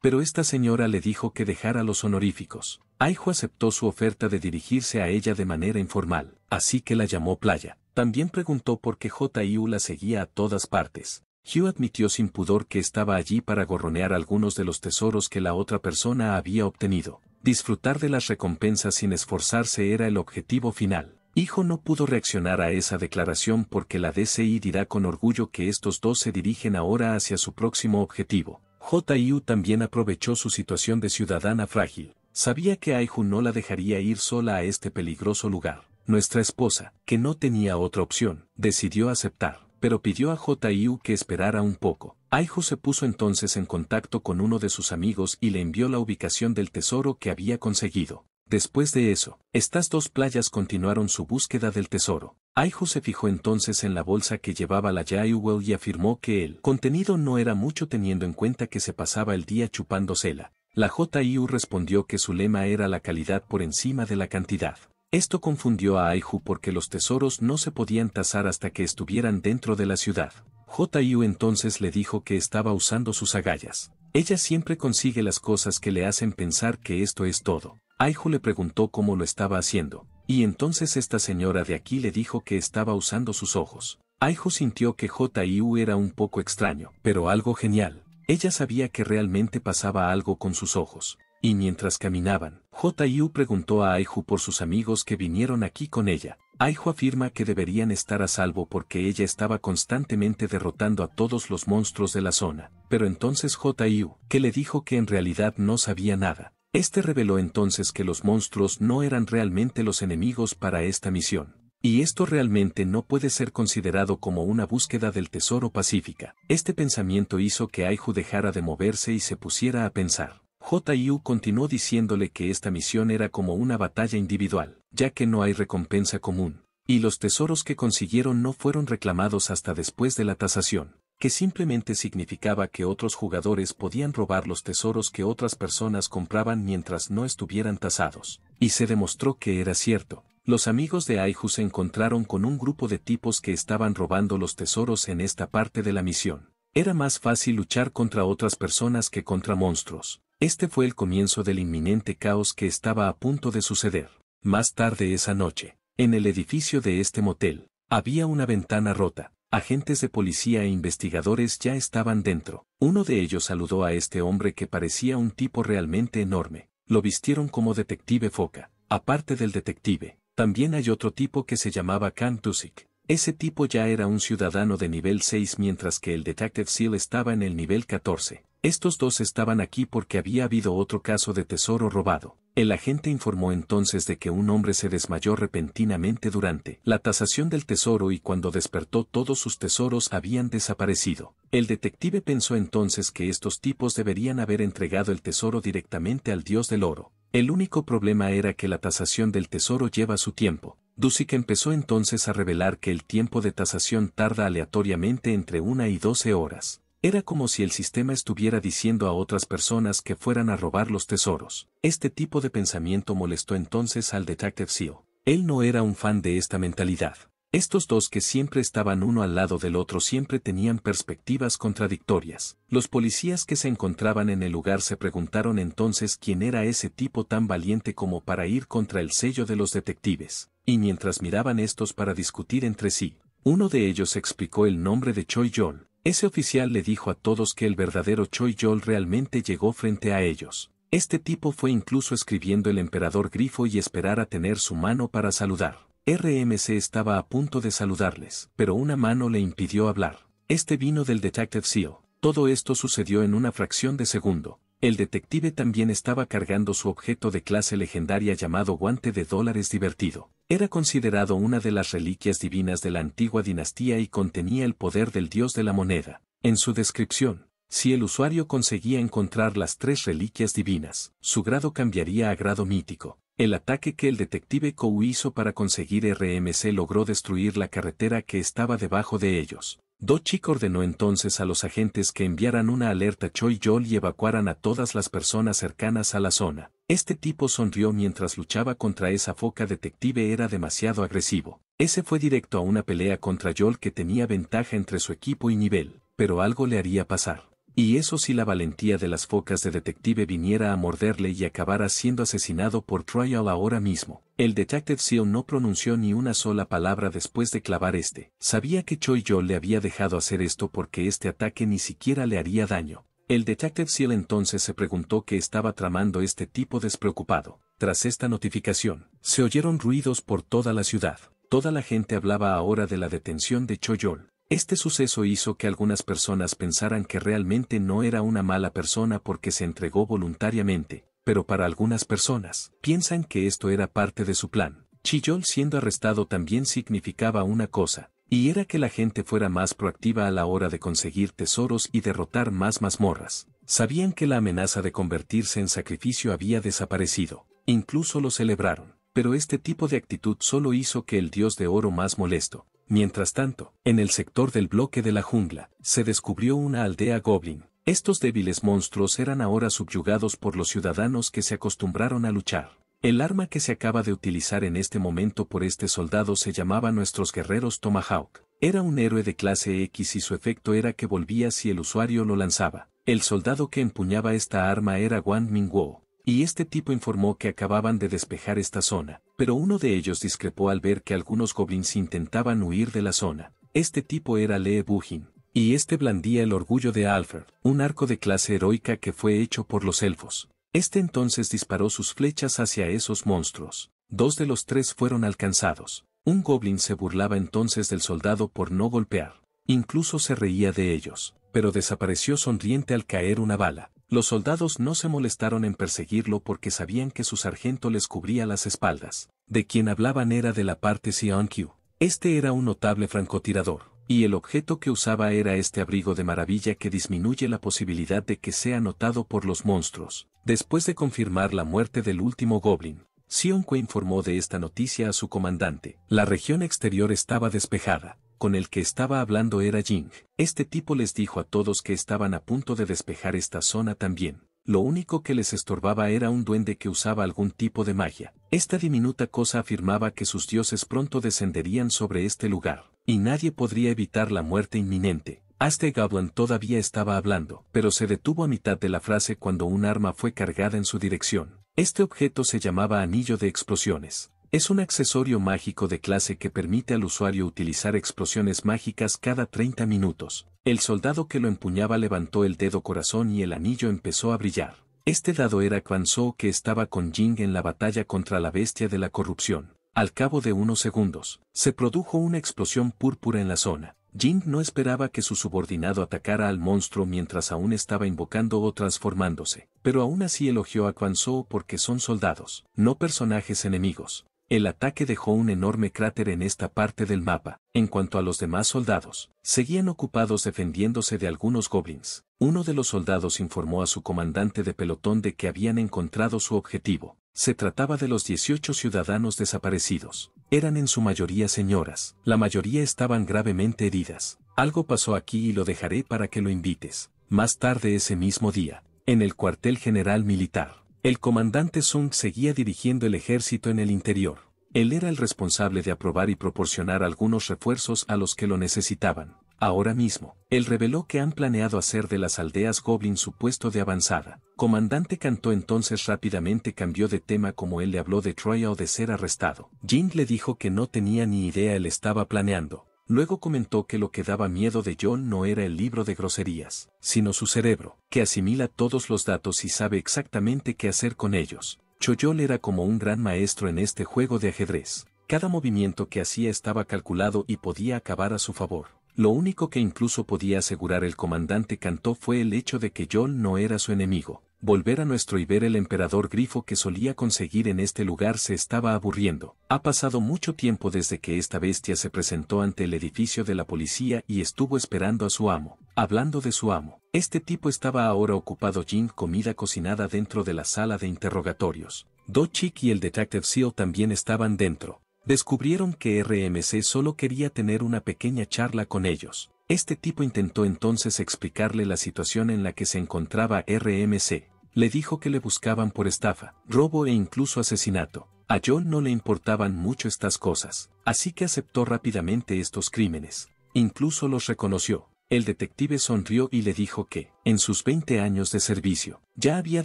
pero esta señora le dijo que dejara los honoríficos. Aihu aceptó su oferta de dirigirse a ella de manera informal, así que la llamó Playa. También preguntó por qué J.I.U. la seguía a todas partes. Hugh admitió sin pudor que estaba allí para gorronear algunos de los tesoros que la otra persona había obtenido. Disfrutar de las recompensas sin esforzarse era el objetivo final. Hijo no pudo reaccionar a esa declaración porque la DCI dirá con orgullo que estos dos se dirigen ahora hacia su próximo objetivo. JIU también aprovechó su situación de ciudadana frágil. Sabía que Aiju no la dejaría ir sola a este peligroso lugar. Nuestra esposa, que no tenía otra opción, decidió aceptar, pero pidió a JIU que esperara un poco. Aiju se puso entonces en contacto con uno de sus amigos y le envió la ubicación del tesoro que había conseguido. Después de eso, estas dos playas continuaron su búsqueda del tesoro. Aiju se fijó entonces en la bolsa que llevaba la Jaiwell y afirmó que el contenido no era mucho teniendo en cuenta que se pasaba el día chupándosela. La JIU respondió que su lema era la calidad por encima de la cantidad. Esto confundió a Aiju porque los tesoros no se podían tasar hasta que estuvieran dentro de la ciudad. JIU entonces le dijo que estaba usando sus agallas. Ella siempre consigue las cosas que le hacen pensar que esto es todo. Aiju le preguntó cómo lo estaba haciendo, y entonces esta señora de aquí le dijo que estaba usando sus ojos. Aijo sintió que J.I.U. era un poco extraño, pero algo genial. Ella sabía que realmente pasaba algo con sus ojos. Y mientras caminaban, J.I.U. preguntó a Aihu por sus amigos que vinieron aquí con ella. Aiju afirma que deberían estar a salvo porque ella estaba constantemente derrotando a todos los monstruos de la zona. Pero entonces J.I.U., que le dijo que en realidad no sabía nada, este reveló entonces que los monstruos no eran realmente los enemigos para esta misión. Y esto realmente no puede ser considerado como una búsqueda del tesoro pacífica. Este pensamiento hizo que Aiju dejara de moverse y se pusiera a pensar. J.I.U. continuó diciéndole que esta misión era como una batalla individual, ya que no hay recompensa común, y los tesoros que consiguieron no fueron reclamados hasta después de la tasación que simplemente significaba que otros jugadores podían robar los tesoros que otras personas compraban mientras no estuvieran tasados. Y se demostró que era cierto. Los amigos de Aiju se encontraron con un grupo de tipos que estaban robando los tesoros en esta parte de la misión. Era más fácil luchar contra otras personas que contra monstruos. Este fue el comienzo del inminente caos que estaba a punto de suceder. Más tarde esa noche, en el edificio de este motel, había una ventana rota, Agentes de policía e investigadores ya estaban dentro. Uno de ellos saludó a este hombre que parecía un tipo realmente enorme. Lo vistieron como detective Foca. Aparte del detective, también hay otro tipo que se llamaba Kantusik. Ese tipo ya era un ciudadano de nivel 6 mientras que el Detective Seal estaba en el nivel 14. Estos dos estaban aquí porque había habido otro caso de tesoro robado. El agente informó entonces de que un hombre se desmayó repentinamente durante la tasación del tesoro y cuando despertó todos sus tesoros habían desaparecido. El detective pensó entonces que estos tipos deberían haber entregado el tesoro directamente al dios del oro. El único problema era que la tasación del tesoro lleva su tiempo. Dusik empezó entonces a revelar que el tiempo de tasación tarda aleatoriamente entre una y doce horas. Era como si el sistema estuviera diciendo a otras personas que fueran a robar los tesoros. Este tipo de pensamiento molestó entonces al Detective Seal. Él no era un fan de esta mentalidad. Estos dos que siempre estaban uno al lado del otro siempre tenían perspectivas contradictorias. Los policías que se encontraban en el lugar se preguntaron entonces quién era ese tipo tan valiente como para ir contra el sello de los detectives. Y mientras miraban estos para discutir entre sí, uno de ellos explicó el nombre de Choi John, ese oficial le dijo a todos que el verdadero Choi Yol realmente llegó frente a ellos. Este tipo fue incluso escribiendo el emperador grifo y esperar a tener su mano para saludar. RMC estaba a punto de saludarles, pero una mano le impidió hablar. Este vino del Detective Seal. Todo esto sucedió en una fracción de segundo. El detective también estaba cargando su objeto de clase legendaria llamado guante de dólares divertido. Era considerado una de las reliquias divinas de la antigua dinastía y contenía el poder del dios de la moneda. En su descripción, si el usuario conseguía encontrar las tres reliquias divinas, su grado cambiaría a grado mítico. El ataque que el detective Kou hizo para conseguir RMC logró destruir la carretera que estaba debajo de ellos, Dochik ordenó entonces a los agentes que enviaran una alerta a Yol y evacuaran a todas las personas cercanas a la zona. Este tipo sonrió mientras luchaba contra esa foca detective era demasiado agresivo. Ese fue directo a una pelea contra Yol que tenía ventaja entre su equipo y nivel, pero algo le haría pasar. Y eso si la valentía de las focas de detective viniera a morderle y acabara siendo asesinado por Trial ahora mismo. El detective Seal no pronunció ni una sola palabra después de clavar este. Sabía que Choi Yo le había dejado hacer esto porque este ataque ni siquiera le haría daño. El detective Seal entonces se preguntó qué estaba tramando este tipo despreocupado. Tras esta notificación, se oyeron ruidos por toda la ciudad. Toda la gente hablaba ahora de la detención de Choyol. Este suceso hizo que algunas personas pensaran que realmente no era una mala persona porque se entregó voluntariamente, pero para algunas personas, piensan que esto era parte de su plan. Chillol siendo arrestado también significaba una cosa, y era que la gente fuera más proactiva a la hora de conseguir tesoros y derrotar más mazmorras. Sabían que la amenaza de convertirse en sacrificio había desaparecido, incluso lo celebraron, pero este tipo de actitud solo hizo que el dios de oro más molesto, Mientras tanto, en el sector del bloque de la jungla, se descubrió una aldea goblin. Estos débiles monstruos eran ahora subyugados por los ciudadanos que se acostumbraron a luchar. El arma que se acaba de utilizar en este momento por este soldado se llamaba Nuestros Guerreros Tomahawk. Era un héroe de clase X y su efecto era que volvía si el usuario lo lanzaba. El soldado que empuñaba esta arma era Wang Mingguo, y este tipo informó que acababan de despejar esta zona, pero uno de ellos discrepó al ver que algunos goblins intentaban huir de la zona. Este tipo era Lee Bugin, y este blandía el orgullo de Alfred, un arco de clase heroica que fue hecho por los elfos. Este entonces disparó sus flechas hacia esos monstruos. Dos de los tres fueron alcanzados. Un goblin se burlaba entonces del soldado por no golpear. Incluso se reía de ellos, pero desapareció sonriente al caer una bala. Los soldados no se molestaron en perseguirlo porque sabían que su sargento les cubría las espaldas. De quien hablaban era de la parte Q. Este era un notable francotirador, y el objeto que usaba era este abrigo de maravilla que disminuye la posibilidad de que sea notado por los monstruos. Después de confirmar la muerte del último goblin, que informó de esta noticia a su comandante. La región exterior estaba despejada, con el que estaba hablando era Jing. Este tipo les dijo a todos que estaban a punto de despejar esta zona también. Lo único que les estorbaba era un duende que usaba algún tipo de magia. Esta diminuta cosa afirmaba que sus dioses pronto descenderían sobre este lugar, y nadie podría evitar la muerte inminente. Aste Goblin todavía estaba hablando, pero se detuvo a mitad de la frase cuando un arma fue cargada en su dirección. Este objeto se llamaba anillo de explosiones. Es un accesorio mágico de clase que permite al usuario utilizar explosiones mágicas cada 30 minutos. El soldado que lo empuñaba levantó el dedo corazón y el anillo empezó a brillar. Este dado era Quan que estaba con Jing en la batalla contra la bestia de la corrupción. Al cabo de unos segundos, se produjo una explosión púrpura en la zona. Jing no esperaba que su subordinado atacara al monstruo mientras aún estaba invocando o transformándose, pero aún así elogió a Quan Soo porque son soldados, no personajes enemigos. El ataque dejó un enorme cráter en esta parte del mapa. En cuanto a los demás soldados, seguían ocupados defendiéndose de algunos goblins. Uno de los soldados informó a su comandante de pelotón de que habían encontrado su objetivo. Se trataba de los 18 ciudadanos desaparecidos. Eran en su mayoría señoras. La mayoría estaban gravemente heridas. Algo pasó aquí y lo dejaré para que lo invites. Más tarde ese mismo día, en el cuartel general militar. El comandante Sung seguía dirigiendo el ejército en el interior. Él era el responsable de aprobar y proporcionar algunos refuerzos a los que lo necesitaban. Ahora mismo, él reveló que han planeado hacer de las aldeas Goblin su puesto de avanzada. Comandante Cantó entonces rápidamente cambió de tema como él le habló de Troya o de ser arrestado. Jin le dijo que no tenía ni idea él estaba planeando, Luego comentó que lo que daba miedo de John no era el libro de groserías, sino su cerebro, que asimila todos los datos y sabe exactamente qué hacer con ellos. Choyol era como un gran maestro en este juego de ajedrez. Cada movimiento que hacía estaba calculado y podía acabar a su favor. Lo único que incluso podía asegurar el comandante Cantó fue el hecho de que John no era su enemigo, volver a nuestro y ver el emperador grifo que solía conseguir en este lugar se estaba aburriendo. Ha pasado mucho tiempo desde que esta bestia se presentó ante el edificio de la policía y estuvo esperando a su amo. Hablando de su amo, este tipo estaba ahora ocupado Jin comida cocinada dentro de la sala de interrogatorios. Do Chick y el Detective Seal también estaban dentro. Descubrieron que RMC solo quería tener una pequeña charla con ellos. Este tipo intentó entonces explicarle la situación en la que se encontraba RMC. Le dijo que le buscaban por estafa, robo e incluso asesinato. A John no le importaban mucho estas cosas, así que aceptó rápidamente estos crímenes. Incluso los reconoció. El detective sonrió y le dijo que, en sus 20 años de servicio, ya había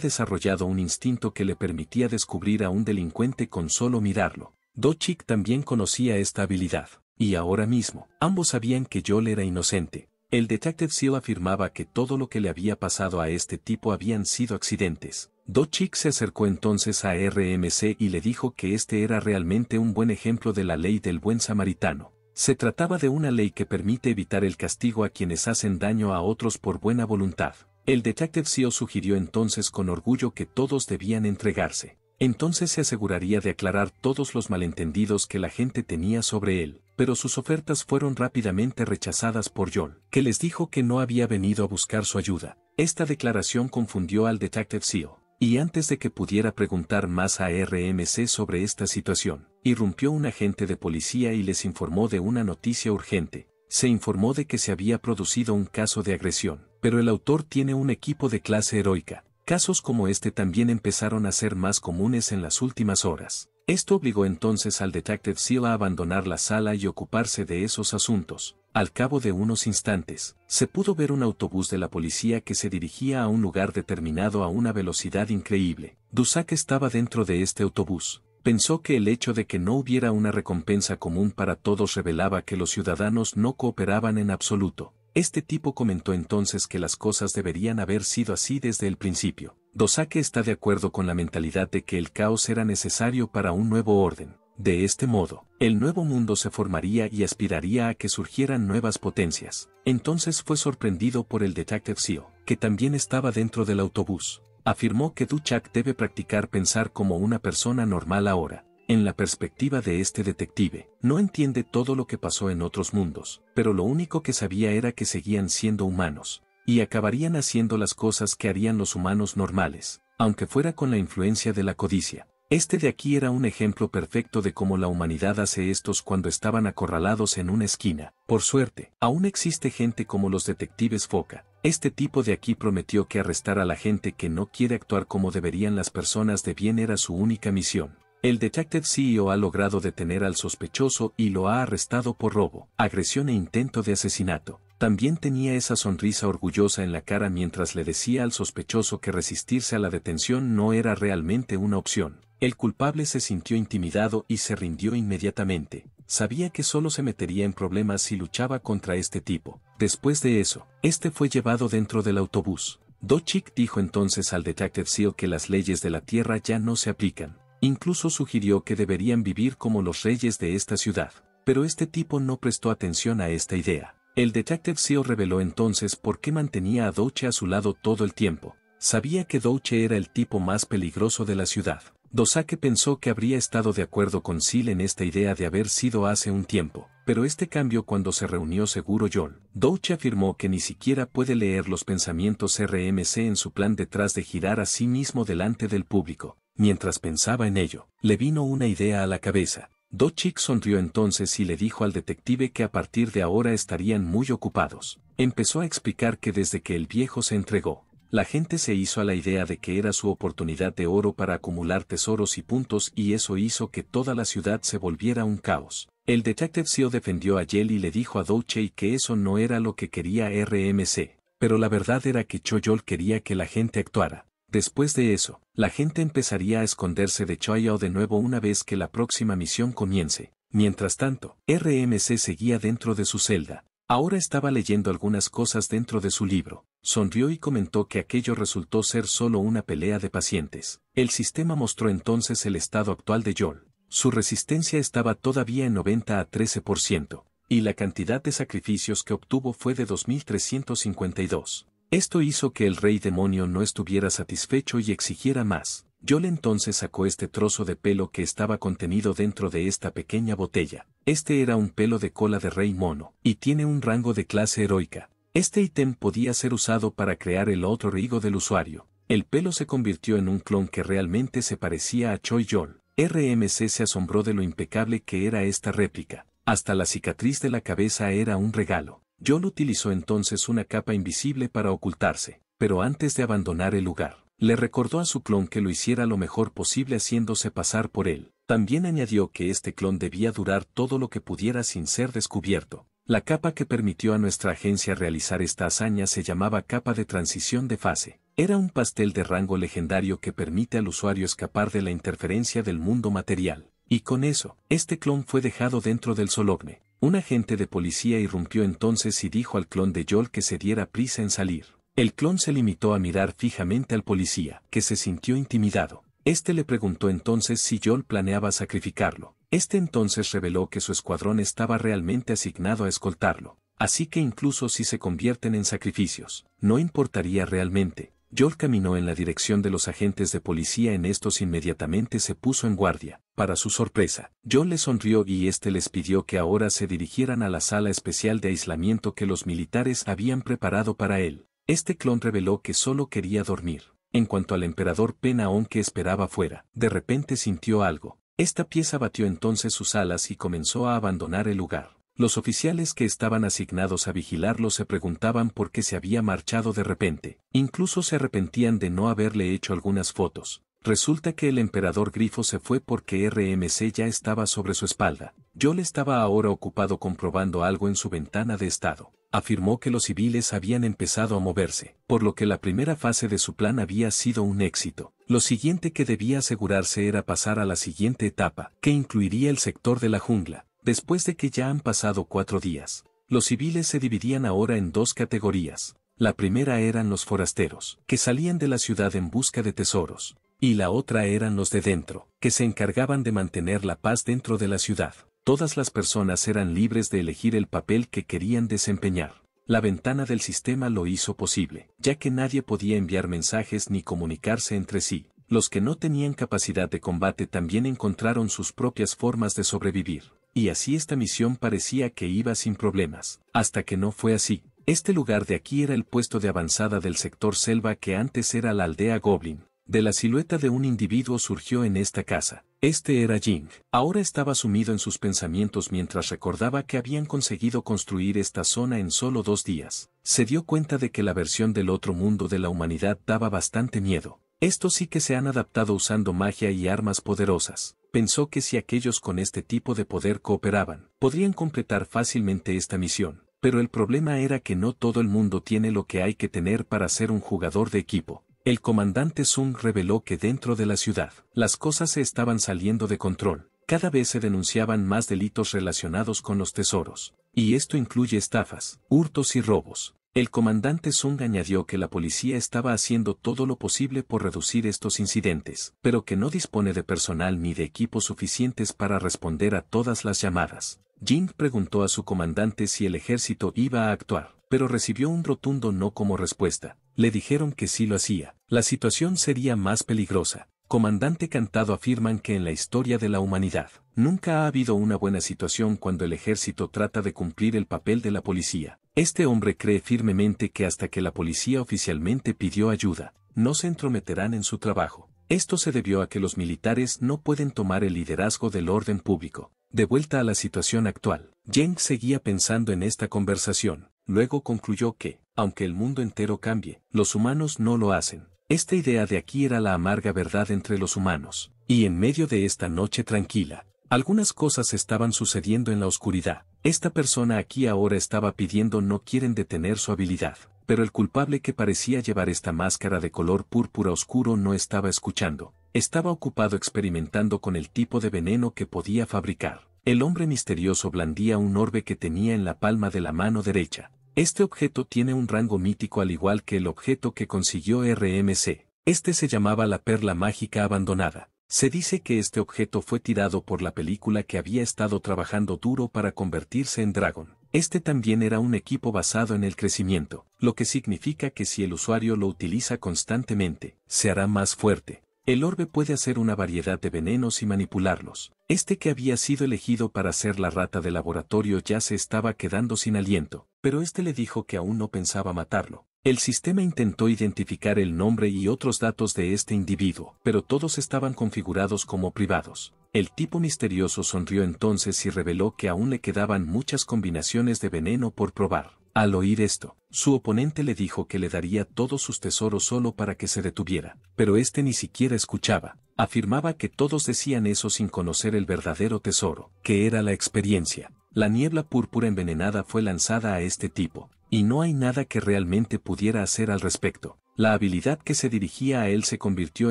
desarrollado un instinto que le permitía descubrir a un delincuente con solo mirarlo. Dochik también conocía esta habilidad. Y ahora mismo, ambos sabían que Joel era inocente. El detective Seal afirmaba que todo lo que le había pasado a este tipo habían sido accidentes. Dochik se acercó entonces a RMC y le dijo que este era realmente un buen ejemplo de la ley del buen samaritano. Se trataba de una ley que permite evitar el castigo a quienes hacen daño a otros por buena voluntad. El detective Seal sugirió entonces con orgullo que todos debían entregarse. Entonces se aseguraría de aclarar todos los malentendidos que la gente tenía sobre él pero sus ofertas fueron rápidamente rechazadas por John, que les dijo que no había venido a buscar su ayuda. Esta declaración confundió al Detective Seal, y antes de que pudiera preguntar más a RMC sobre esta situación, irrumpió un agente de policía y les informó de una noticia urgente. Se informó de que se había producido un caso de agresión, pero el autor tiene un equipo de clase heroica. Casos como este también empezaron a ser más comunes en las últimas horas. Esto obligó entonces al detective Seal a abandonar la sala y ocuparse de esos asuntos. Al cabo de unos instantes, se pudo ver un autobús de la policía que se dirigía a un lugar determinado a una velocidad increíble. Dusak estaba dentro de este autobús. Pensó que el hecho de que no hubiera una recompensa común para todos revelaba que los ciudadanos no cooperaban en absoluto. Este tipo comentó entonces que las cosas deberían haber sido así desde el principio. Dosake está de acuerdo con la mentalidad de que el caos era necesario para un nuevo orden. De este modo, el nuevo mundo se formaría y aspiraría a que surgieran nuevas potencias. Entonces fue sorprendido por el Detective Sio, que también estaba dentro del autobús. Afirmó que Duchak debe practicar pensar como una persona normal ahora, en la perspectiva de este detective, no entiende todo lo que pasó en otros mundos, pero lo único que sabía era que seguían siendo humanos, y acabarían haciendo las cosas que harían los humanos normales, aunque fuera con la influencia de la codicia. Este de aquí era un ejemplo perfecto de cómo la humanidad hace estos cuando estaban acorralados en una esquina. Por suerte, aún existe gente como los detectives Foca. Este tipo de aquí prometió que arrestar a la gente que no quiere actuar como deberían las personas de bien era su única misión. El Detective CEO ha logrado detener al sospechoso y lo ha arrestado por robo, agresión e intento de asesinato. También tenía esa sonrisa orgullosa en la cara mientras le decía al sospechoso que resistirse a la detención no era realmente una opción. El culpable se sintió intimidado y se rindió inmediatamente. Sabía que solo se metería en problemas si luchaba contra este tipo. Después de eso, este fue llevado dentro del autobús. Dochik dijo entonces al Detective CEO que las leyes de la Tierra ya no se aplican Incluso sugirió que deberían vivir como los reyes de esta ciudad, pero este tipo no prestó atención a esta idea. El detective Sio reveló entonces por qué mantenía a Douche a su lado todo el tiempo. Sabía que Douche era el tipo más peligroso de la ciudad. Dosake pensó que habría estado de acuerdo con Seal en esta idea de haber sido hace un tiempo, pero este cambio cuando se reunió seguro John. Douche afirmó que ni siquiera puede leer los pensamientos RMC en su plan detrás de girar a sí mismo delante del público, Mientras pensaba en ello, le vino una idea a la cabeza. Dochik sonrió entonces y le dijo al detective que a partir de ahora estarían muy ocupados. Empezó a explicar que desde que el viejo se entregó, la gente se hizo a la idea de que era su oportunidad de oro para acumular tesoros y puntos y eso hizo que toda la ciudad se volviera un caos. El detective Seo defendió a Yel y le dijo a Che que eso no era lo que quería RMC, pero la verdad era que Choyol quería que la gente actuara. Después de eso, la gente empezaría a esconderse de Choyao de nuevo una vez que la próxima misión comience. Mientras tanto, RMC seguía dentro de su celda. Ahora estaba leyendo algunas cosas dentro de su libro. Sonrió y comentó que aquello resultó ser solo una pelea de pacientes. El sistema mostró entonces el estado actual de Yol. Su resistencia estaba todavía en 90 a 13%, y la cantidad de sacrificios que obtuvo fue de 2.352. Esto hizo que el rey demonio no estuviera satisfecho y exigiera más. Yol entonces sacó este trozo de pelo que estaba contenido dentro de esta pequeña botella. Este era un pelo de cola de rey mono, y tiene un rango de clase heroica. Este ítem podía ser usado para crear el otro rigo del usuario. El pelo se convirtió en un clon que realmente se parecía a Choi Yol. RMC se asombró de lo impecable que era esta réplica. Hasta la cicatriz de la cabeza era un regalo. John utilizó entonces una capa invisible para ocultarse, pero antes de abandonar el lugar, le recordó a su clon que lo hiciera lo mejor posible haciéndose pasar por él. También añadió que este clon debía durar todo lo que pudiera sin ser descubierto. La capa que permitió a nuestra agencia realizar esta hazaña se llamaba capa de transición de fase. Era un pastel de rango legendario que permite al usuario escapar de la interferencia del mundo material. Y con eso, este clon fue dejado dentro del sologne, un agente de policía irrumpió entonces y dijo al clon de Yol que se diera prisa en salir. El clon se limitó a mirar fijamente al policía, que se sintió intimidado. Este le preguntó entonces si Yol planeaba sacrificarlo. Este entonces reveló que su escuadrón estaba realmente asignado a escoltarlo. Así que incluso si se convierten en sacrificios, no importaría realmente, Joel caminó en la dirección de los agentes de policía en estos inmediatamente se puso en guardia. Para su sorpresa, Joel le sonrió y este les pidió que ahora se dirigieran a la sala especial de aislamiento que los militares habían preparado para él. Este clon reveló que solo quería dormir. En cuanto al emperador pena que esperaba fuera, de repente sintió algo. Esta pieza batió entonces sus alas y comenzó a abandonar el lugar. Los oficiales que estaban asignados a vigilarlo se preguntaban por qué se había marchado de repente, incluso se arrepentían de no haberle hecho algunas fotos. Resulta que el emperador Grifo se fue porque RMC ya estaba sobre su espalda. Yo le estaba ahora ocupado comprobando algo en su ventana de estado. Afirmó que los civiles habían empezado a moverse, por lo que la primera fase de su plan había sido un éxito. Lo siguiente que debía asegurarse era pasar a la siguiente etapa, que incluiría el sector de la jungla, Después de que ya han pasado cuatro días, los civiles se dividían ahora en dos categorías. La primera eran los forasteros, que salían de la ciudad en busca de tesoros, y la otra eran los de dentro, que se encargaban de mantener la paz dentro de la ciudad. Todas las personas eran libres de elegir el papel que querían desempeñar. La ventana del sistema lo hizo posible, ya que nadie podía enviar mensajes ni comunicarse entre sí. Los que no tenían capacidad de combate también encontraron sus propias formas de sobrevivir y así esta misión parecía que iba sin problemas, hasta que no fue así. Este lugar de aquí era el puesto de avanzada del sector selva que antes era la aldea Goblin. De la silueta de un individuo surgió en esta casa. Este era Jing. Ahora estaba sumido en sus pensamientos mientras recordaba que habían conseguido construir esta zona en solo dos días. Se dio cuenta de que la versión del otro mundo de la humanidad daba bastante miedo. Estos sí que se han adaptado usando magia y armas poderosas pensó que si aquellos con este tipo de poder cooperaban, podrían completar fácilmente esta misión, pero el problema era que no todo el mundo tiene lo que hay que tener para ser un jugador de equipo. El comandante Sung reveló que dentro de la ciudad, las cosas se estaban saliendo de control, cada vez se denunciaban más delitos relacionados con los tesoros, y esto incluye estafas, hurtos y robos. El comandante Sung añadió que la policía estaba haciendo todo lo posible por reducir estos incidentes, pero que no dispone de personal ni de equipos suficientes para responder a todas las llamadas. Jing preguntó a su comandante si el ejército iba a actuar, pero recibió un rotundo no como respuesta. Le dijeron que sí lo hacía, la situación sería más peligrosa comandante Cantado afirman que en la historia de la humanidad nunca ha habido una buena situación cuando el ejército trata de cumplir el papel de la policía. Este hombre cree firmemente que hasta que la policía oficialmente pidió ayuda, no se entrometerán en su trabajo. Esto se debió a que los militares no pueden tomar el liderazgo del orden público. De vuelta a la situación actual, Jeng seguía pensando en esta conversación. Luego concluyó que, aunque el mundo entero cambie, los humanos no lo hacen. Esta idea de aquí era la amarga verdad entre los humanos, y en medio de esta noche tranquila, algunas cosas estaban sucediendo en la oscuridad. Esta persona aquí ahora estaba pidiendo no quieren detener su habilidad, pero el culpable que parecía llevar esta máscara de color púrpura oscuro no estaba escuchando, estaba ocupado experimentando con el tipo de veneno que podía fabricar. El hombre misterioso blandía un orbe que tenía en la palma de la mano derecha, este objeto tiene un rango mítico al igual que el objeto que consiguió RMC. Este se llamaba la perla mágica abandonada. Se dice que este objeto fue tirado por la película que había estado trabajando duro para convertirse en Dragon. Este también era un equipo basado en el crecimiento, lo que significa que si el usuario lo utiliza constantemente, se hará más fuerte. El orbe puede hacer una variedad de venenos y manipularlos. Este que había sido elegido para ser la rata de laboratorio ya se estaba quedando sin aliento, pero este le dijo que aún no pensaba matarlo. El sistema intentó identificar el nombre y otros datos de este individuo, pero todos estaban configurados como privados. El tipo misterioso sonrió entonces y reveló que aún le quedaban muchas combinaciones de veneno por probar. Al oír esto, su oponente le dijo que le daría todos sus tesoros solo para que se detuviera, pero este ni siquiera escuchaba, afirmaba que todos decían eso sin conocer el verdadero tesoro, que era la experiencia. La niebla púrpura envenenada fue lanzada a este tipo, y no hay nada que realmente pudiera hacer al respecto. La habilidad que se dirigía a él se convirtió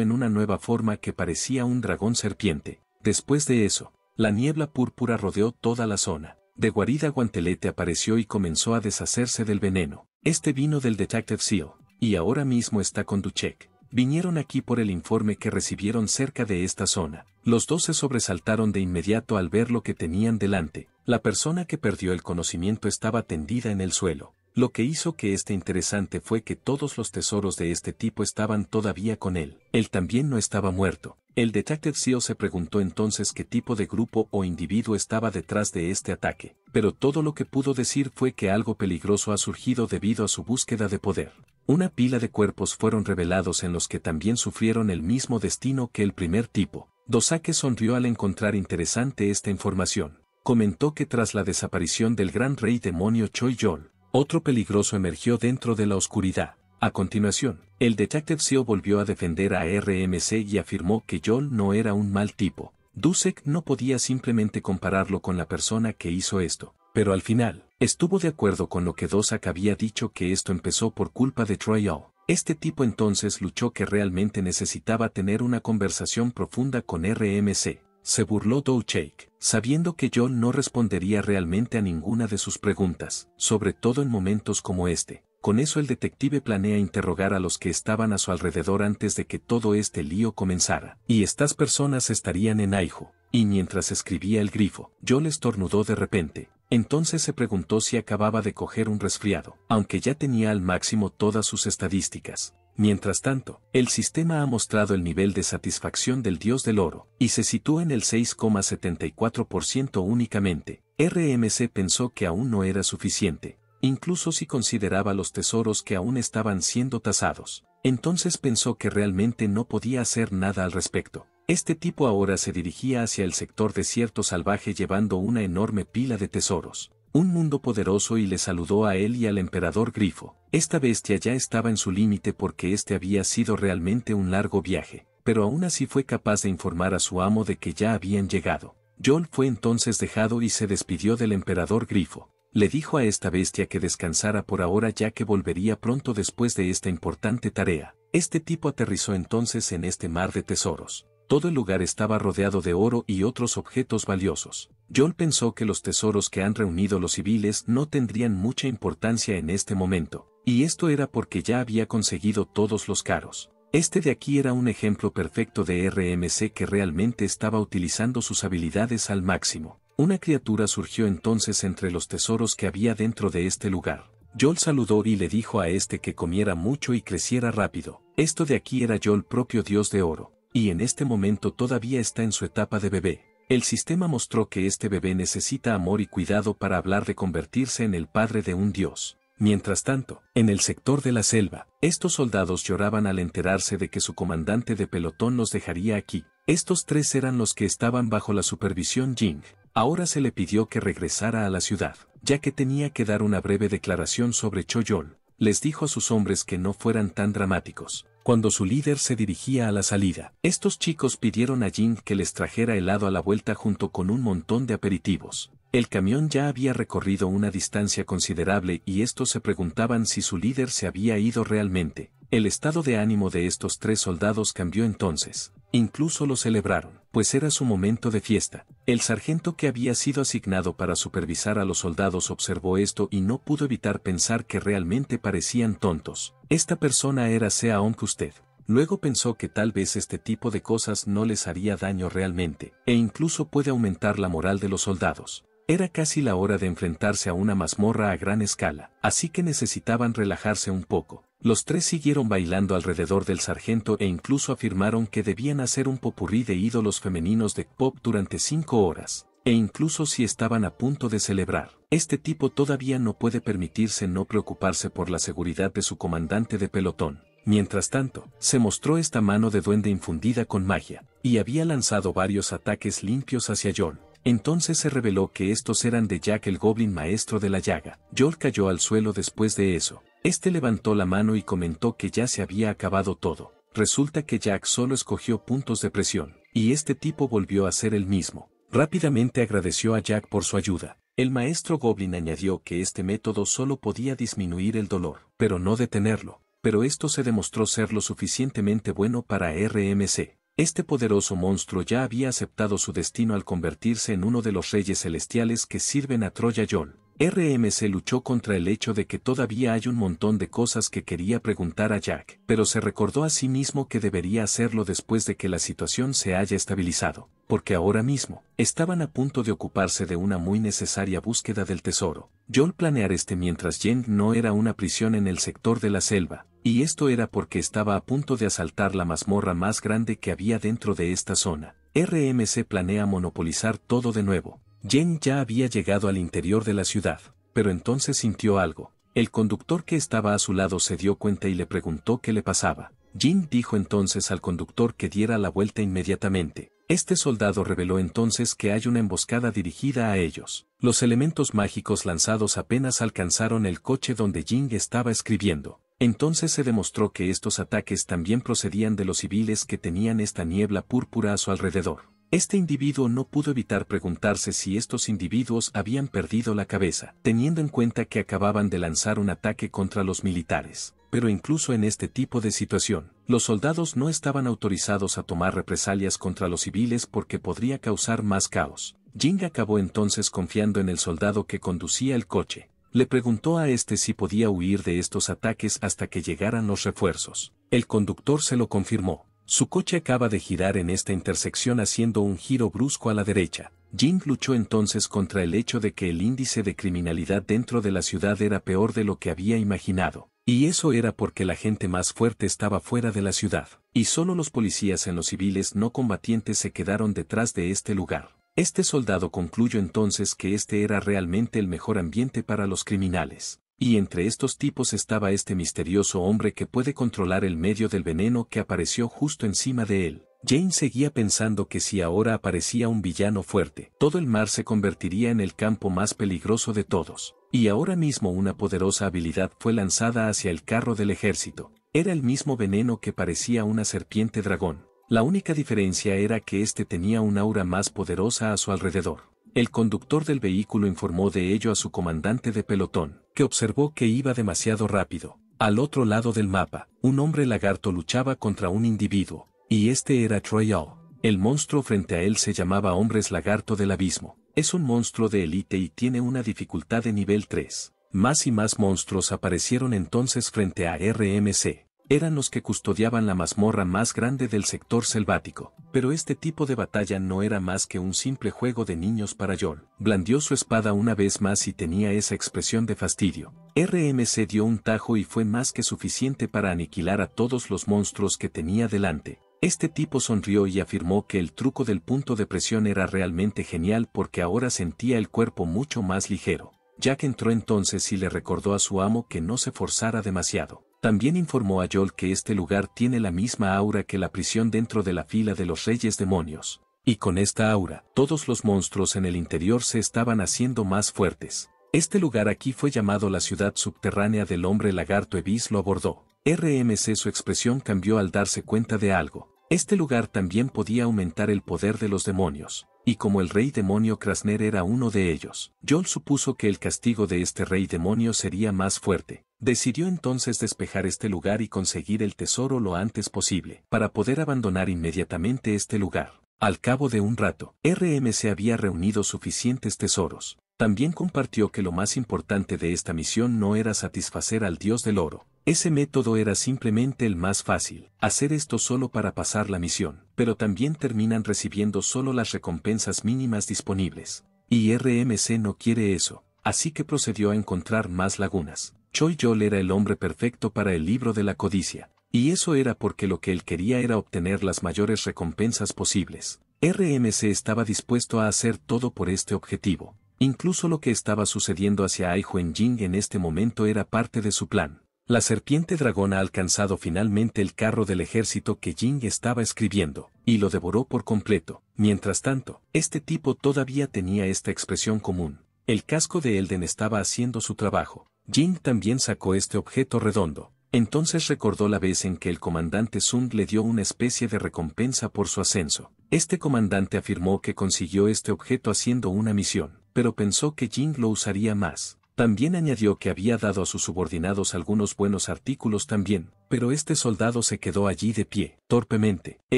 en una nueva forma que parecía un dragón serpiente. Después de eso, la niebla púrpura rodeó toda la zona, de guarida Guantelete apareció y comenzó a deshacerse del veneno. Este vino del Detective Seal, y ahora mismo está con Duchek. Vinieron aquí por el informe que recibieron cerca de esta zona. Los dos se sobresaltaron de inmediato al ver lo que tenían delante. La persona que perdió el conocimiento estaba tendida en el suelo. Lo que hizo que este interesante fue que todos los tesoros de este tipo estaban todavía con él. Él también no estaba muerto. El detective Sio se preguntó entonces qué tipo de grupo o individuo estaba detrás de este ataque, pero todo lo que pudo decir fue que algo peligroso ha surgido debido a su búsqueda de poder. Una pila de cuerpos fueron revelados en los que también sufrieron el mismo destino que el primer tipo. Dosake sonrió al encontrar interesante esta información. Comentó que tras la desaparición del gran rey demonio Choi Yol, otro peligroso emergió dentro de la oscuridad. A continuación, el detective Seo volvió a defender a RMC y afirmó que Joel no era un mal tipo. Dusek no podía simplemente compararlo con la persona que hizo esto, pero al final, estuvo de acuerdo con lo que Dosak había dicho que esto empezó por culpa de Troy Este tipo entonces luchó que realmente necesitaba tener una conversación profunda con RMC se burló Doucheik, sabiendo que John no respondería realmente a ninguna de sus preguntas, sobre todo en momentos como este. Con eso el detective planea interrogar a los que estaban a su alrededor antes de que todo este lío comenzara. Y estas personas estarían en Aijo. Y mientras escribía el grifo, John estornudó de repente. Entonces se preguntó si acababa de coger un resfriado, aunque ya tenía al máximo todas sus estadísticas. Mientras tanto, el sistema ha mostrado el nivel de satisfacción del dios del oro, y se sitúa en el 6,74% únicamente. RMC pensó que aún no era suficiente, incluso si consideraba los tesoros que aún estaban siendo tasados. Entonces pensó que realmente no podía hacer nada al respecto. Este tipo ahora se dirigía hacia el sector desierto salvaje llevando una enorme pila de tesoros un mundo poderoso y le saludó a él y al emperador Grifo. Esta bestia ya estaba en su límite porque este había sido realmente un largo viaje, pero aún así fue capaz de informar a su amo de que ya habían llegado. Yol fue entonces dejado y se despidió del emperador Grifo. Le dijo a esta bestia que descansara por ahora ya que volvería pronto después de esta importante tarea. Este tipo aterrizó entonces en este mar de tesoros. Todo el lugar estaba rodeado de oro y otros objetos valiosos. Joel pensó que los tesoros que han reunido los civiles no tendrían mucha importancia en este momento, y esto era porque ya había conseguido todos los caros. Este de aquí era un ejemplo perfecto de RMC que realmente estaba utilizando sus habilidades al máximo. Una criatura surgió entonces entre los tesoros que había dentro de este lugar. Joel saludó y le dijo a este que comiera mucho y creciera rápido. Esto de aquí era Joel propio dios de oro, y en este momento todavía está en su etapa de bebé. El sistema mostró que este bebé necesita amor y cuidado para hablar de convertirse en el padre de un dios. Mientras tanto, en el sector de la selva, estos soldados lloraban al enterarse de que su comandante de pelotón los dejaría aquí. Estos tres eran los que estaban bajo la supervisión Jing. Ahora se le pidió que regresara a la ciudad, ya que tenía que dar una breve declaración sobre Choyol. Les dijo a sus hombres que no fueran tan dramáticos, cuando su líder se dirigía a la salida. Estos chicos pidieron a Jin que les trajera helado a la vuelta junto con un montón de aperitivos. El camión ya había recorrido una distancia considerable y estos se preguntaban si su líder se había ido realmente. El estado de ánimo de estos tres soldados cambió entonces. Incluso lo celebraron, pues era su momento de fiesta. El sargento que había sido asignado para supervisar a los soldados observó esto y no pudo evitar pensar que realmente parecían tontos. Esta persona era sea aunque usted. Luego pensó que tal vez este tipo de cosas no les haría daño realmente, e incluso puede aumentar la moral de los soldados. Era casi la hora de enfrentarse a una mazmorra a gran escala, así que necesitaban relajarse un poco. Los tres siguieron bailando alrededor del sargento e incluso afirmaron que debían hacer un popurrí de ídolos femeninos de pop durante cinco horas, e incluso si estaban a punto de celebrar. Este tipo todavía no puede permitirse no preocuparse por la seguridad de su comandante de pelotón. Mientras tanto, se mostró esta mano de duende infundida con magia, y había lanzado varios ataques limpios hacia John, entonces se reveló que estos eran de Jack el Goblin maestro de la llaga. Joel cayó al suelo después de eso. Este levantó la mano y comentó que ya se había acabado todo. Resulta que Jack solo escogió puntos de presión, y este tipo volvió a ser el mismo. Rápidamente agradeció a Jack por su ayuda. El maestro Goblin añadió que este método solo podía disminuir el dolor, pero no detenerlo, pero esto se demostró ser lo suficientemente bueno para RMC. Este poderoso monstruo ya había aceptado su destino al convertirse en uno de los reyes celestiales que sirven a Troya Yol. RMC luchó contra el hecho de que todavía hay un montón de cosas que quería preguntar a Jack, pero se recordó a sí mismo que debería hacerlo después de que la situación se haya estabilizado, porque ahora mismo, estaban a punto de ocuparse de una muy necesaria búsqueda del tesoro. Joel planear este mientras Jen no era una prisión en el sector de la selva, y esto era porque estaba a punto de asaltar la mazmorra más grande que había dentro de esta zona. RMC planea monopolizar todo de nuevo, jing ya había llegado al interior de la ciudad, pero entonces sintió algo. El conductor que estaba a su lado se dio cuenta y le preguntó qué le pasaba. Jin dijo entonces al conductor que diera la vuelta inmediatamente. Este soldado reveló entonces que hay una emboscada dirigida a ellos. Los elementos mágicos lanzados apenas alcanzaron el coche donde Jing estaba escribiendo. Entonces se demostró que estos ataques también procedían de los civiles que tenían esta niebla púrpura a su alrededor. Este individuo no pudo evitar preguntarse si estos individuos habían perdido la cabeza, teniendo en cuenta que acababan de lanzar un ataque contra los militares. Pero incluso en este tipo de situación, los soldados no estaban autorizados a tomar represalias contra los civiles porque podría causar más caos. Jing acabó entonces confiando en el soldado que conducía el coche. Le preguntó a este si podía huir de estos ataques hasta que llegaran los refuerzos. El conductor se lo confirmó. Su coche acaba de girar en esta intersección haciendo un giro brusco a la derecha. Jing luchó entonces contra el hecho de que el índice de criminalidad dentro de la ciudad era peor de lo que había imaginado, y eso era porque la gente más fuerte estaba fuera de la ciudad, y solo los policías en los civiles no combatientes se quedaron detrás de este lugar. Este soldado concluyó entonces que este era realmente el mejor ambiente para los criminales. Y entre estos tipos estaba este misterioso hombre que puede controlar el medio del veneno que apareció justo encima de él. Jane seguía pensando que si ahora aparecía un villano fuerte, todo el mar se convertiría en el campo más peligroso de todos. Y ahora mismo una poderosa habilidad fue lanzada hacia el carro del ejército. Era el mismo veneno que parecía una serpiente dragón. La única diferencia era que este tenía un aura más poderosa a su alrededor. El conductor del vehículo informó de ello a su comandante de pelotón, que observó que iba demasiado rápido. Al otro lado del mapa, un hombre lagarto luchaba contra un individuo, y este era Troyal. El monstruo frente a él se llamaba Hombres Lagarto del Abismo. Es un monstruo de élite y tiene una dificultad de nivel 3. Más y más monstruos aparecieron entonces frente a RMC eran los que custodiaban la mazmorra más grande del sector selvático, pero este tipo de batalla no era más que un simple juego de niños para John. Blandió su espada una vez más y tenía esa expresión de fastidio. RMC dio un tajo y fue más que suficiente para aniquilar a todos los monstruos que tenía delante. Este tipo sonrió y afirmó que el truco del punto de presión era realmente genial porque ahora sentía el cuerpo mucho más ligero. Jack entró entonces y le recordó a su amo que no se forzara demasiado. También informó a Yol que este lugar tiene la misma aura que la prisión dentro de la fila de los reyes demonios. Y con esta aura, todos los monstruos en el interior se estaban haciendo más fuertes. Este lugar aquí fue llamado la ciudad subterránea del hombre lagarto Evis lo abordó. RMC su expresión cambió al darse cuenta de algo. Este lugar también podía aumentar el poder de los demonios. Y como el rey demonio Krasner era uno de ellos, Yol supuso que el castigo de este rey demonio sería más fuerte. Decidió entonces despejar este lugar y conseguir el tesoro lo antes posible, para poder abandonar inmediatamente este lugar. Al cabo de un rato, RM había reunido suficientes tesoros. También compartió que lo más importante de esta misión no era satisfacer al dios del oro. Ese método era simplemente el más fácil, hacer esto solo para pasar la misión, pero también terminan recibiendo solo las recompensas mínimas disponibles. Y RMC no quiere eso, así que procedió a encontrar más lagunas. Choi Yol era el hombre perfecto para el libro de la codicia, y eso era porque lo que él quería era obtener las mayores recompensas posibles. RMC estaba dispuesto a hacer todo por este objetivo. Incluso lo que estaba sucediendo hacia Ai Jing en este momento era parte de su plan. La serpiente dragón ha alcanzado finalmente el carro del ejército que Jing estaba escribiendo, y lo devoró por completo. Mientras tanto, este tipo todavía tenía esta expresión común. El casco de Elden estaba haciendo su trabajo, Jing también sacó este objeto redondo. Entonces recordó la vez en que el comandante Sung le dio una especie de recompensa por su ascenso. Este comandante afirmó que consiguió este objeto haciendo una misión, pero pensó que Jing lo usaría más. También añadió que había dado a sus subordinados algunos buenos artículos también, pero este soldado se quedó allí de pie, torpemente, e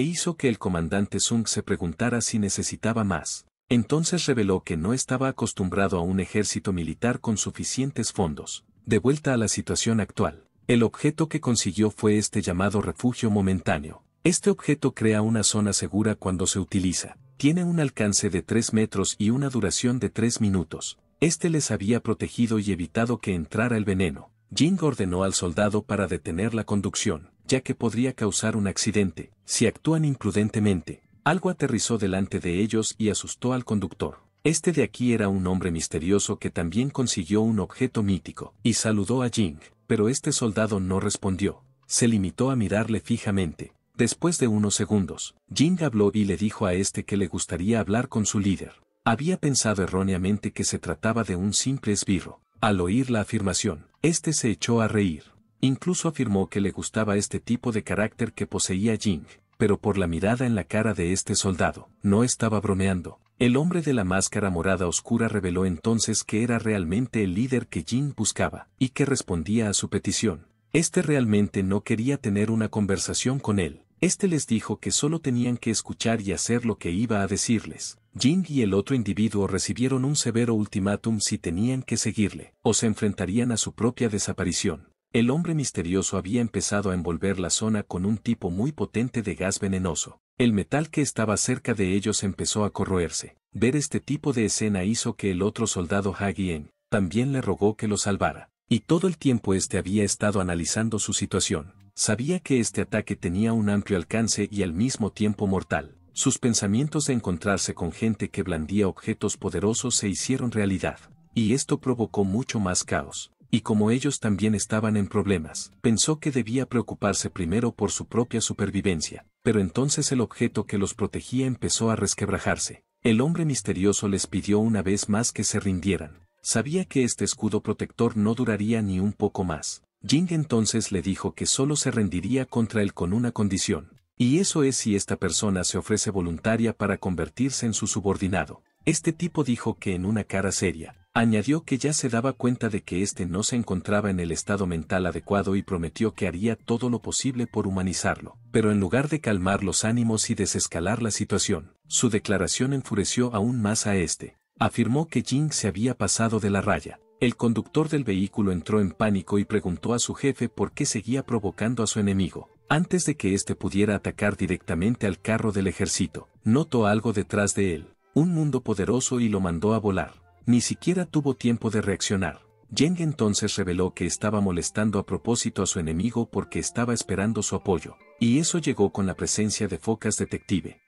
hizo que el comandante Sung se preguntara si necesitaba más. Entonces reveló que no estaba acostumbrado a un ejército militar con suficientes fondos. De vuelta a la situación actual, el objeto que consiguió fue este llamado refugio momentáneo. Este objeto crea una zona segura cuando se utiliza. Tiene un alcance de 3 metros y una duración de 3 minutos. Este les había protegido y evitado que entrara el veneno. Jing ordenó al soldado para detener la conducción, ya que podría causar un accidente, si actúan imprudentemente, algo aterrizó delante de ellos y asustó al conductor. Este de aquí era un hombre misterioso que también consiguió un objeto mítico, y saludó a Jing, pero este soldado no respondió. Se limitó a mirarle fijamente. Después de unos segundos, Jing habló y le dijo a este que le gustaría hablar con su líder. Había pensado erróneamente que se trataba de un simple esbirro. Al oír la afirmación, este se echó a reír. Incluso afirmó que le gustaba este tipo de carácter que poseía Jing, pero por la mirada en la cara de este soldado, no estaba bromeando. El hombre de la máscara morada oscura reveló entonces que era realmente el líder que Jin buscaba, y que respondía a su petición. Este realmente no quería tener una conversación con él. Este les dijo que solo tenían que escuchar y hacer lo que iba a decirles. Jin y el otro individuo recibieron un severo ultimátum si tenían que seguirle, o se enfrentarían a su propia desaparición. El hombre misterioso había empezado a envolver la zona con un tipo muy potente de gas venenoso. El metal que estaba cerca de ellos empezó a corroerse. Ver este tipo de escena hizo que el otro soldado Hagien también le rogó que lo salvara. Y todo el tiempo este había estado analizando su situación. Sabía que este ataque tenía un amplio alcance y al mismo tiempo mortal. Sus pensamientos de encontrarse con gente que blandía objetos poderosos se hicieron realidad. Y esto provocó mucho más caos y como ellos también estaban en problemas, pensó que debía preocuparse primero por su propia supervivencia, pero entonces el objeto que los protegía empezó a resquebrajarse. El hombre misterioso les pidió una vez más que se rindieran. Sabía que este escudo protector no duraría ni un poco más. Jing entonces le dijo que solo se rendiría contra él con una condición. Y eso es si esta persona se ofrece voluntaria para convertirse en su subordinado. Este tipo dijo que en una cara seria, Añadió que ya se daba cuenta de que éste no se encontraba en el estado mental adecuado y prometió que haría todo lo posible por humanizarlo. Pero en lugar de calmar los ánimos y desescalar la situación, su declaración enfureció aún más a este. Afirmó que Jing se había pasado de la raya. El conductor del vehículo entró en pánico y preguntó a su jefe por qué seguía provocando a su enemigo. Antes de que éste pudiera atacar directamente al carro del ejército, notó algo detrás de él, un mundo poderoso y lo mandó a volar. Ni siquiera tuvo tiempo de reaccionar. Jeng entonces reveló que estaba molestando a propósito a su enemigo porque estaba esperando su apoyo, y eso llegó con la presencia de Focas Detective.